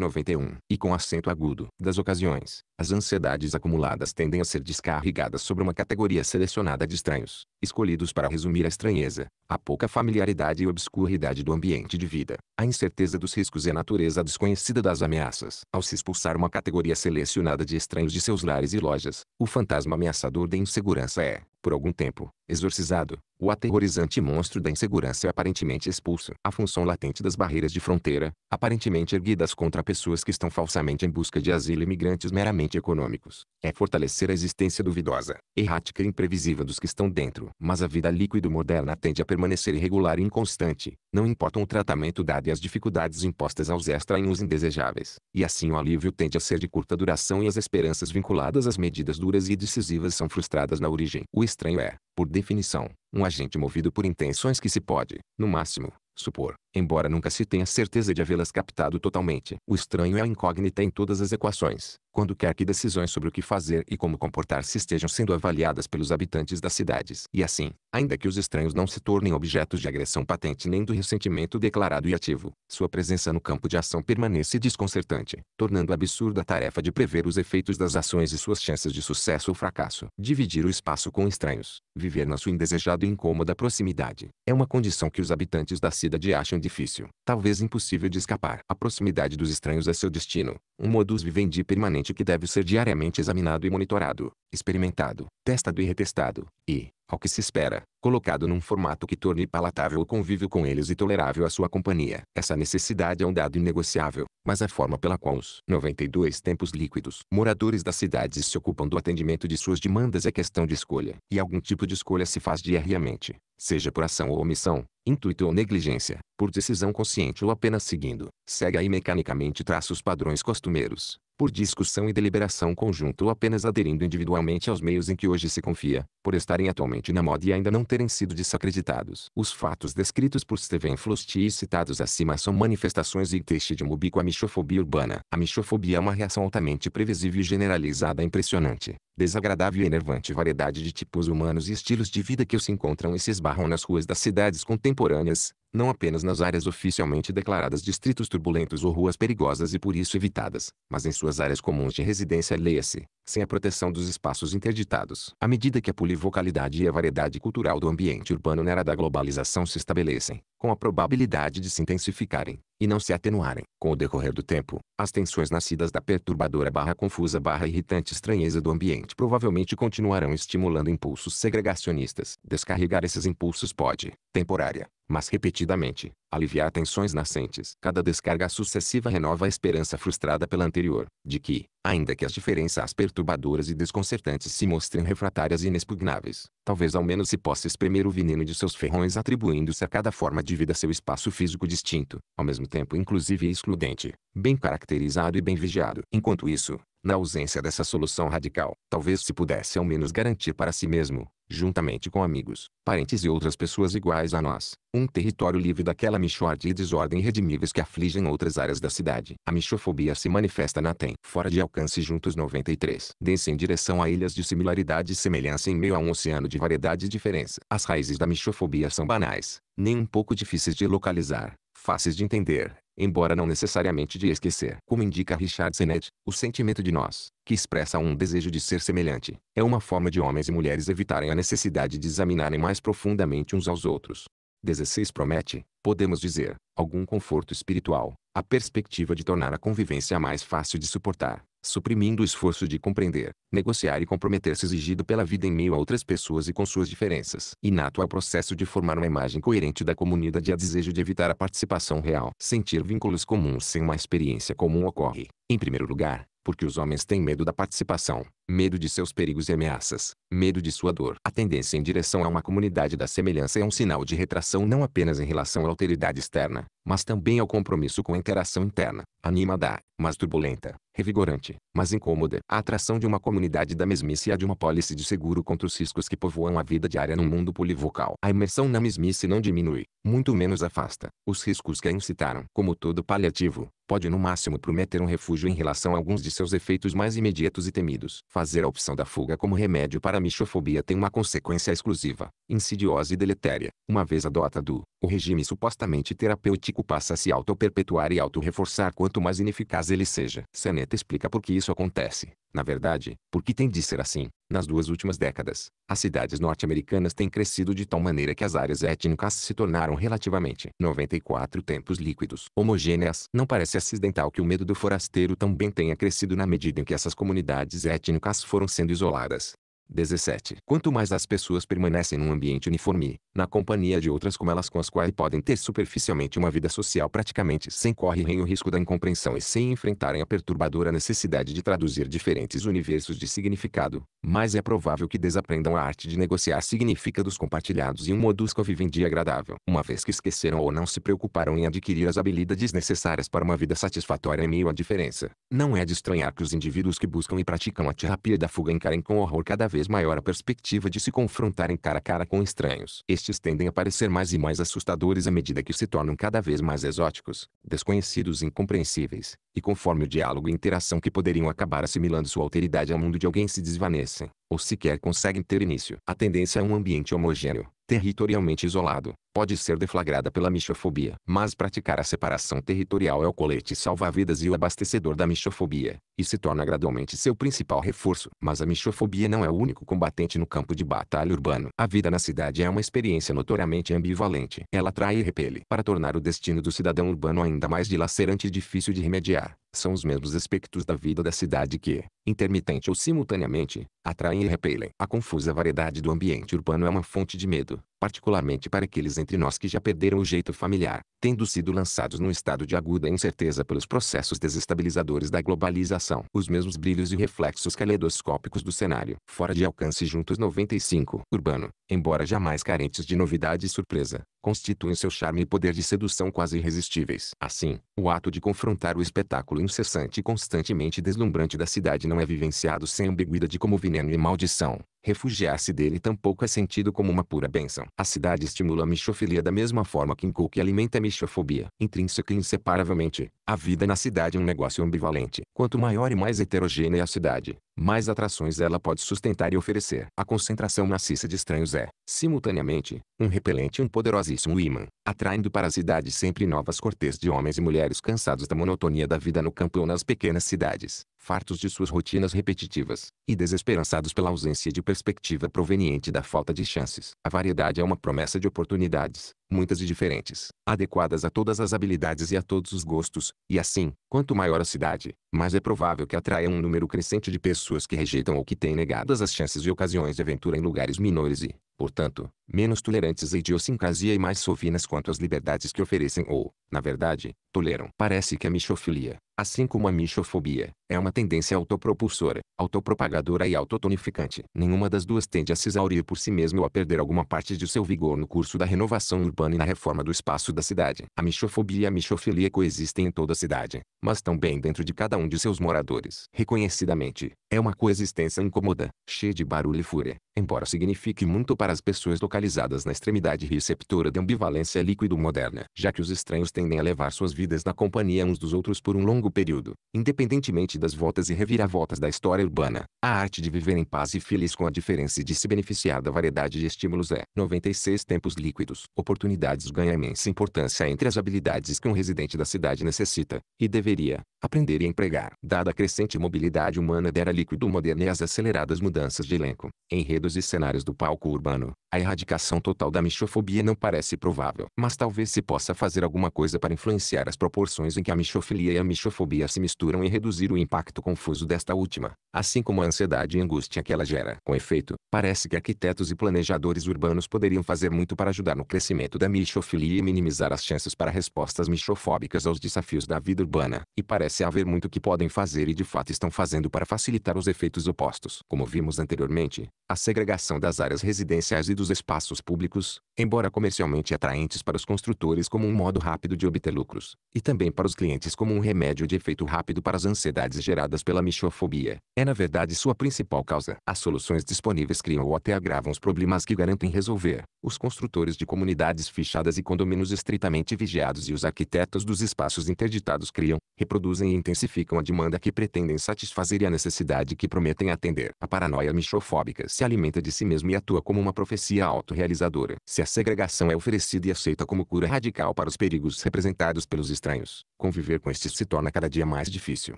91, e com acento agudo, das ocasiões, as ansiedades acumuladas tendem a ser descarregadas sobre uma categoria selecionada de estranhos, escolhidos para resumir a estranheza, a pouca familiaridade e obscuridade do ambiente de vida, a incerteza dos riscos e a natureza desconhecida das ameaças. Ao se expulsar uma categoria selecionada de estranhos de seus lares e lojas, o fantasma ameaçador da insegurança é, por algum tempo, exorcizado, o aterrorizante monstro da insegurança é aparentemente expulso. A função latente das barreiras de fronteira, aparentemente erguidas contra pessoas que estão falsamente em busca de asilo e imigrantes meramente econômicos, é fortalecer a existência duvidosa, errática e imprevisível dos que estão dentro. Mas a vida líquido moderna tende a permanecer irregular e inconstante, não importa o tratamento dado e as dificuldades impostas aos extrainhos indesejáveis. E assim o alívio tende a ser de curta duração e as esperanças vinculadas às medidas duras e decisivas são frustradas na origem. O estranho é, por definição, um agente movido por intenções que se pode, no máximo, supor, embora nunca se tenha certeza de havê-las captado totalmente. O estranho é a incógnita em todas as equações, quando quer que decisões sobre o que fazer e como comportar-se estejam sendo avaliadas pelos habitantes das cidades. E assim, ainda que os estranhos não se tornem objetos de agressão patente nem do ressentimento declarado e ativo, sua presença no campo de ação permanece desconcertante, tornando absurda a tarefa de prever os efeitos das ações e suas chances de sucesso ou fracasso. Dividir o espaço com estranhos, viver na sua indesejada e incômoda proximidade, é uma condição que os habitantes da cidade acham difícil, talvez impossível de escapar. A proximidade dos estranhos é seu destino, um modus vivendi permanente componente que deve ser diariamente examinado e monitorado, experimentado, testado e retestado, e, ao que se espera, colocado num formato que torne palatável o convívio com eles e tolerável a sua companhia. Essa necessidade é um dado inegociável, mas a forma pela qual os 92 tempos líquidos moradores das cidades se ocupam do atendimento de suas demandas é questão de escolha, e algum tipo de escolha se faz diariamente, seja por ação ou omissão, intuito ou negligência, por decisão consciente ou apenas seguindo, cega e mecanicamente traços padrões costumeiros, por discussão e deliberação conjunta ou apenas aderindo individualmente aos meios em que hoje se confia, por estarem atualmente na moda e ainda não terem sido desacreditados. Os fatos descritos por Steven Flusti e citados acima são manifestações e teste de mubico à michofobia urbana. A michofobia é uma reação altamente previsível e generalizada impressionante, desagradável e enervante variedade de tipos humanos e estilos de vida que se encontram e se esbarram nas ruas das cidades contemporâneas, não apenas nas áreas oficialmente declaradas distritos turbulentos ou ruas perigosas e por isso evitadas, mas em suas áreas comuns de residência leia-se, sem a proteção dos espaços interditados. À medida que a polivocalidade e a variedade cultural do ambiente urbano na era da globalização se estabelecem, com a probabilidade de se intensificarem, e não se atenuarem, com o decorrer do tempo, as tensões nascidas da perturbadora barra confusa barra irritante estranheza do ambiente provavelmente continuarão estimulando impulsos segregacionistas. Descarregar esses impulsos pode, temporária, mas repetidamente, aliviar tensões nascentes. Cada descarga sucessiva renova a esperança frustrada pela anterior, de que, ainda que as diferenças perturbadoras e desconcertantes se mostrem refratárias e inexpugnáveis, talvez ao menos se possa espremer o veneno de seus ferrões atribuindo-se a cada forma de vida seu espaço físico distinto, ao mesmo tempo inclusive e excludente, bem caracterizado e bem vigiado. Enquanto isso, na ausência dessa solução radical, talvez se pudesse ao menos garantir para si mesmo, juntamente com amigos, parentes e outras pessoas iguais a nós, um território livre daquela michórdia e desordem redimíveis que afligem outras áreas da cidade. A michofobia se manifesta na TEM. Fora de alcance juntos 93. Desce em direção a ilhas de similaridade e semelhança em meio a um oceano de variedade e diferença. As raízes da michofobia são banais, nem um pouco difíceis de localizar, fáceis de entender, embora não necessariamente de esquecer. Como indica Richard Sennett, o sentimento de nós, que expressa um desejo de ser semelhante. É uma forma de homens e mulheres evitarem a necessidade de examinarem mais profundamente uns aos outros. 16 promete, podemos dizer, algum conforto espiritual, a perspectiva de tornar a convivência mais fácil de suportar, suprimindo o esforço de compreender, negociar e comprometer-se exigido pela vida em meio a outras pessoas e com suas diferenças. Inato ao é processo de formar uma imagem coerente da comunidade e a desejo de evitar a participação real. Sentir vínculos comuns sem uma experiência comum ocorre, em primeiro lugar, porque os homens têm medo da participação, medo de seus perigos e ameaças, medo de sua dor. A tendência em direção a uma comunidade da semelhança é um sinal de retração não apenas em relação à alteridade externa, mas também ao compromisso com a interação interna, animada, mas turbulenta, revigorante, mas incômoda. A atração de uma comunidade da mesmice e a de uma pólice de seguro contra os riscos que povoam a vida diária num mundo polivocal. A imersão na mesmice não diminui, muito menos afasta, os riscos que a incitaram. Como todo paliativo, pode no máximo prometer um refúgio em relação a alguns de seus efeitos mais imediatos e temidos. Fazer a opção da fuga como remédio para a michofobia tem uma consequência exclusiva, insidiosa e deletéria, uma vez adota do o regime supostamente terapêutico passa a se auto-perpetuar e auto-reforçar quanto mais ineficaz ele seja. Seneta explica por que isso acontece. Na verdade, porque tem de ser assim. Nas duas últimas décadas, as cidades norte-americanas têm crescido de tal maneira que as áreas étnicas se tornaram relativamente 94 tempos líquidos homogêneas. Não parece acidental que o medo do forasteiro também tenha crescido na medida em que essas comunidades étnicas foram sendo isoladas. 17. Quanto mais as pessoas permanecem num ambiente uniforme, na companhia de outras como elas com as quais podem ter superficialmente uma vida social praticamente sem correrem o risco da incompreensão e sem enfrentarem a perturbadora necessidade de traduzir diferentes universos de significado, mais é provável que desaprendam a arte de negociar significados compartilhados e um modus vivendi agradável, uma vez que esqueceram ou não se preocuparam em adquirir as habilidades necessárias para uma vida satisfatória em meio à diferença. Não é de estranhar que os indivíduos que buscam e praticam a terapia da fuga encarem com horror cada vez vez maior a perspectiva de se confrontarem cara a cara com estranhos. Estes tendem a parecer mais e mais assustadores à medida que se tornam cada vez mais exóticos, desconhecidos e incompreensíveis, e conforme o diálogo e interação que poderiam acabar assimilando sua alteridade ao mundo de alguém se desvanecem, ou sequer conseguem ter início. A tendência é um ambiente homogêneo, territorialmente isolado, pode ser deflagrada pela michofobia. Mas praticar a separação territorial é o colete salva-vidas e o abastecedor da michofobia, e se torna gradualmente seu principal reforço. Mas a michofobia não é o único combatente no campo de batalha urbano. A vida na cidade é uma experiência notoriamente ambivalente. Ela atrai e repele. Para tornar o destino do cidadão urbano ainda mais dilacerante e difícil de remediar, são os mesmos aspectos da vida da cidade que, intermitente ou simultaneamente, atraem e repelem. A confusa variedade do ambiente urbano é uma fonte de medo, particularmente para aqueles entre nós que já perderam o jeito familiar, tendo sido lançados num estado de aguda incerteza pelos processos desestabilizadores da globalização. Os mesmos brilhos e reflexos caleidoscópicos do cenário, fora de alcance juntos 95, urbano, embora jamais carentes de novidade e surpresa, constituem seu charme e poder de sedução quase irresistíveis. Assim, o ato de confrontar o espetáculo incessante e constantemente deslumbrante da cidade não é vivenciado sem ambiguidade como veneno e maldição, refugiar-se dele tampouco é sentido como uma pura bênção. A cidade estimula a michofilia da mesma forma que Cook alimenta a michofobia, intrínseca e inseparavelmente. A vida na cidade é um negócio ambivalente. Quanto maior e mais heterogênea é a cidade, mais atrações ela pode sustentar e oferecer. A concentração maciça de estranhos é, simultaneamente, um repelente e um poderosíssimo imã, atraindo para a cidade sempre novas cortes de homens e mulheres cansados da monotonia da vida no campo ou nas pequenas cidades, fartos de suas rotinas repetitivas, e desesperançados pela ausência de perspectiva proveniente da falta de chances. A variedade é uma promessa de oportunidades, muitas e diferentes, adequadas a todas as habilidades e a todos os gostos, e assim, quanto maior a cidade, mais é provável que atraia um número crescente de pessoas que rejeitam ou que têm negadas as chances e ocasiões de aventura em lugares menores e, portanto, menos tolerantes à idiosincrasia e mais sovinas quanto às liberdades que oferecem ou, na verdade, toleram. Parece que a michofilia, Assim como a michofobia, é uma tendência autopropulsora, autopropagadora e autotonificante. Nenhuma das duas tende a se exaurir por si mesma ou a perder alguma parte de seu vigor no curso da renovação urbana e na reforma do espaço da cidade. A michofobia e a michofilia coexistem em toda a cidade, mas também dentro de cada um de seus moradores. Reconhecidamente, é uma coexistência incômoda, cheia de barulho e fúria, embora signifique muito para as pessoas localizadas na extremidade receptora da ambivalência líquido moderna, já que os estranhos tendem a levar suas vidas na companhia uns dos outros por um longo longo período, independentemente das voltas e reviravoltas da história urbana, a arte de viver em paz e feliz com a diferença de se beneficiar da variedade de estímulos é 96 tempos líquidos. Oportunidades ganha imensa importância entre as habilidades que um residente da cidade necessita, e deveria, aprender e empregar. Dada a crescente mobilidade humana da era líquido moderna e as aceleradas mudanças de elenco, enredos e cenários do palco urbano, a erradicação total da michofobia não parece provável, mas talvez se possa fazer alguma coisa para influenciar as proporções em que a michofilia e a michofobia se misturam e reduzir o impacto confuso desta última, assim como a ansiedade e angústia que ela gera. Com efeito, parece que arquitetos e planejadores urbanos poderiam fazer muito para ajudar no crescimento da michofilia e minimizar as chances para respostas michofóbicas aos desafios da vida urbana, e parece haver muito que podem fazer e de fato estão fazendo para facilitar os efeitos opostos. Como vimos anteriormente, a segregação das áreas residenciais e dos espaços públicos, embora comercialmente atraentes para os construtores como um modo rápido de obter lucros, e também para os clientes como um remédio de efeito rápido para as ansiedades geradas pela michofobia, é na verdade sua principal causa. As soluções disponíveis criam ou até agravam os problemas que garantem resolver. Os construtores de comunidades fechadas e condomínios estritamente vigiados e os arquitetos dos espaços interditados criam, reproduzem e intensificam a demanda que pretendem satisfazer e a necessidade que prometem atender. A paranoia michofóbica se alimenta de si mesma e atua como uma profecia auto autorrealizadora. Se a segregação é oferecida e aceita como cura radical para os perigos representados pelos estranhos, conviver com estes se torna cada dia mais difícil.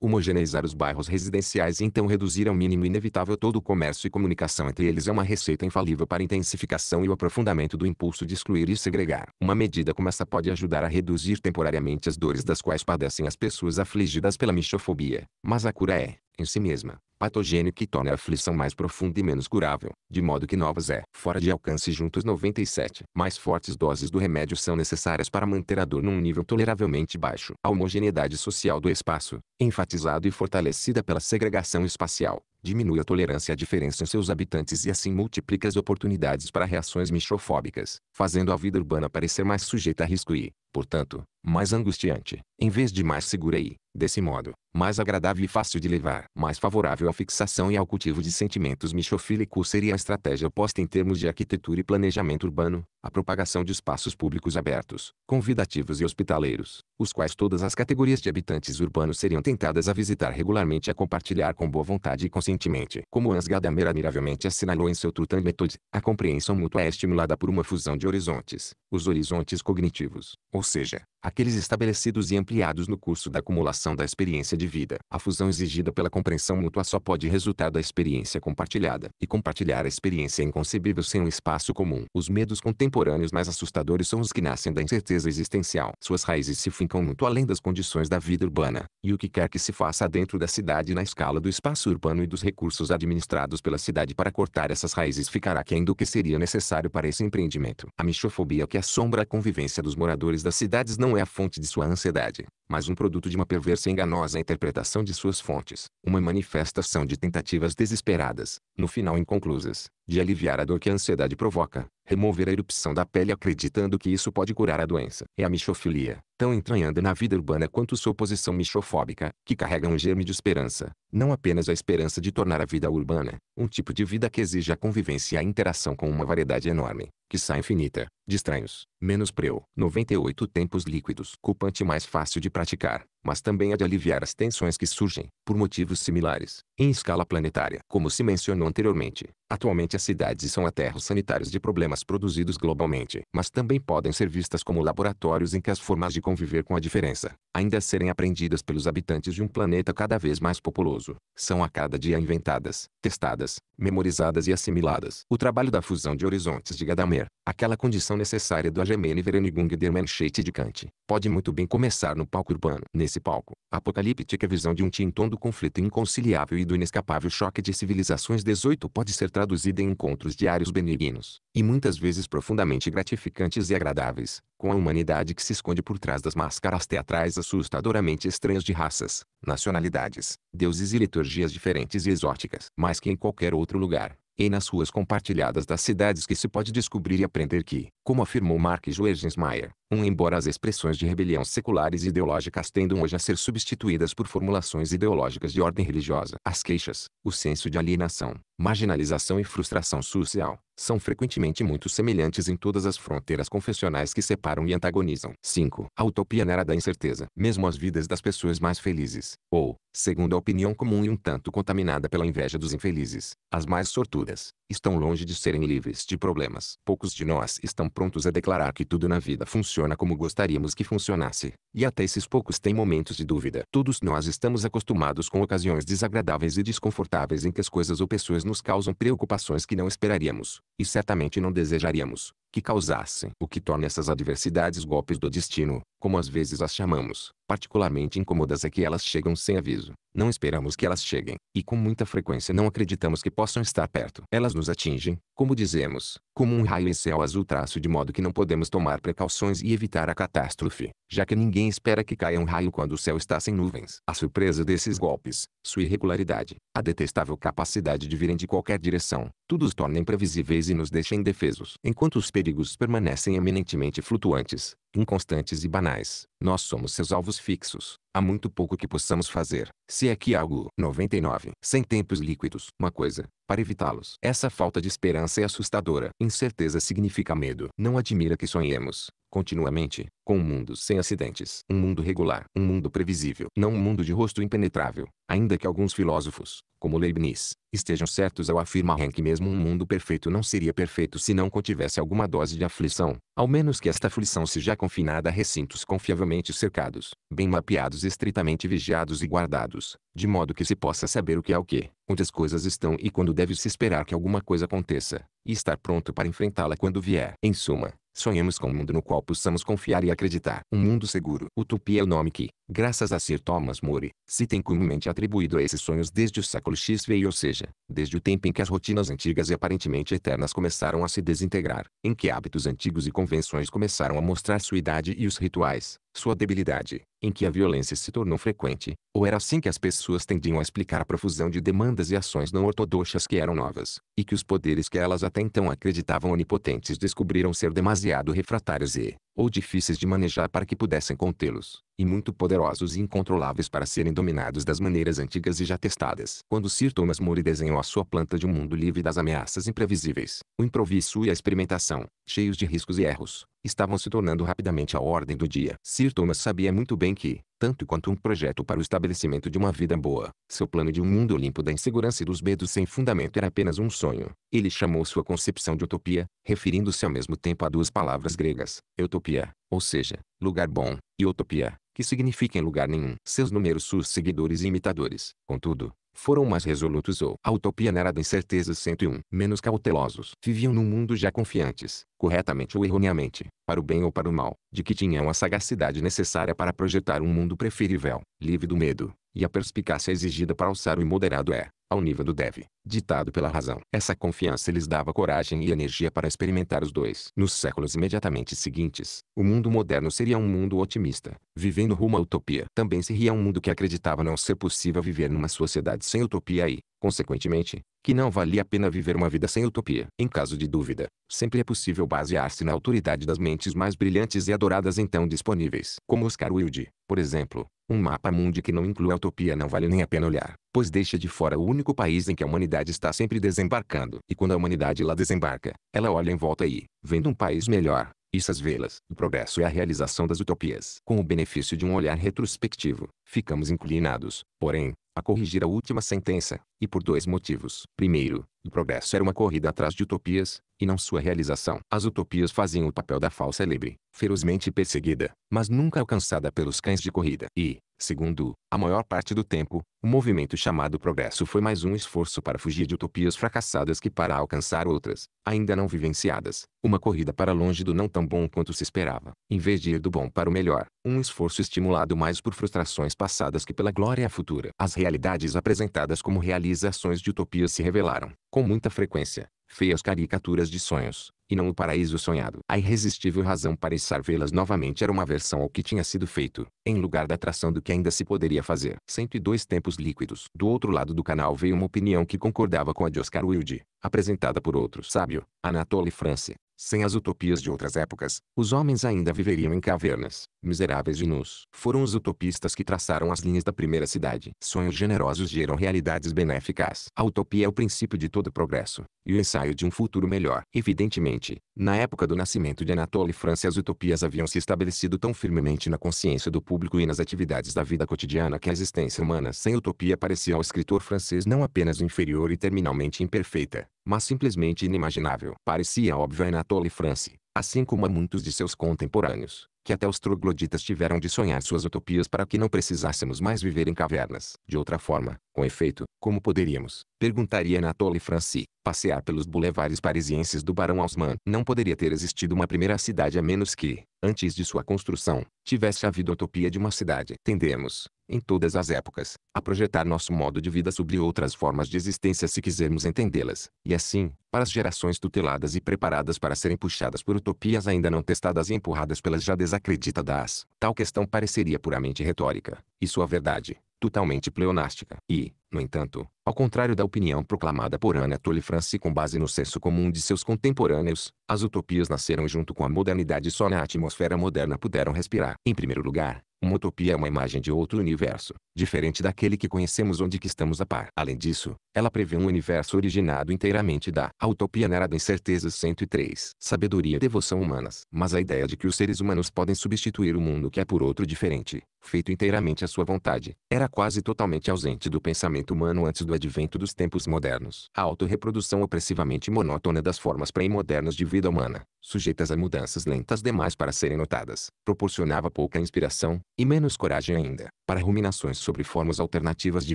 Homogeneizar os bairros residenciais e então reduzir ao mínimo inevitável todo o comércio e comunicação entre eles é uma receita infalível para a intensificação e o aprofundamento do impulso de excluir e segregar. Uma medida como essa pode ajudar a reduzir temporariamente as dores das quais padecem as pessoas afligidas pela michofobia, mas a cura é, em si mesma, patogênio que torna a aflição mais profunda e menos curável, de modo que novas é fora de alcance juntos 97. Mais fortes doses do remédio são necessárias para manter a dor num nível toleravelmente baixo. A homogeneidade social do espaço, enfatizado e fortalecida pela segregação espacial, diminui a tolerância à diferença em seus habitantes e assim multiplica as oportunidades para reações mixofóbicas, fazendo a vida urbana parecer mais sujeita a risco e, portanto, mais angustiante, em vez de mais segura e, desse modo, mais agradável e fácil de levar, mais favorável à fixação e ao cultivo de sentimentos michofílicos seria a estratégia posta em termos de arquitetura e planejamento urbano, a propagação de espaços públicos abertos, convidativos e hospitaleiros, os quais todas as categorias de habitantes urbanos seriam tentadas a visitar regularmente e a compartilhar com boa vontade e conscientemente. Como Hans Gadamer admiravelmente assinalou em seu Trutan Method, a compreensão mútua é estimulada por uma fusão de horizontes, os horizontes cognitivos, ou seja, aqueles estabelecidos e ampliados no curso da acumulação da experiência de vida. A fusão exigida pela compreensão mútua só pode resultar da experiência compartilhada. E compartilhar a experiência é inconcebível sem um espaço comum. Os medos contemporâneos mais assustadores são os que nascem da incerteza existencial. Suas raízes se fincam muito além das condições da vida urbana. E o que quer que se faça dentro da cidade na escala do espaço urbano e dos recursos administrados pela cidade para cortar essas raízes ficará aquém do que seria necessário para esse empreendimento. A michofobia que assombra a convivência dos moradores das cidades não é a fonte de sua ansiedade, mas um produto de uma perversa e enganosa interpretação interpretação de suas fontes, uma manifestação de tentativas desesperadas, no final inconclusas, de aliviar a dor que a ansiedade provoca, remover a erupção da pele acreditando que isso pode curar a doença. É a michofilia, tão entranhada na vida urbana quanto sua posição michofóbica, que carrega um germe de esperança, não apenas a esperança de tornar a vida urbana, um tipo de vida que exige a convivência e a interação com uma variedade enorme, que sai infinita, de estranhos, menos preu. 98 Tempos líquidos. Culpante mais fácil de praticar, mas também a de aliviar as tensões que surgem, por motivos similares, em escala planetária. Como se mencionou anteriormente, atualmente as cidades são aterros sanitários de problemas produzidos globalmente, mas também podem ser vistas como laboratórios em que as formas de conviver com a diferença, ainda serem aprendidas pelos habitantes de um planeta cada vez mais populoso, são a cada dia inventadas, testadas, memorizadas e assimiladas. O trabalho da fusão de horizontes de Gadamer, aquela condição necessária do Agemene Verenigung der Menschheit de Kant, pode muito bem começar no palco urbano. Nesse palco, apocalíptica visão de um tintondo do do conflito inconciliável e do inescapável choque de civilizações 18 pode ser traduzida em encontros diários benignos, e muitas vezes profundamente gratificantes e agradáveis, com a humanidade que se esconde por trás das máscaras teatrais assustadoramente estranhas de raças, nacionalidades, deuses e liturgias diferentes e exóticas, mais que em qualquer outro lugar. E nas ruas compartilhadas das cidades que se pode descobrir e aprender que, como afirmou Mark Juergensmeyer, 1. Embora as expressões de rebelião seculares e ideológicas tendam hoje a ser substituídas por formulações ideológicas de ordem religiosa, as queixas, o senso de alienação, marginalização e frustração social, são frequentemente muito semelhantes em todas as fronteiras confessionais que separam e antagonizam. 5. A utopia era da incerteza. Mesmo as vidas das pessoas mais felizes, ou, segundo a opinião comum e um tanto contaminada pela inveja dos infelizes, as mais sortudas, estão longe de serem livres de problemas. Poucos de nós estão prontos a declarar que tudo na vida funciona funciona como gostaríamos que funcionasse, e até esses poucos têm momentos de dúvida. Todos nós estamos acostumados com ocasiões desagradáveis e desconfortáveis em que as coisas ou pessoas nos causam preocupações que não esperaríamos, e certamente não desejaríamos, que causassem. O que torna essas adversidades golpes do destino, como às vezes as chamamos, particularmente incômodas é que elas chegam sem aviso. Não esperamos que elas cheguem, e com muita frequência não acreditamos que possam estar perto. Elas nos atingem, como dizemos, como um raio em céu azul traço de modo que não podemos tomar precauções e evitar a catástrofe, já que ninguém espera que caia um raio quando o céu está sem nuvens. A surpresa desses golpes, sua irregularidade, a detestável capacidade de virem de qualquer direção, tudo os torna imprevisíveis e nos deixa indefesos. Enquanto os perigos permanecem eminentemente flutuantes, inconstantes e banais. Nós somos seus alvos fixos. Há muito pouco que possamos fazer, se é que algo. 99. Sem tempos líquidos. Uma coisa, para evitá-los. Essa falta de esperança é assustadora. Incerteza significa medo. Não admira que sonhemos, continuamente, com um mundo sem acidentes. Um mundo regular. Um mundo previsível. Não um mundo de rosto impenetrável. Ainda que alguns filósofos, como Leibniz, estejam certos ao afirmar que mesmo um mundo perfeito não seria perfeito se não contivesse alguma dose de aflição, ao menos que esta aflição seja confinada a recintos confiáveis interiormente cercados, bem mapeados e estritamente vigiados e guardados, de modo que se possa saber o que é o que, onde as coisas estão e quando deve-se esperar que alguma coisa aconteça, e estar pronto para enfrentá-la quando vier. Em suma, Sonhamos com um mundo no qual possamos confiar e acreditar. Um mundo seguro. Utopia é o nome que, graças a Sir Thomas More, se tem comumente atribuído a esses sonhos desde o século XV, ou seja, desde o tempo em que as rotinas antigas e aparentemente eternas começaram a se desintegrar, em que hábitos antigos e convenções começaram a mostrar sua idade e os rituais, sua debilidade, em que a violência se tornou frequente, ou era assim que as pessoas tendiam a explicar a profusão de demandas e ações não ortodoxas que eram novas, e que os poderes que elas até então acreditavam onipotentes descobriram ser demasiado refratários e, ou difíceis de manejar para que pudessem contê-los, e muito poderosos e incontroláveis para serem dominados das maneiras antigas e já testadas. Quando Sir Thomas More desenhou a sua planta de um mundo livre das ameaças imprevisíveis, o improviso e a experimentação, cheios de riscos e erros, estavam se tornando rapidamente a ordem do dia. Sir Thomas sabia muito bem que, tanto quanto um projeto para o estabelecimento de uma vida boa, seu plano de um mundo limpo da insegurança e dos medos sem fundamento era apenas um sonho. Ele chamou sua concepção de utopia, referindo-se ao mesmo tempo a duas palavras gregas, utopia, ou seja, lugar bom, e utopia, que significa em lugar nenhum. Seus seus seguidores e imitadores, contudo, foram mais resolutos ou a utopia era da incerteza 101, menos cautelosos. Viviam num mundo já confiantes, corretamente ou erroneamente, para o bem ou para o mal, de que tinham a sagacidade necessária para projetar um mundo preferível, livre do medo, e a perspicácia exigida para alçar o imoderado é, ao nível do deve, ditado pela razão. Essa confiança lhes dava coragem e energia para experimentar os dois. Nos séculos imediatamente seguintes, o mundo moderno seria um mundo otimista, vivendo rumo à utopia. Também seria um mundo que acreditava não ser possível viver numa sociedade sem utopia e, Consequentemente, que não valia a pena viver uma vida sem utopia. Em caso de dúvida, sempre é possível basear-se na autoridade das mentes mais brilhantes e adoradas então disponíveis. Como Oscar Wilde, por exemplo, um mapa mundi que não inclui a utopia não vale nem a pena olhar, pois deixa de fora o único país em que a humanidade está sempre desembarcando. E quando a humanidade lá desembarca, ela olha em volta e, vendo um país melhor, essas velas, o progresso e é a realização das utopias. Com o benefício de um olhar retrospectivo, ficamos inclinados, porém, a corrigir a última sentença, e por dois motivos. Primeiro, o progresso era uma corrida atrás de utopias, e não sua realização. As utopias faziam o papel da falsa lebre, ferozmente perseguida, mas nunca alcançada pelos cães de corrida. E, segundo, a maior parte do tempo, o movimento chamado progresso foi mais um esforço para fugir de utopias fracassadas que para alcançar outras, ainda não vivenciadas. Uma corrida para longe do não tão bom quanto se esperava, em vez de ir do bom para o melhor. Um esforço estimulado mais por frustrações passadas que pela glória futura. As realidades apresentadas como realizações de utopias se revelaram, com muita frequência, feias caricaturas de sonhos, e não o paraíso sonhado. A irresistível razão para estar vê-las novamente era uma versão ao que tinha sido feito, em lugar da atração do que ainda se poderia fazer. 102 Tempos Líquidos Do outro lado do canal veio uma opinião que concordava com a de Oscar Wilde, apresentada por outro sábio, Anatole France. Sem as utopias de outras épocas, os homens ainda viveriam em cavernas, miseráveis e nus, foram os utopistas que traçaram as linhas da primeira cidade. Sonhos generosos geram realidades benéficas. A utopia é o princípio de todo progresso, e o ensaio de um futuro melhor. Evidentemente, na época do nascimento de Anatole França as utopias haviam se estabelecido tão firmemente na consciência do público e nas atividades da vida cotidiana que a existência humana sem utopia parecia ao escritor francês não apenas inferior e terminalmente imperfeita, mas simplesmente inimaginável. Parecia óbvio a Anatole France, assim como a muitos de seus contemporâneos, que até os trogloditas tiveram de sonhar suas utopias para que não precisássemos mais viver em cavernas. De outra forma, com efeito, como poderíamos, perguntaria Anatole Franci, passear pelos bulevares parisienses do Barão Haussmann? Não poderia ter existido uma primeira cidade a menos que, antes de sua construção, tivesse havido a utopia de uma cidade. Tendemos, em todas as épocas, a projetar nosso modo de vida sobre outras formas de existência se quisermos entendê-las, e assim, para as gerações tuteladas e preparadas para serem puxadas por utopias ainda não testadas e empurradas pelas já desacreditadas, tal questão pareceria puramente retórica, e sua verdade, totalmente pleonástica. E, no entanto, ao contrário da opinião proclamada por Anatole France com base no senso comum de seus contemporâneos, as utopias nasceram junto com a modernidade e só na atmosfera moderna puderam respirar. Em primeiro lugar, uma utopia é uma imagem de outro universo, diferente daquele que conhecemos onde que estamos a par. Além disso, ela prevê um universo originado inteiramente da a utopia narada em Certezas 103, Sabedoria e Devoção Humanas. Mas a ideia de que os seres humanos podem substituir o mundo que é por outro diferente, feito inteiramente à sua vontade, era quase totalmente ausente do pensamento comportamento humano antes do advento dos tempos modernos. A autorreprodução opressivamente monótona das formas pré-modernas de vida humana, sujeitas a mudanças lentas demais para serem notadas, proporcionava pouca inspiração, e menos coragem ainda, para ruminações sobre formas alternativas de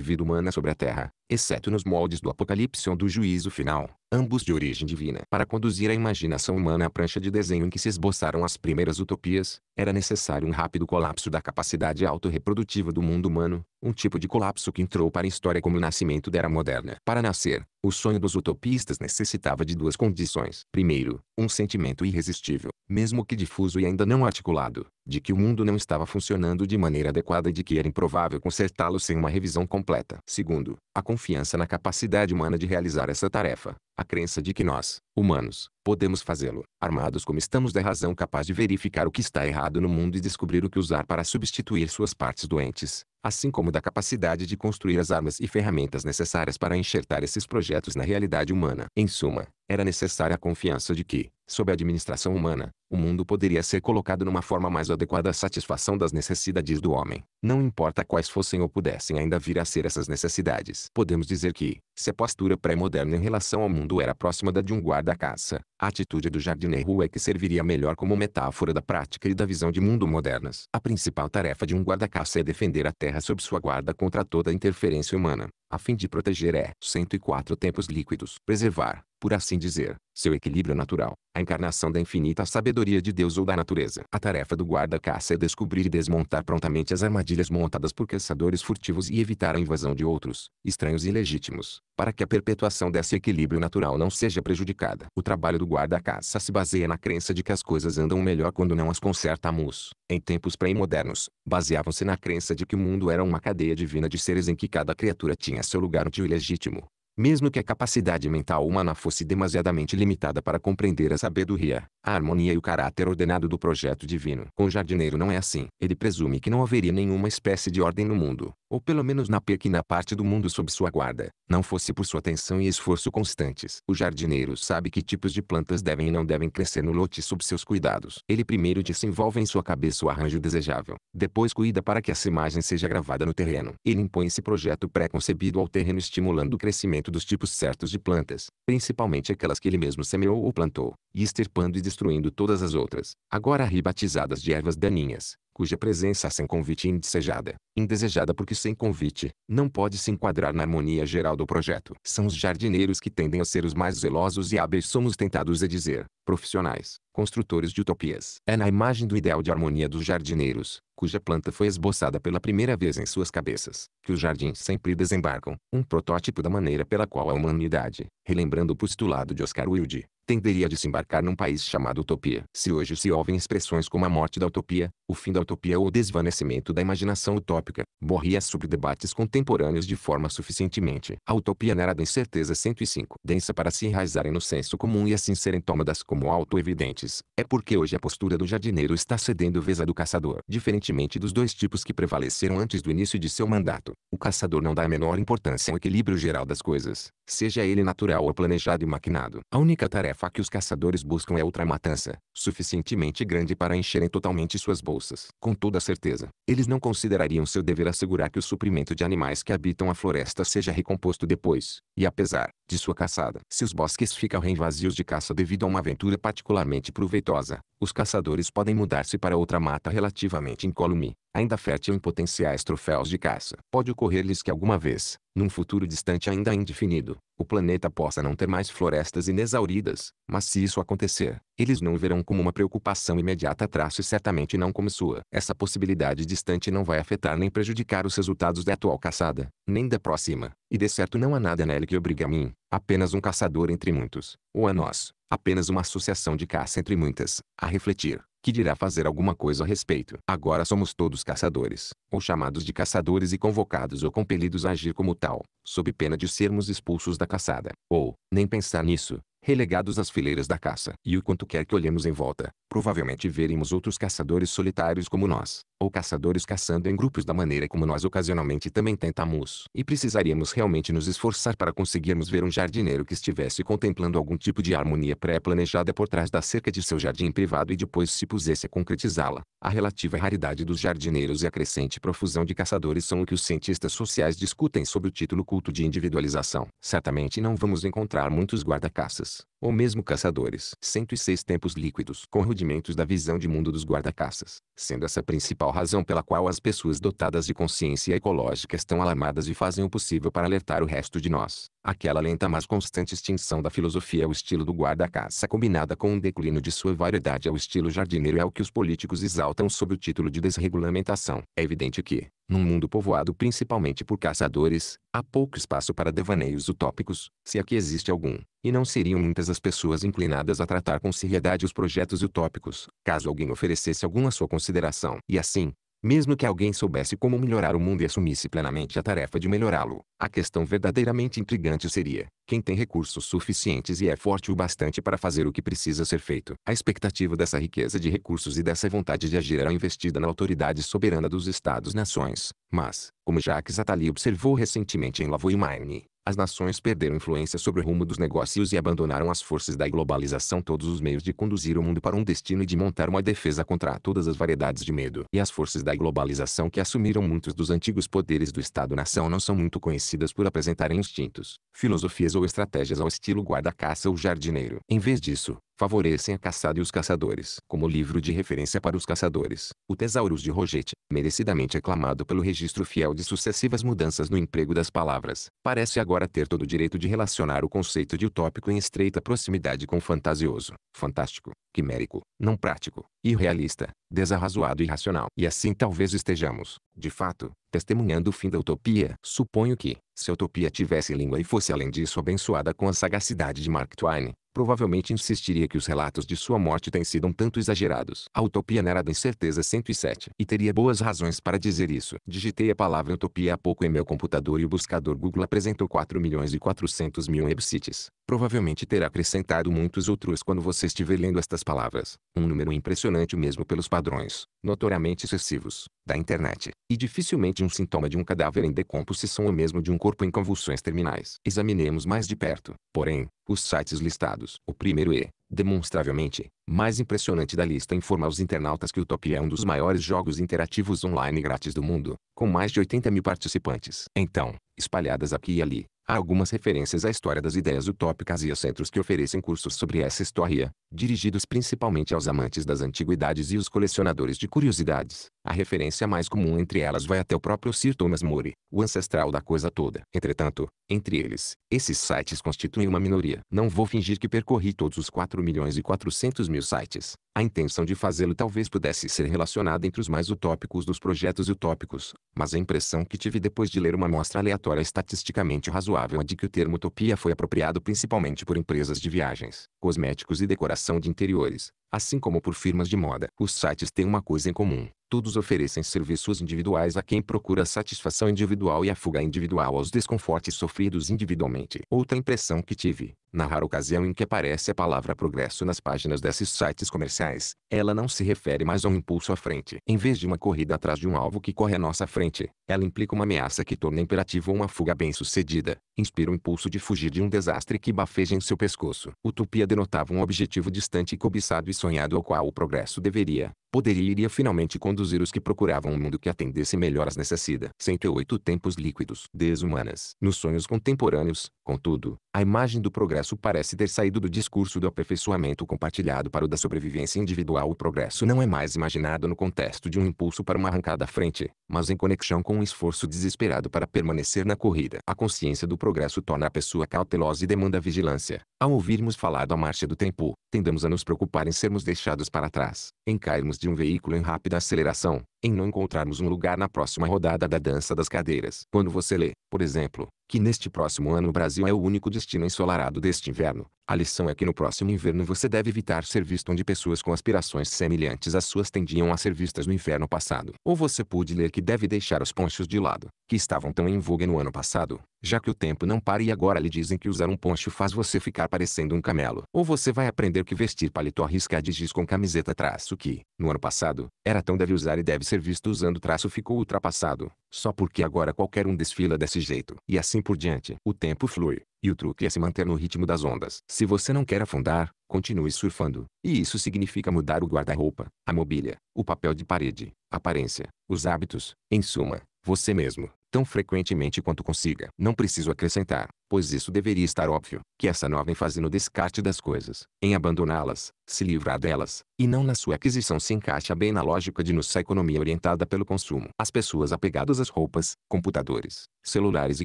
vida humana sobre a Terra, exceto nos moldes do Apocalipse ou do Juízo Final, ambos de origem divina. Para conduzir a imaginação humana à prancha de desenho em que se esboçaram as primeiras utopias, era necessário um rápido colapso da capacidade autorreprodutiva do mundo humano, um tipo de colapso que entrou para a história como o nascimento da Era Moderna. Para nascer, o sonho dos utopistas necessitava de duas condições. Primeiro, um sentimento irresistível, mesmo que difuso e ainda não articulado, de que o mundo não estava funcionando de maneira adequada e de que era improvável consertá-lo sem uma revisão completa. Segundo, a confiança na capacidade humana de realizar essa tarefa, a crença de que nós, humanos, podemos fazê-lo, armados como estamos da razão capaz de verificar o que está errado no mundo e descobrir o que usar para substituir suas partes doentes, assim como da capacidade de construir as armas e ferramentas necessárias para enxertar esses projetos na realidade humana. Em suma, era necessária a confiança de que, sob a administração humana, o mundo poderia ser colocado numa forma mais adequada à satisfação das necessidades do homem. Não importa quais fossem ou pudessem ainda vir a ser essas necessidades. Podemos dizer que, se a postura pré-moderna em relação ao mundo era próxima da de um guarda-caça, a atitude do jardineiro é que serviria melhor como metáfora da prática e da visão de mundo modernas. A principal tarefa de um guarda-caça é defender a terra sob sua guarda contra toda interferência humana a fim de proteger é 104 tempos líquidos. Preservar, por assim dizer, seu equilíbrio natural, a encarnação da infinita sabedoria de Deus ou da natureza. A tarefa do guarda-caça é descobrir e desmontar prontamente as armadilhas montadas por caçadores furtivos e evitar a invasão de outros, estranhos e legítimos, para que a perpetuação desse equilíbrio natural não seja prejudicada. O trabalho do guarda-caça se baseia na crença de que as coisas andam melhor quando não as consertamos. Em tempos pré-modernos, baseavam-se na crença de que o mundo era uma cadeia divina de seres em que cada criatura tinha seu lugar útil e legítimo, mesmo que a capacidade mental humana fosse demasiadamente limitada para compreender a sabedoria, a harmonia e o caráter ordenado do projeto divino. Com o jardineiro não é assim. Ele presume que não haveria nenhuma espécie de ordem no mundo, ou pelo menos na pequena parte do mundo sob sua guarda, não fosse por sua atenção e esforço constantes. O jardineiro sabe que tipos de plantas devem e não devem crescer no lote sob seus cuidados. Ele primeiro desenvolve em sua cabeça o arranjo desejável, depois cuida para que essa imagem seja gravada no terreno. Ele impõe esse projeto pré-concebido ao terreno estimulando o crescimento conhecimento dos tipos certos de plantas, principalmente aquelas que ele mesmo semeou ou plantou, e extirpando e destruindo todas as outras, agora ribatizadas de ervas daninhas, cuja presença sem convite é indesejada, indesejada porque sem convite, não pode se enquadrar na harmonia geral do projeto. São os jardineiros que tendem a ser os mais zelosos e hábeis somos tentados a dizer, profissionais, construtores de utopias. É na imagem do ideal de harmonia dos jardineiros, cuja planta foi esboçada pela primeira vez em suas cabeças, que os jardins sempre desembarcam, um protótipo da maneira pela qual a humanidade, relembrando o postulado de Oscar Wilde, tenderia a desembarcar num país chamado utopia. Se hoje se ouvem expressões como a morte da utopia, o fim da utopia ou o desvanecimento da imaginação utópica, morria sobre debates contemporâneos de forma suficientemente. A utopia era da incerteza 105, densa para se enraizarem no senso comum e assim serem tomadas como autoevidentes. É porque hoje a postura do jardineiro está cedendo vez à do caçador, diferentemente dos dois tipos que prevaleceram antes do início de seu mandato. O caçador não dá a menor importância ao equilíbrio geral das coisas, seja ele natural ou planejado e maquinado. A única tarefa tarefa que os caçadores buscam é outra matança, suficientemente grande para encherem totalmente suas bolsas. Com toda certeza, eles não considerariam seu dever assegurar que o suprimento de animais que habitam a floresta seja recomposto depois, e apesar de sua caçada. Se os bosques ficam vazios de caça devido a uma aventura particularmente proveitosa, os caçadores podem mudar-se para outra mata relativamente incólume, ainda fértil em potenciais troféus de caça. Pode ocorrer-lhes que alguma vez, num futuro distante ainda indefinido, o planeta possa não ter mais florestas inexauridas, mas se isso acontecer, eles não o verão como uma preocupação imediata traço e certamente não como sua. Essa possibilidade distante não vai afetar nem prejudicar os resultados da atual caçada, nem da próxima, e de certo não há nada nele que obrigue a mim, apenas um caçador entre muitos, ou a nós, apenas uma associação de caça entre muitas, a refletir, que dirá fazer alguma coisa a respeito. Agora somos todos caçadores, ou chamados de caçadores e convocados ou compelidos a agir como tal, sob pena de sermos expulsos da caçada, ou, nem pensar nisso, relegados às fileiras da caça. E o quanto quer que olhemos em volta, provavelmente veremos outros caçadores solitários como nós, ou caçadores caçando em grupos da maneira como nós ocasionalmente também tentamos. E precisaríamos realmente nos esforçar para conseguirmos ver um jardineiro que estivesse contemplando algum tipo de harmonia pré-planejada por trás da cerca de seu jardim privado e depois se pusesse a concretizá-la. A relativa raridade dos jardineiros e a crescente profusão de caçadores são o que os cientistas sociais discutem sob o título culto de individualização. Certamente não vamos encontrar muitos guarda-caças, ou mesmo caçadores. 106 Tempos líquidos com rudimentos da visão de mundo dos guarda-caças, sendo essa a principal razão pela qual as pessoas dotadas de consciência ecológica estão alarmadas e fazem o possível para alertar o resto de nós. Aquela lenta mas constante extinção da filosofia é o estilo do guarda-caça combinada com um declínio de sua variedade ao é estilo jardineiro é o que os políticos exaltam sob o título de desregulamentação. É evidente que, num mundo povoado principalmente por caçadores, há pouco espaço para devaneios utópicos, se aqui existe algum, e não seriam muitas as pessoas inclinadas a tratar com seriedade os projetos utópicos, caso alguém oferecesse alguma sua consideração. E assim, mesmo que alguém soubesse como melhorar o mundo e assumisse plenamente a tarefa de melhorá-lo, a questão verdadeiramente intrigante seria: quem tem recursos suficientes e é forte o bastante para fazer o que precisa ser feito? A expectativa dessa riqueza de recursos e dessa vontade de agir era investida na autoridade soberana dos Estados-nações. Mas, como Jacques Attali observou recentemente em Lavoie Mine, as nações perderam influência sobre o rumo dos negócios e abandonaram as forças da globalização todos os meios de conduzir o mundo para um destino e de montar uma defesa contra todas as variedades de medo. E as forças da globalização que assumiram muitos dos antigos poderes do Estado-nação não são muito conhecidas por apresentarem instintos, filosofias ou estratégias ao estilo guarda-caça ou jardineiro. Em vez disso, favorecem a caçada e os caçadores. Como livro de referência para os caçadores, o Tesauros de Rogete, merecidamente aclamado pelo registro fiel de sucessivas mudanças no emprego das palavras, parece agora ter todo o direito de relacionar o conceito de utópico em estreita proximidade com fantasioso, fantástico, quimérico, não prático, irrealista, desarrazoado e irracional. E assim talvez estejamos, de fato, testemunhando o fim da utopia. Suponho que, se a utopia tivesse língua e fosse além disso abençoada com a sagacidade de Mark Twain, provavelmente insistiria que os relatos de sua morte têm sido um tanto exagerados. A utopia era da incerteza 107. E teria boas razões para dizer isso. Digitei a palavra utopia há pouco em meu computador e o buscador Google apresentou 4 milhões e 400 mil websites. Provavelmente terá acrescentado muitos outros quando você estiver lendo estas palavras. Um número impressionante mesmo pelos padrões, notoriamente excessivos, da internet. E dificilmente um sintoma de um cadáver em decomposição ou mesmo de um corpo em convulsões terminais. Examinemos mais de perto. Porém, os sites listados. O primeiro e, demonstravelmente, mais impressionante da lista informa aos internautas que Utopia é um dos maiores jogos interativos online grátis do mundo, com mais de 80 mil participantes. Então, espalhadas aqui e ali, há algumas referências à história das ideias utópicas e a centros que oferecem cursos sobre essa história, dirigidos principalmente aos amantes das antiguidades e os colecionadores de curiosidades. A referência mais comum entre elas vai até o próprio Sir Thomas More, o ancestral da coisa toda. Entretanto, entre eles, esses sites constituem uma minoria. Não vou fingir que percorri todos os 4 milhões e 400 mil sites. A intenção de fazê-lo talvez pudesse ser relacionada entre os mais utópicos dos projetos utópicos, mas a impressão que tive depois de ler uma amostra aleatória estatisticamente razoável é de que o termo utopia foi apropriado principalmente por empresas de viagens, cosméticos e decoração de interiores, assim como por firmas de moda. Os sites têm uma coisa em comum. Todos oferecem serviços individuais a quem procura a satisfação individual e a fuga individual aos desconfortes sofridos individualmente. Outra impressão que tive, na rara ocasião em que aparece a palavra progresso nas páginas desses sites comerciais, ela não se refere mais a um impulso à frente. Em vez de uma corrida atrás de um alvo que corre à nossa frente, ela implica uma ameaça que torna imperativo uma fuga bem-sucedida, inspira o impulso de fugir de um desastre que bafeja em seu pescoço. Utopia denotava um objetivo distante e cobiçado e sonhado ao qual o progresso deveria, poderia iria finalmente conduzir os que procuravam um mundo que atendesse melhor às necessidades. 108 Tempos líquidos, desumanas. Nos sonhos contemporâneos, contudo, a imagem do progresso parece ter saído do discurso do aperfeiçoamento compartilhado para o da sobrevivência individual. O progresso não é mais imaginado no contexto de um impulso para uma arrancada à frente, mas em conexão com um esforço desesperado para permanecer na corrida. A consciência do progresso torna a pessoa cautelosa e demanda vigilância. Ao ouvirmos falar da marcha do tempo, tendemos a nos preocupar em sermos deixados para trás, em cairmos de um veículo em rápida aceleração, em não encontrarmos um lugar na próxima rodada da dança das cadeiras. Quando você lê, por exemplo, que neste próximo ano o Brasil é o único destino ensolarado deste inverno, a lição é que no próximo inverno você deve evitar ser visto onde pessoas com aspirações semelhantes às suas tendiam a ser vistas no inverno passado. Ou você pude ler que deve deixar os ponchos de lado, que estavam tão em voga no ano passado, já que o tempo não para e agora lhe dizem que usar um poncho faz você ficar parecendo um camelo. Ou você vai aprender que vestir paletó riscado de giz com camiseta traço que, no ano passado, era tão deve usar e deve ser visto usando traço ficou ultrapassado, só porque agora qualquer um desfila desse jeito. E assim por diante. O tempo flui. E o truque é se manter no ritmo das ondas. Se você não quer afundar, continue surfando. E isso significa mudar o guarda-roupa, a mobília, o papel de parede, a aparência, os hábitos, em suma, você mesmo, tão frequentemente quanto consiga. Não preciso acrescentar, pois isso deveria estar óbvio, que essa nova ênfase no descarte das coisas, em abandoná-las, se livrar delas, e não na sua aquisição se encaixa bem na lógica de nossa economia orientada pelo consumo. As pessoas apegadas às roupas, computadores, celulares e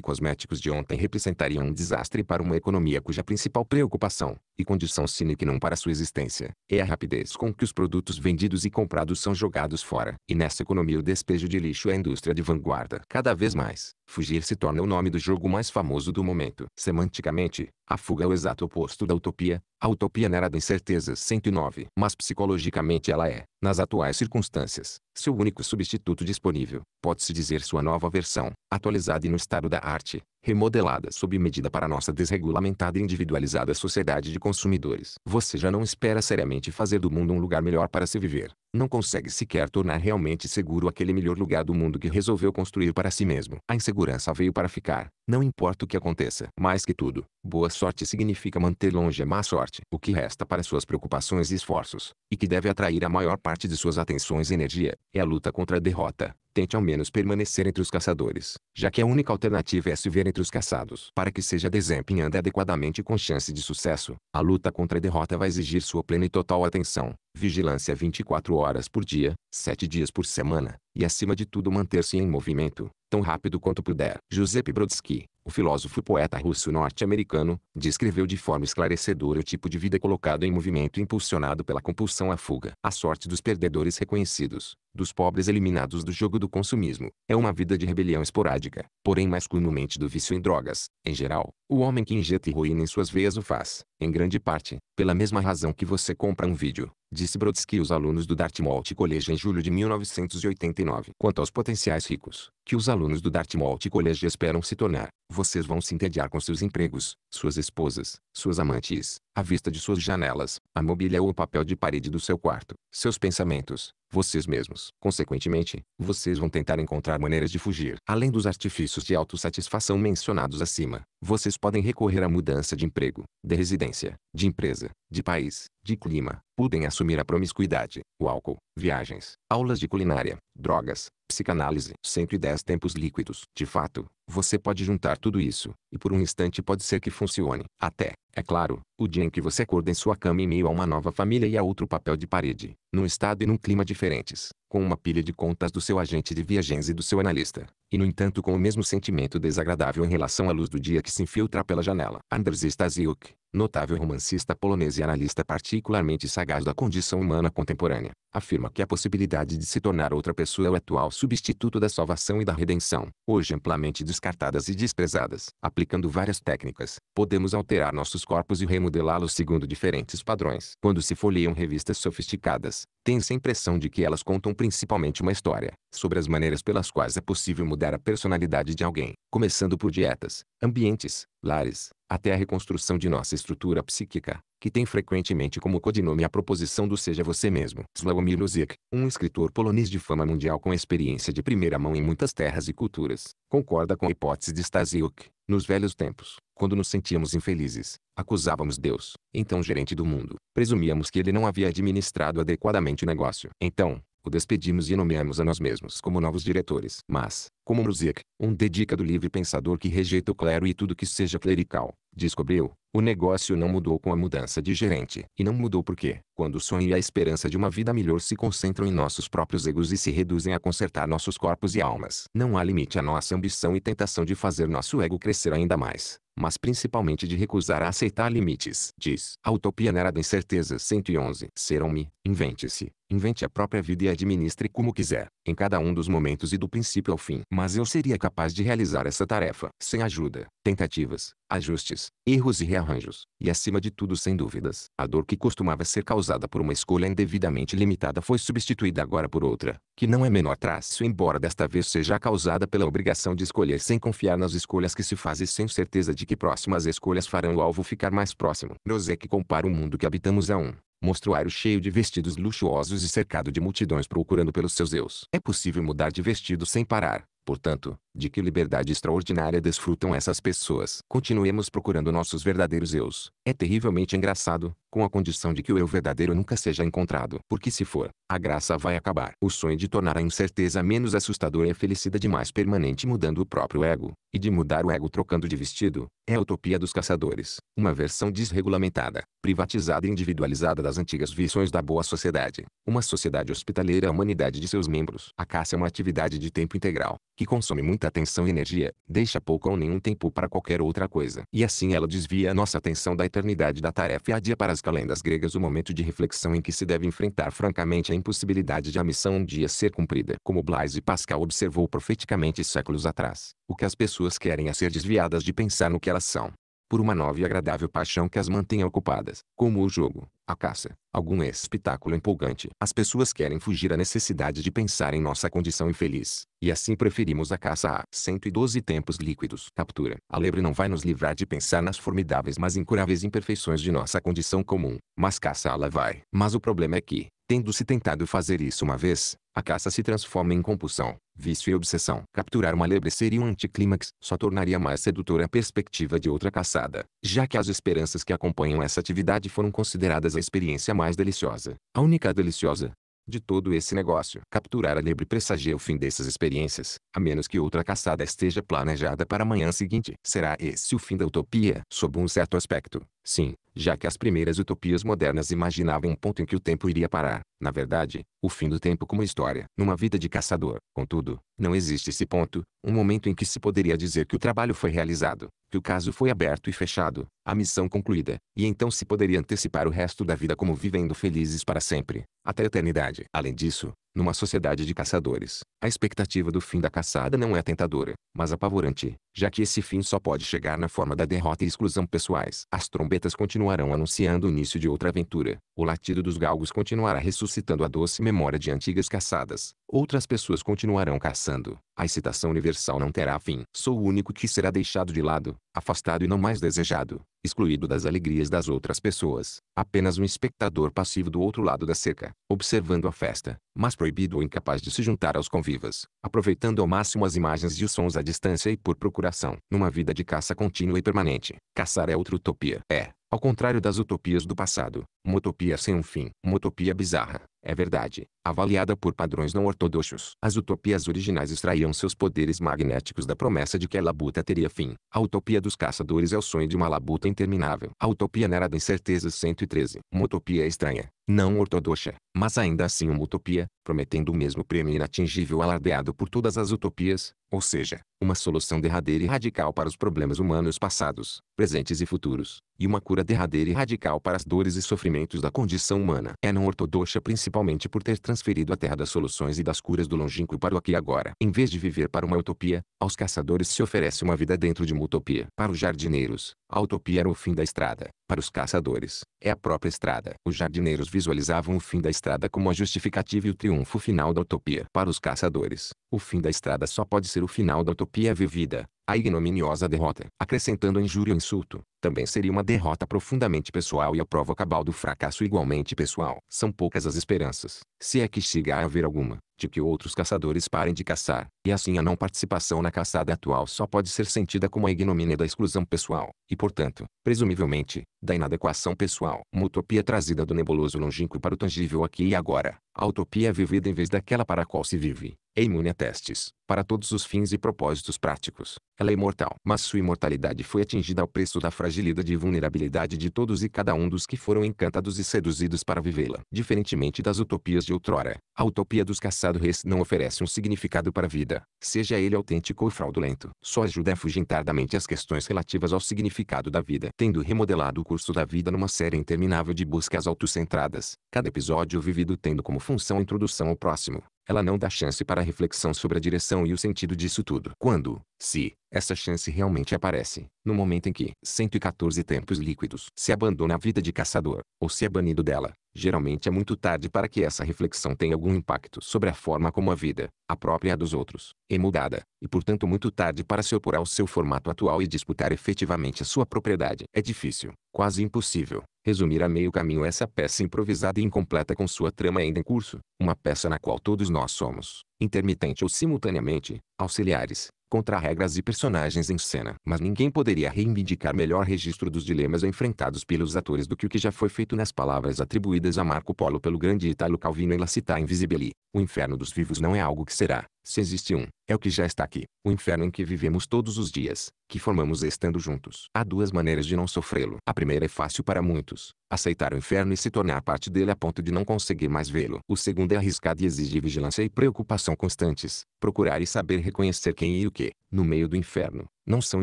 cosméticos de ontem representariam um desastre para uma economia cuja principal preocupação, e condição sine que não para sua existência, é a rapidez com que os produtos vendidos e comprados são jogados fora. E nessa economia o despejo de lixo é a indústria de vanguarda. Cada vez mais, fugir se torna o nome do jogo mais famoso do momento. Semânticamente, a fuga é o exato oposto da utopia. A utopia nera da incerteza 109. Mas psicologicamente ela é, nas atuais circunstâncias, seu único substituto disponível. Pode-se dizer sua nova versão, atualizada e no estado da arte, remodelada sob medida para nossa desregulamentada e individualizada sociedade de consumidores. Você já não espera seriamente fazer do mundo um lugar melhor para se viver. Não consegue sequer tornar realmente seguro aquele melhor lugar do mundo que resolveu construir para si mesmo. A insegurança veio para ficar, não importa o que aconteça. Mais que tudo, Boa sorte significa manter longe a má sorte, o que resta para suas preocupações e esforços, e que deve atrair a maior parte de suas atenções e energia, é a luta contra a derrota, tente ao menos permanecer entre os caçadores, já que a única alternativa é se ver entre os caçados. Para que seja desempenhada adequadamente com chance de sucesso, a luta contra a derrota vai exigir sua plena e total atenção, vigilância 24 horas por dia, 7 dias por semana, e acima de tudo manter-se em movimento, tão rápido quanto puder. Giuseppe Brodsky, o filósofo e poeta russo norte-americano, descreveu de forma esclarecedora o tipo de vida colocado em movimento impulsionado pela compulsão à fuga. A sorte dos perdedores reconhecidos, dos pobres eliminados do jogo do consumismo, é uma vida de rebelião esporádica, porém mais comumente do vício em drogas. Em geral, o homem que injeta e ruína em suas veias o faz, em grande parte, pela mesma razão que você compra um vídeo, disse Brodsky os alunos do Dartmouth College em julho de 1989. Quanto aos potenciais ricos, que os alunos do Dartmouth College esperam se tornar, vocês vão se entediar com seus empregos, suas esposas, suas amantes, a vista de suas janelas, a mobília ou o papel de parede do seu quarto, seus pensamentos, vocês mesmos. Consequentemente, vocês vão tentar encontrar maneiras de fugir. Além dos artifícios de autossatisfação mencionados acima, vocês podem recorrer à mudança de emprego, de residência existência, de empresa, de país, de clima, podem assumir a promiscuidade, o álcool, viagens, aulas de culinária, drogas, psicanálise, 110 tempos líquidos. De fato, você pode juntar tudo isso, e por um instante pode ser que funcione. Até, é claro, o dia em que você acorda em sua cama em meio a uma nova família e a outro papel de parede, num estado e num clima diferentes, com uma pilha de contas do seu agente de viagens e do seu analista, e no entanto com o mesmo sentimento desagradável em relação à luz do dia que se infiltra pela janela. Anders Stasiuk, notável romancista polonês e analista particularmente sagaz da condição humana contemporânea, afirma que a possibilidade de se tornar outra pessoa é o atual substituto da salvação e da redenção, hoje amplamente descartadas e desprezadas. Aplicando várias técnicas, podemos alterar nossos corpos e remodelá-los segundo diferentes padrões. Quando se folheiam revistas sofisticadas, tem-se a impressão de que elas contam principalmente uma história, sobre as maneiras pelas quais é possível mudar a personalidade de alguém, começando por dietas, ambientes, lares, até a reconstrução de nossa estrutura psíquica, que tem frequentemente como codinome a proposição do seja você mesmo. Slawomir Luzik, um escritor polonês de fama mundial com experiência de primeira mão em muitas terras e culturas, concorda com a hipótese de Stasiuk. Nos velhos tempos, quando nos sentíamos infelizes, acusávamos Deus, então gerente do mundo. Presumíamos que ele não havia administrado adequadamente o negócio. Então, o despedimos e nomeamos a nós mesmos como novos diretores. Mas, como Music, um dedica do livre pensador que rejeita o clero e tudo que seja clerical, descobriu, o negócio não mudou com a mudança de gerente. E não mudou porque, quando o sonho e a esperança de uma vida melhor se concentram em nossos próprios egos e se reduzem a consertar nossos corpos e almas, não há limite à nossa ambição e tentação de fazer nosso ego crescer ainda mais, mas principalmente de recusar a aceitar limites. Diz, a utopia era da incerteza 111. Serão-me, invente-se, invente a própria vida e administre como quiser, em cada um dos momentos e do princípio ao fim mas eu seria capaz de realizar essa tarefa sem ajuda, tentativas, ajustes, erros e rearranjos, e acima de tudo sem dúvidas. A dor que costumava ser causada por uma escolha indevidamente limitada foi substituída agora por outra, que não é menor traço embora desta vez seja causada pela obrigação de escolher sem confiar nas escolhas que se fazem sem certeza de que próximas escolhas farão o alvo ficar mais próximo. Nozek é compara o mundo que habitamos a um mostruário cheio de vestidos luxuosos e cercado de multidões procurando pelos seus eus. É possível mudar de vestido sem parar, portanto, de que liberdade extraordinária desfrutam essas pessoas. Continuemos procurando nossos verdadeiros eus. É terrivelmente engraçado, com a condição de que o eu verdadeiro nunca seja encontrado. Porque se for, a graça vai acabar. O sonho de tornar a incerteza menos assustadora e a felicidade mais permanente mudando o próprio ego, e de mudar o ego trocando de vestido, é a utopia dos caçadores. Uma versão desregulamentada, privatizada e individualizada das antigas visões da boa sociedade. Uma sociedade hospitaleira à humanidade de seus membros. A caça é uma atividade de tempo integral, que consome muito muita atenção e energia, deixa pouco ou nenhum tempo para qualquer outra coisa. E assim ela desvia a nossa atenção da eternidade da tarefa e adia para as calendas gregas o momento de reflexão em que se deve enfrentar francamente a impossibilidade de a missão um dia ser cumprida. Como Blaise Pascal observou profeticamente séculos atrás, o que as pessoas querem é ser desviadas de pensar no que elas são por uma nova e agradável paixão que as mantenha ocupadas, como o jogo, a caça, algum espetáculo empolgante. As pessoas querem fugir à necessidade de pensar em nossa condição infeliz, e assim preferimos a caça a 112 tempos líquidos. Captura. A lebre não vai nos livrar de pensar nas formidáveis mas incuráveis imperfeições de nossa condição comum, mas caça-la vai. Mas o problema é que, Tendo-se tentado fazer isso uma vez, a caça se transforma em compulsão, vício e obsessão. Capturar uma lebre seria um anticlímax, só tornaria mais sedutora a perspectiva de outra caçada, já que as esperanças que acompanham essa atividade foram consideradas a experiência mais deliciosa, a única deliciosa, de todo esse negócio. Capturar a lebre pressagia o fim dessas experiências, a menos que outra caçada esteja planejada para a manhã seguinte. Será esse o fim da utopia? Sob um certo aspecto, sim, já que as primeiras utopias modernas imaginavam um ponto em que o tempo iria parar, na verdade, o fim do tempo como história, numa vida de caçador. Contudo, não existe esse ponto, um momento em que se poderia dizer que o trabalho foi realizado, que o caso foi aberto e fechado, a missão concluída, e então se poderia antecipar o resto da vida como vivendo felizes para sempre, até a eternidade. Além disso, numa sociedade de caçadores, a expectativa do fim da caçada não é tentadora, mas apavorante, já que esse fim só pode chegar na forma da derrota e exclusão pessoais. As trombetas continuarão anunciando o início de outra aventura. O latido dos galgos continuará ressuscitando a doce memória de antigas caçadas. Outras pessoas continuarão caçando. A excitação universal não terá fim. Sou o único que será deixado de lado, afastado e não mais desejado, excluído das alegrias das outras pessoas. Apenas um espectador passivo do outro lado da cerca, observando a festa, mas proibido ou incapaz de se juntar aos convivas, aproveitando ao máximo as imagens e os sons à distância e por procuração. Numa vida de caça contínua e permanente, caçar é outra utopia. É, ao contrário das utopias do passado, uma utopia sem um fim, uma utopia bizarra, é verdade, avaliada por padrões não ortodoxos. As utopias originais extraíam seus poderes magnéticos da promessa de que a labuta teria fim. A utopia dos caçadores é o sonho de uma labuta interminável. A utopia nera da incerteza 113. Uma utopia estranha, não ortodoxa, mas ainda assim uma utopia, prometendo o mesmo prêmio inatingível alardeado por todas as utopias, ou seja, uma solução derradeira e radical para os problemas humanos passados, presentes e futuros, e uma cura derradeira e radical para as dores e sofrimentos da condição humana. É não ortodoxa principalmente principalmente por ter transferido a terra das soluções e das curas do longínquo para o aqui e agora. Em vez de viver para uma utopia, aos caçadores se oferece uma vida dentro de uma utopia. Para os jardineiros, a utopia era o fim da estrada. Para os caçadores, é a própria estrada. Os jardineiros visualizavam o fim da estrada como a justificativa e o triunfo final da utopia. Para os caçadores, o fim da estrada só pode ser o final da utopia vivida, a ignominiosa derrota. Acrescentando injúria e insulto, também seria uma derrota profundamente pessoal e a prova cabal do fracasso igualmente pessoal. São poucas as esperanças, se é que chega a haver alguma, de que outros caçadores parem de caçar, e assim a não participação na caçada atual só pode ser sentida como a ignomínia da exclusão pessoal, e portanto, presumivelmente, da inadequação pessoal. Uma utopia trazida do nebuloso longínquo para o tangível aqui e agora. A utopia vivida em vez daquela para a qual se vive, é imune a testes, para todos os fins e propósitos práticos. Ela é imortal. Mas sua imortalidade foi atingida ao preço da fragilidade e vulnerabilidade de todos e cada um dos que foram encantados e seduzidos para vivê-la. Diferentemente das utopias de outrora, a utopia dos caçadores estado res não oferece um significado para a vida, seja ele autêntico ou fraudulento. Só ajuda a afugentar da mente as questões relativas ao significado da vida. Tendo remodelado o curso da vida numa série interminável de buscas autocentradas, cada episódio vivido tendo como função a introdução ao próximo, ela não dá chance para a reflexão sobre a direção e o sentido disso tudo. Quando, se, essa chance realmente aparece, no momento em que 114 tempos líquidos se abandona a vida de caçador, ou se é banido dela, geralmente é muito tarde para que essa reflexão tenha algum impacto sobre a forma como a vida, a própria dos outros, é mudada, e portanto muito tarde para se opor ao seu formato atual e disputar efetivamente a sua propriedade. É difícil, quase impossível, resumir a meio caminho essa peça improvisada e incompleta com sua trama ainda em curso, uma peça na qual todos nós somos, intermitente ou simultaneamente, auxiliares, contra regras e personagens em cena. Mas ninguém poderia reivindicar melhor registro dos dilemas enfrentados pelos atores do que o que já foi feito nas palavras atribuídas a Marco Polo pelo grande Italo Calvino em La Città Invisibili. O inferno dos vivos não é algo que será, se existe um, é o que já está aqui. O inferno em que vivemos todos os dias, que formamos estando juntos. Há duas maneiras de não sofrê-lo. A primeira é fácil para muitos. Aceitar o inferno e se tornar parte dele a ponto de não conseguir mais vê-lo. O segundo é arriscado e exige vigilância e preocupação constantes. Procurar e saber reconhecer quem e o que que, no meio do inferno, não são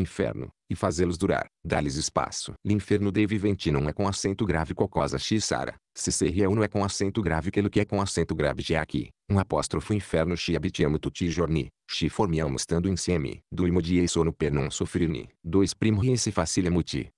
inferno, e fazê-los durar, dá-lhes espaço. L'inferno de viventi não é com acento grave qualcosa sara se serreu não é com acento grave que que é com acento grave de aqui. Um apóstrofo inferno xi habitiamo tutti giorni, xi formiamo stando insieme, duimo di sono per non soffrirni, dois primo riense facile é muti,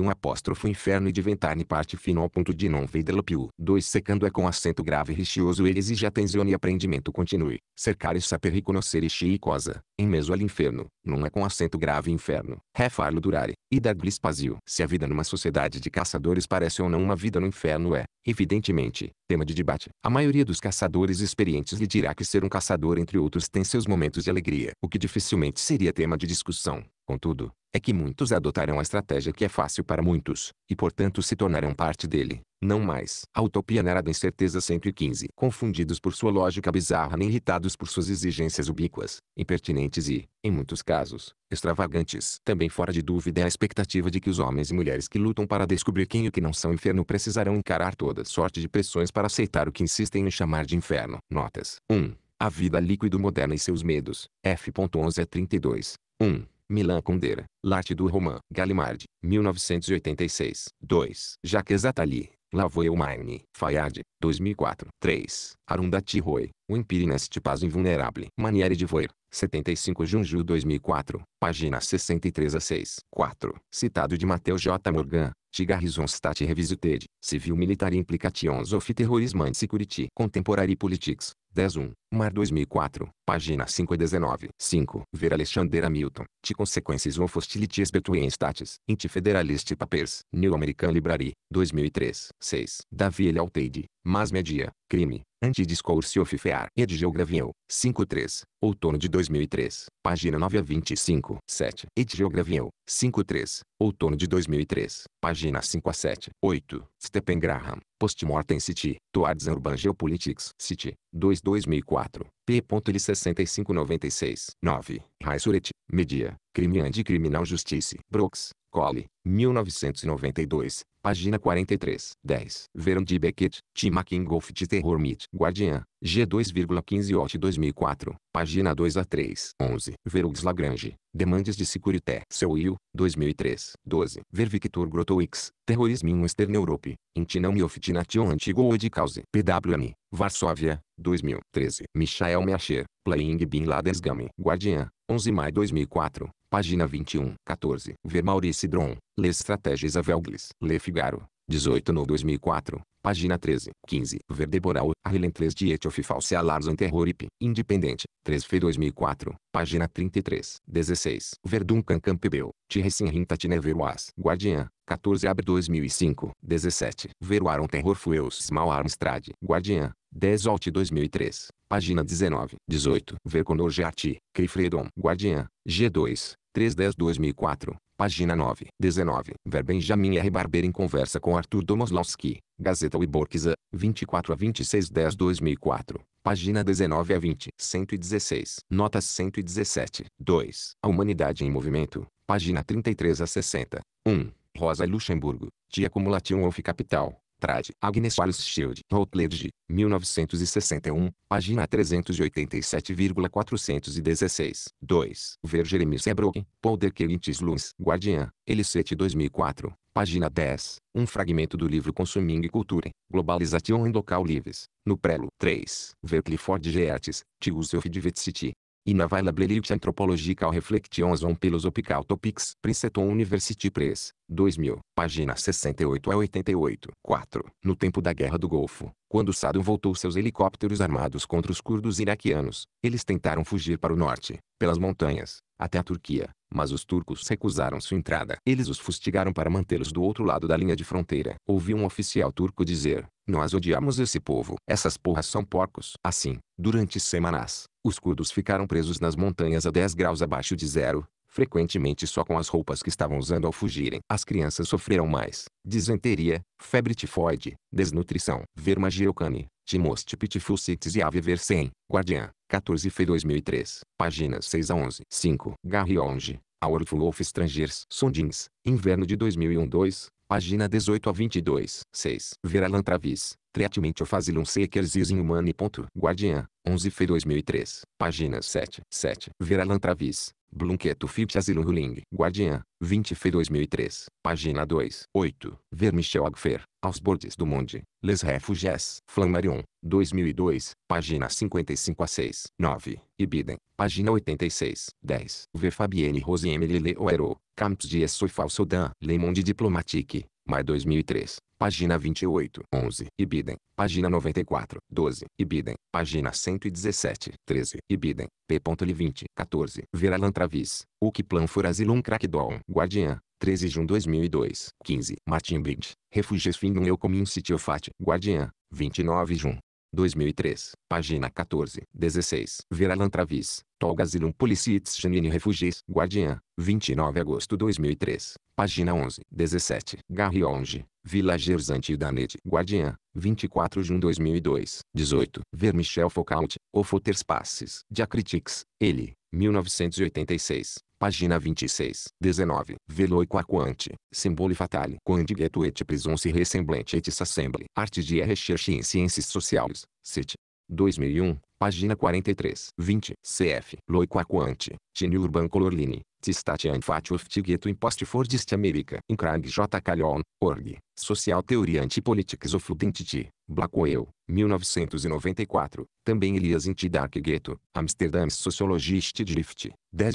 um apóstrofo inferno e ne parte final ponto de non vedelpiu. 2 secando é com acento grave e rixioso ele exige atenzione e aprendimento continue. Cercare saper reconhecer e cosa. Em meso al inferno, não é com acento grave inferno. Refarlo durare, e dar glispazio. Se a vida numa sociedade de caçadores parece ou não uma vida no inferno é, evidentemente, tema de debate. A maioria dos caçadores experientes lhe dirá que ser um caçador entre outros tem seus momentos de alegria, o que dificilmente seria tema de discussão. Contudo, é que muitos adotarão a estratégia que é fácil para muitos, e portanto se tornarão parte dele, não mais. A utopia era da incerteza 115. Confundidos por sua lógica bizarra nem irritados por suas exigências ubíquas, impertinentes e, em muitos casos, extravagantes. Também fora de dúvida é a expectativa de que os homens e mulheres que lutam para descobrir quem e o que não são inferno precisarão encarar toda sorte de pressões para aceitar o que insistem em chamar de inferno. Notas 1. A vida líquido moderna e seus medos. F.11 a 32. 1. Milan Kundera, Látido Roman, Gallimard, 1986. 2. Jacques Attali, Lavoie Maine, Fayard, 2004. 3. Arundhati Roy, O Neste Paz Invulnerable. Maniere de Voir, 75 Junju 2004, página 63 a 6. 4. Citado de Mateo J. Morgan, Gigarrizonstat Revisited, Civil e Implications of Terrorism and Security Contemporary Politics, 10.1, Mar 2004, página 519. 5. Ver Alexander Hamilton, De Consequences of Hostilities Between States, Anti-Federalist Papers, New American Library, 2003. 6. Davi L. Alteide, Mas Media, Crime, Antidiscurso Ofifear, Edgeu 5 53, outono de 2003, página 9 a 25, 7. Edgeu 5 53, outono de 2003, página 5 a 7, 8. Stephen Graham, Postmortem City, Toads Urban Geopolitics City, 2 2004, 65 6596 9. Raisuret, Media, Crime Anti Criminal Justice, Brooks, Cole, 1992, Página 43. 10. Veron de Beckett, Tim Golf de Terror Meet. Guardian. G2,15 OT 2004. Página 2 a 3. 11. Verux Lagrange. Demandes de Securité. Seuil. 2003. 12. Ver Victor Grotowicz. Terrorismo in Western Europe. Intinam Oftination Antigo de Cause. PWM. Varsóvia. 2013. Michael Meacher. Playing Bin Laden's Game. Guardian. 11 maio 2004. Página 21. 14. Ver Maurice Dron, Lê Estratégias Aveugles. Lê Figaro. 18 no 2004, página 13, 15. Ver Verdeborau, Arlen 3 de Etiof False Alarms Terror Interrorip, Independente, 3 Fe 2004, página 33, 16. Ver Duncan Campbell, Tirrecin Rintatine Veruas, Guardiã, 14 Abre 2005, 17. Veruaron Terror Fueus Small Armstrad, Guardiã, 10 Alt 2003, página 19, 18. Ver Condor Geati, Crifredon. Guardiã, G2, 310-2004, página 9. 19. Ver Benjamin R. Barber em conversa com Arthur Domoslowski, Gazeta Wyborksa, 24 a 26 10 2004, página 19 a 20. 116. Notas 117. 2. A Humanidade em Movimento, página 33 a 60. 1. Rosa Luxemburgo, Tia Cumulation of Capital, Agnes Wallace Shield, Routledge, 1961, página 387,416. 2. Ver Jeremy Sebrock, Paul de Querintis Luns, Guardian, LCT 2004, página 10. Um fragmento do livro Consuming Culture, Globalization and Local Lives, no Prelo. 3. Ver Clifford Geertz, of Fidvet City, Inavailability Anthropological Reflections on Philosophical Topics, Princeton University Press, 2000, página 68 a 88. 4. No tempo da Guerra do Golfo, quando Saddam voltou seus helicópteros armados contra os curdos iraquianos, eles tentaram fugir para o norte, pelas montanhas, até a Turquia, mas os turcos recusaram sua entrada. Eles os fustigaram para mantê-los do outro lado da linha de fronteira. Ouvi um oficial turco dizer, nós odiamos esse povo. Essas porras são porcos. Assim, durante semanas, os curdos ficaram presos nas montanhas a 10 graus abaixo de zero, frequentemente só com as roupas que estavam usando ao fugirem. As crianças sofreram mais, disenteria, febre tifoide, desnutrição. Vermagiocane, Timosty Pitiful Cities e Ave Versen, Guardian, 14 Fe 2003, páginas 6 a 11. 5. Garry Onge, Hourful of Strangers, Sondins, Inverno de 2001-2, página 18 a 22. 6. Veralan Travis, Treatment of Asylum Seekers Using Humane. Guardian, 11 Fe 2003, páginas 7. 7. Veralan Travis, Blunketo Fitch Asilo Ruling, Guardian, 20 Fe 2003, página 2, 8. Ver Agfer, Aos Bordes do Monde, Les Refugiés, Flammarion, 2002, página 55 a 6, 9. Ibiden, página 86, 10. Ver Fabienne Rosiemele Leoero, Camps de Essoy Falsodan, Le Monde Diplomatique, Mai 2003, página 28, 11, Ibidem, página 94, 12, Ibidem, página 117, 13, Ibidem, p.lib20, 14, Veralan Travis, O que plan for Asylum Crackdown, Guardian, 13 de junho 2002, 15, Martin Bridge, Refugees Finding Eu Community of Fat, Guardiã, 29 de junho 2003, página 14, 16. Alan Travis, Tolgazilum Policites genini Refugis, Guardiã, 29 de agosto 2003, página 11, 17. Garrionge, Villagers Antidanet, Guardiã, 24 de 2002, 18. Ver Michel Foucault, O Footer Spaces, Diacritics, ele, 1986, página 26, 19. Veloi quaquante, symboli fatale, quandigeto et prisonsi ressemblante et s'assemble, arte de recherche em ciências sociais, CIT. 2001, página 43, 20. CF. Loi quaquante, geniurban colorline, Statian Fatuftigheto in Postfordist America, in Krag J. Callion, org, Social Teoria Antipolitics of Identity, Blackwell, 1994, também Elias Intidark Ghetto, Amsterdam Sociologist Drift, 10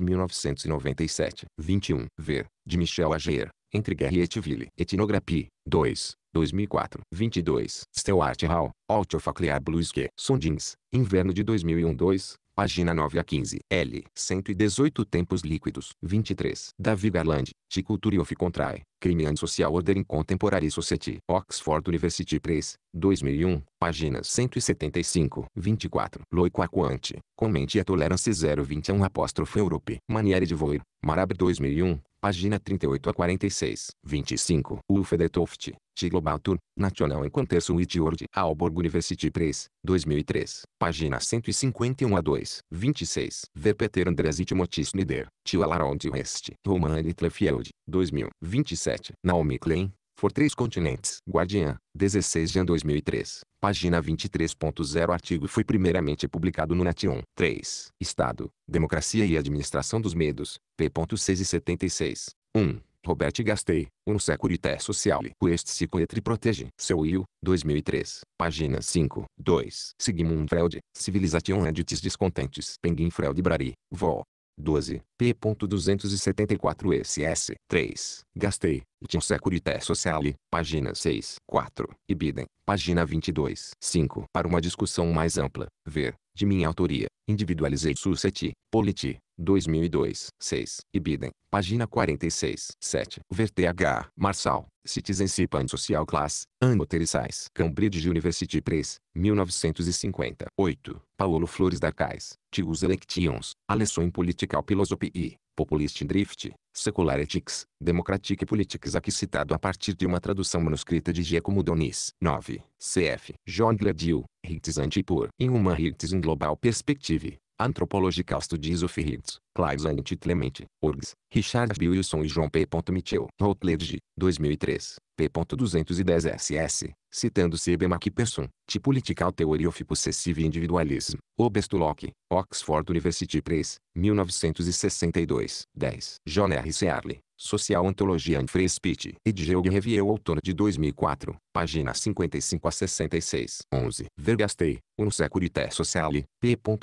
21, ver, de Michel Ager, Entre Guerra e Etville, Etnography, 2, 2004, 22, Stewart Hall, Out of Clear Blues que Sundin's Inverno de 2001 2, página 9 a 15. L. 118 Tempos líquidos. 23. Davi Garland. She Culture of Contrai, Crime and Social Order in Contemporary Society. Oxford University Press, 2001, páginas 175, 24. Loi Quaquante, Comente a Tolerância 021 apóstrofe Europe. Maniere de Voir, Marab 2001, página 38 a 46. 25. Ufedetoft, T. Global Tour, National Encontresso with Word. Aalborg University Press, 2003, página 151 a 2. 26. Verpeter Andres Timothy Snyder, Tio Alaronde West, Roman Littlefield, 2027. Naomi Klein, For Três Continentes. Guardiã, 16 de 2003. Página 23.0 Artigo foi primeiramente publicado no Nation 3. Estado, Democracia e Administração dos Medos, p.676. 1. Robert Gastei, Um Securité Sociale. Quest Psychoetri Protege. Seu Will, 2003. Página 5. 2. Sigmund Freud, Civilization Edits Descontentes. Penguin Freud Brari, Vol. 12, p.274 ss. 3, gastei, itin securité sociale, página 6, 4, ibidem, página 22, 5. Para uma discussão mais ampla, ver de minha autoria, individualizei Sussetti, Politi, 2002, 6, Ibidem, página 46, 7, H, Marçal, Citizenship and Social Class, Annoterisais, Cambridge University Press, 1958. Paulo Flores da Cais, Tius Elections, A Leção em Political Philosophy, Populist Drift, Secularetics, Democratic Politics aqui citado a partir de uma tradução manuscrita de Giacomo Donis. 9. Cf. John Gladil, Rights Antipur. em uma Rights in Global Perspective. Anthropological Studies of Higgs, Claes Clemente, Orgs, Richard Wilson e John P. Mitchell, Routledge, 2003, p. 210 ss, citando C.B. MacPherson, The Political Theory of Possessive Individualism, Obestulock, Oxford University Press, 1962, 10. John R. Searle, Social Antologia em Free Speech, Edgeu Review outono de 2004, página 55 a 66. 11. Vergastei, un securité sociale,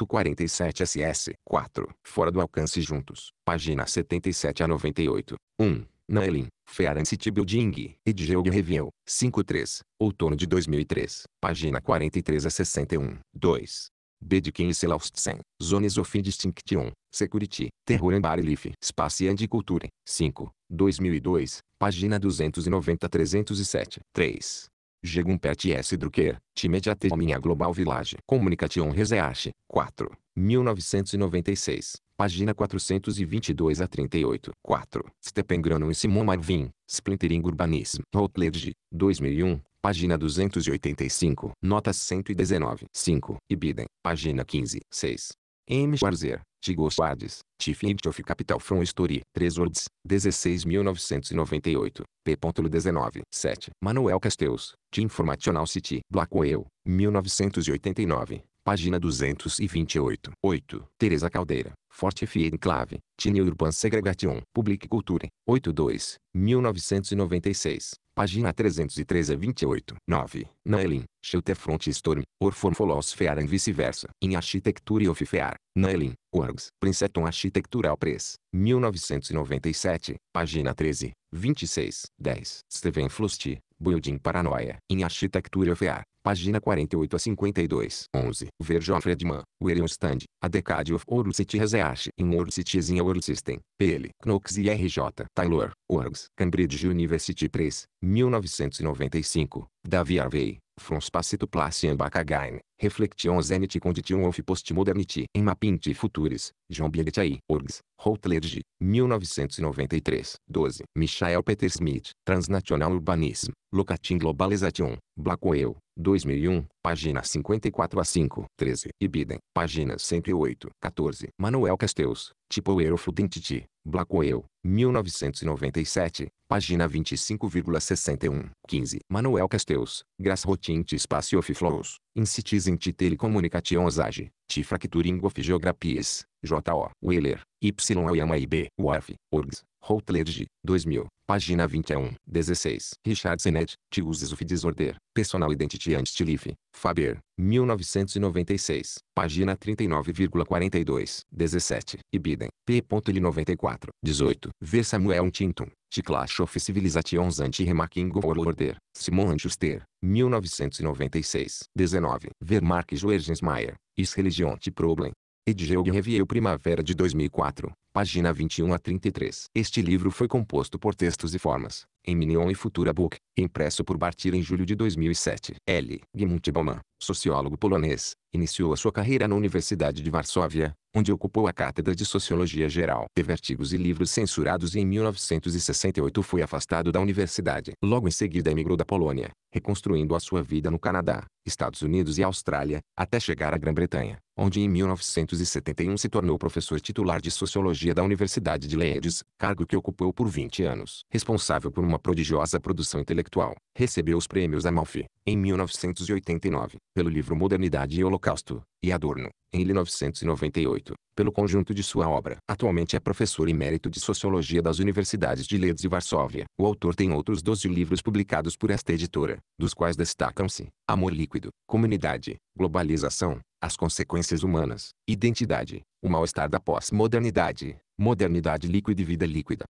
47 ss 4. Fora do alcance juntos, página 77 a 98. 1. Naelin, Fearan City Building, Edgeu Review, 53, outono de 2003, página 43 a 61. 2. Bedkin e Selaustsen, Zones of Distinction, Security, Terror and Barelief, Space and Culture, 5, 2002, página 290-307. 3. Jegunpet S. Drucker, Timediate Minha Global Village Communication Research, 4, 1996, página 422 a 38. 4. Stepengranum e Simon Marvin, Splintering Urbanism, Routledge, 2001, página 285, nota 119. 5. Ibiden, página 15. 6. M. Schwarzer, Tigoswardes, Tifinity of Capital from Story, 3 words, 16998, p.19, 7. Manuel Casteus, de Informational City, Blackwell, 1989, página 228. 8. Teresa Caldeira, Forte FE Enclave, Tine Urban Segregation, Public Culture, 82, 1996. Página 303 a 28. 9. Naelin, Schulterfront Storm, Orformpholosphere and vice-versa. In Architecture of Fear, Naelin, Orgs, Princeton Architectural Press, 1997, página 13, 26, 10. Steven Flust, Building Paranoia, In Architecture of Fear, página 48 a 52. 11. Ver John Friedman, William Stand, A Decade of Orcity Ash in Orcities in Org System, PL, Knox e R.J. Taylor, Orgs, Cambridge University Press, 1995. Davi Harvey, From Space to Place and Back Again, Reflections and Condition of Postmodernity in Mapinti Futures John Bielitchai, Orgs, Routledge, 1993. 12. Michael Peter Smith, Transnational Urbanism, Locating Globalization, Blackwell, 2001, página 54 a 5, 13. Ibidem, página 108, 14. Manuel Casteus, Tipo of Identity, 1997, página 25,61, 15. Manuel Casteus, Grassrotint rotinti, of Flows, in Citizen Telecommunications Age, of Geographies, J.O. Wheeler, Y. Oyama b, UAF, Orgs, Routledge, 2000, Página 21, 16. Richard et, To Uses of Disorder, Personal Identity and Life, Faber, 1996, página 39,42, 17. Ibiden, p.l94, 18. V. Samuel Tinton, The Clash of Civilizations Anti-Remarking Order, Simon Schuster, 1996, 19. Vermark Joergensmaier, Is Religion Problem, Edgeog Review Primavera de 2004, página 21 a 33. Este livro foi composto por textos e formas, em Minion e Futura Book, impresso por Bartir em julho de 2007. L. G. Bauman, sociólogo polonês, iniciou a sua carreira na Universidade de Varsóvia, onde ocupou a cátedra de Sociologia Geral. Teve artigos e livros censurados e em 1968 foi afastado da universidade. Logo em seguida emigrou da Polônia, reconstruindo a sua vida no Canadá, Estados Unidos e Austrália, até chegar à Grã-Bretanha onde em 1971 se tornou professor titular de Sociologia da Universidade de Leeds, cargo que ocupou por 20 anos. Responsável por uma prodigiosa produção intelectual, recebeu os prêmios Amalfi, em 1989, pelo livro Modernidade e Holocausto, e Adorno, em 1998, pelo conjunto de sua obra. Atualmente é professor emérito de Sociologia das Universidades de Leeds e Varsóvia. O autor tem outros 12 livros publicados por esta editora, dos quais destacam-se Amor Líquido, Comunidade, Globalização, as consequências humanas, identidade, o mal-estar da pós-modernidade, modernidade líquida e vida líquida,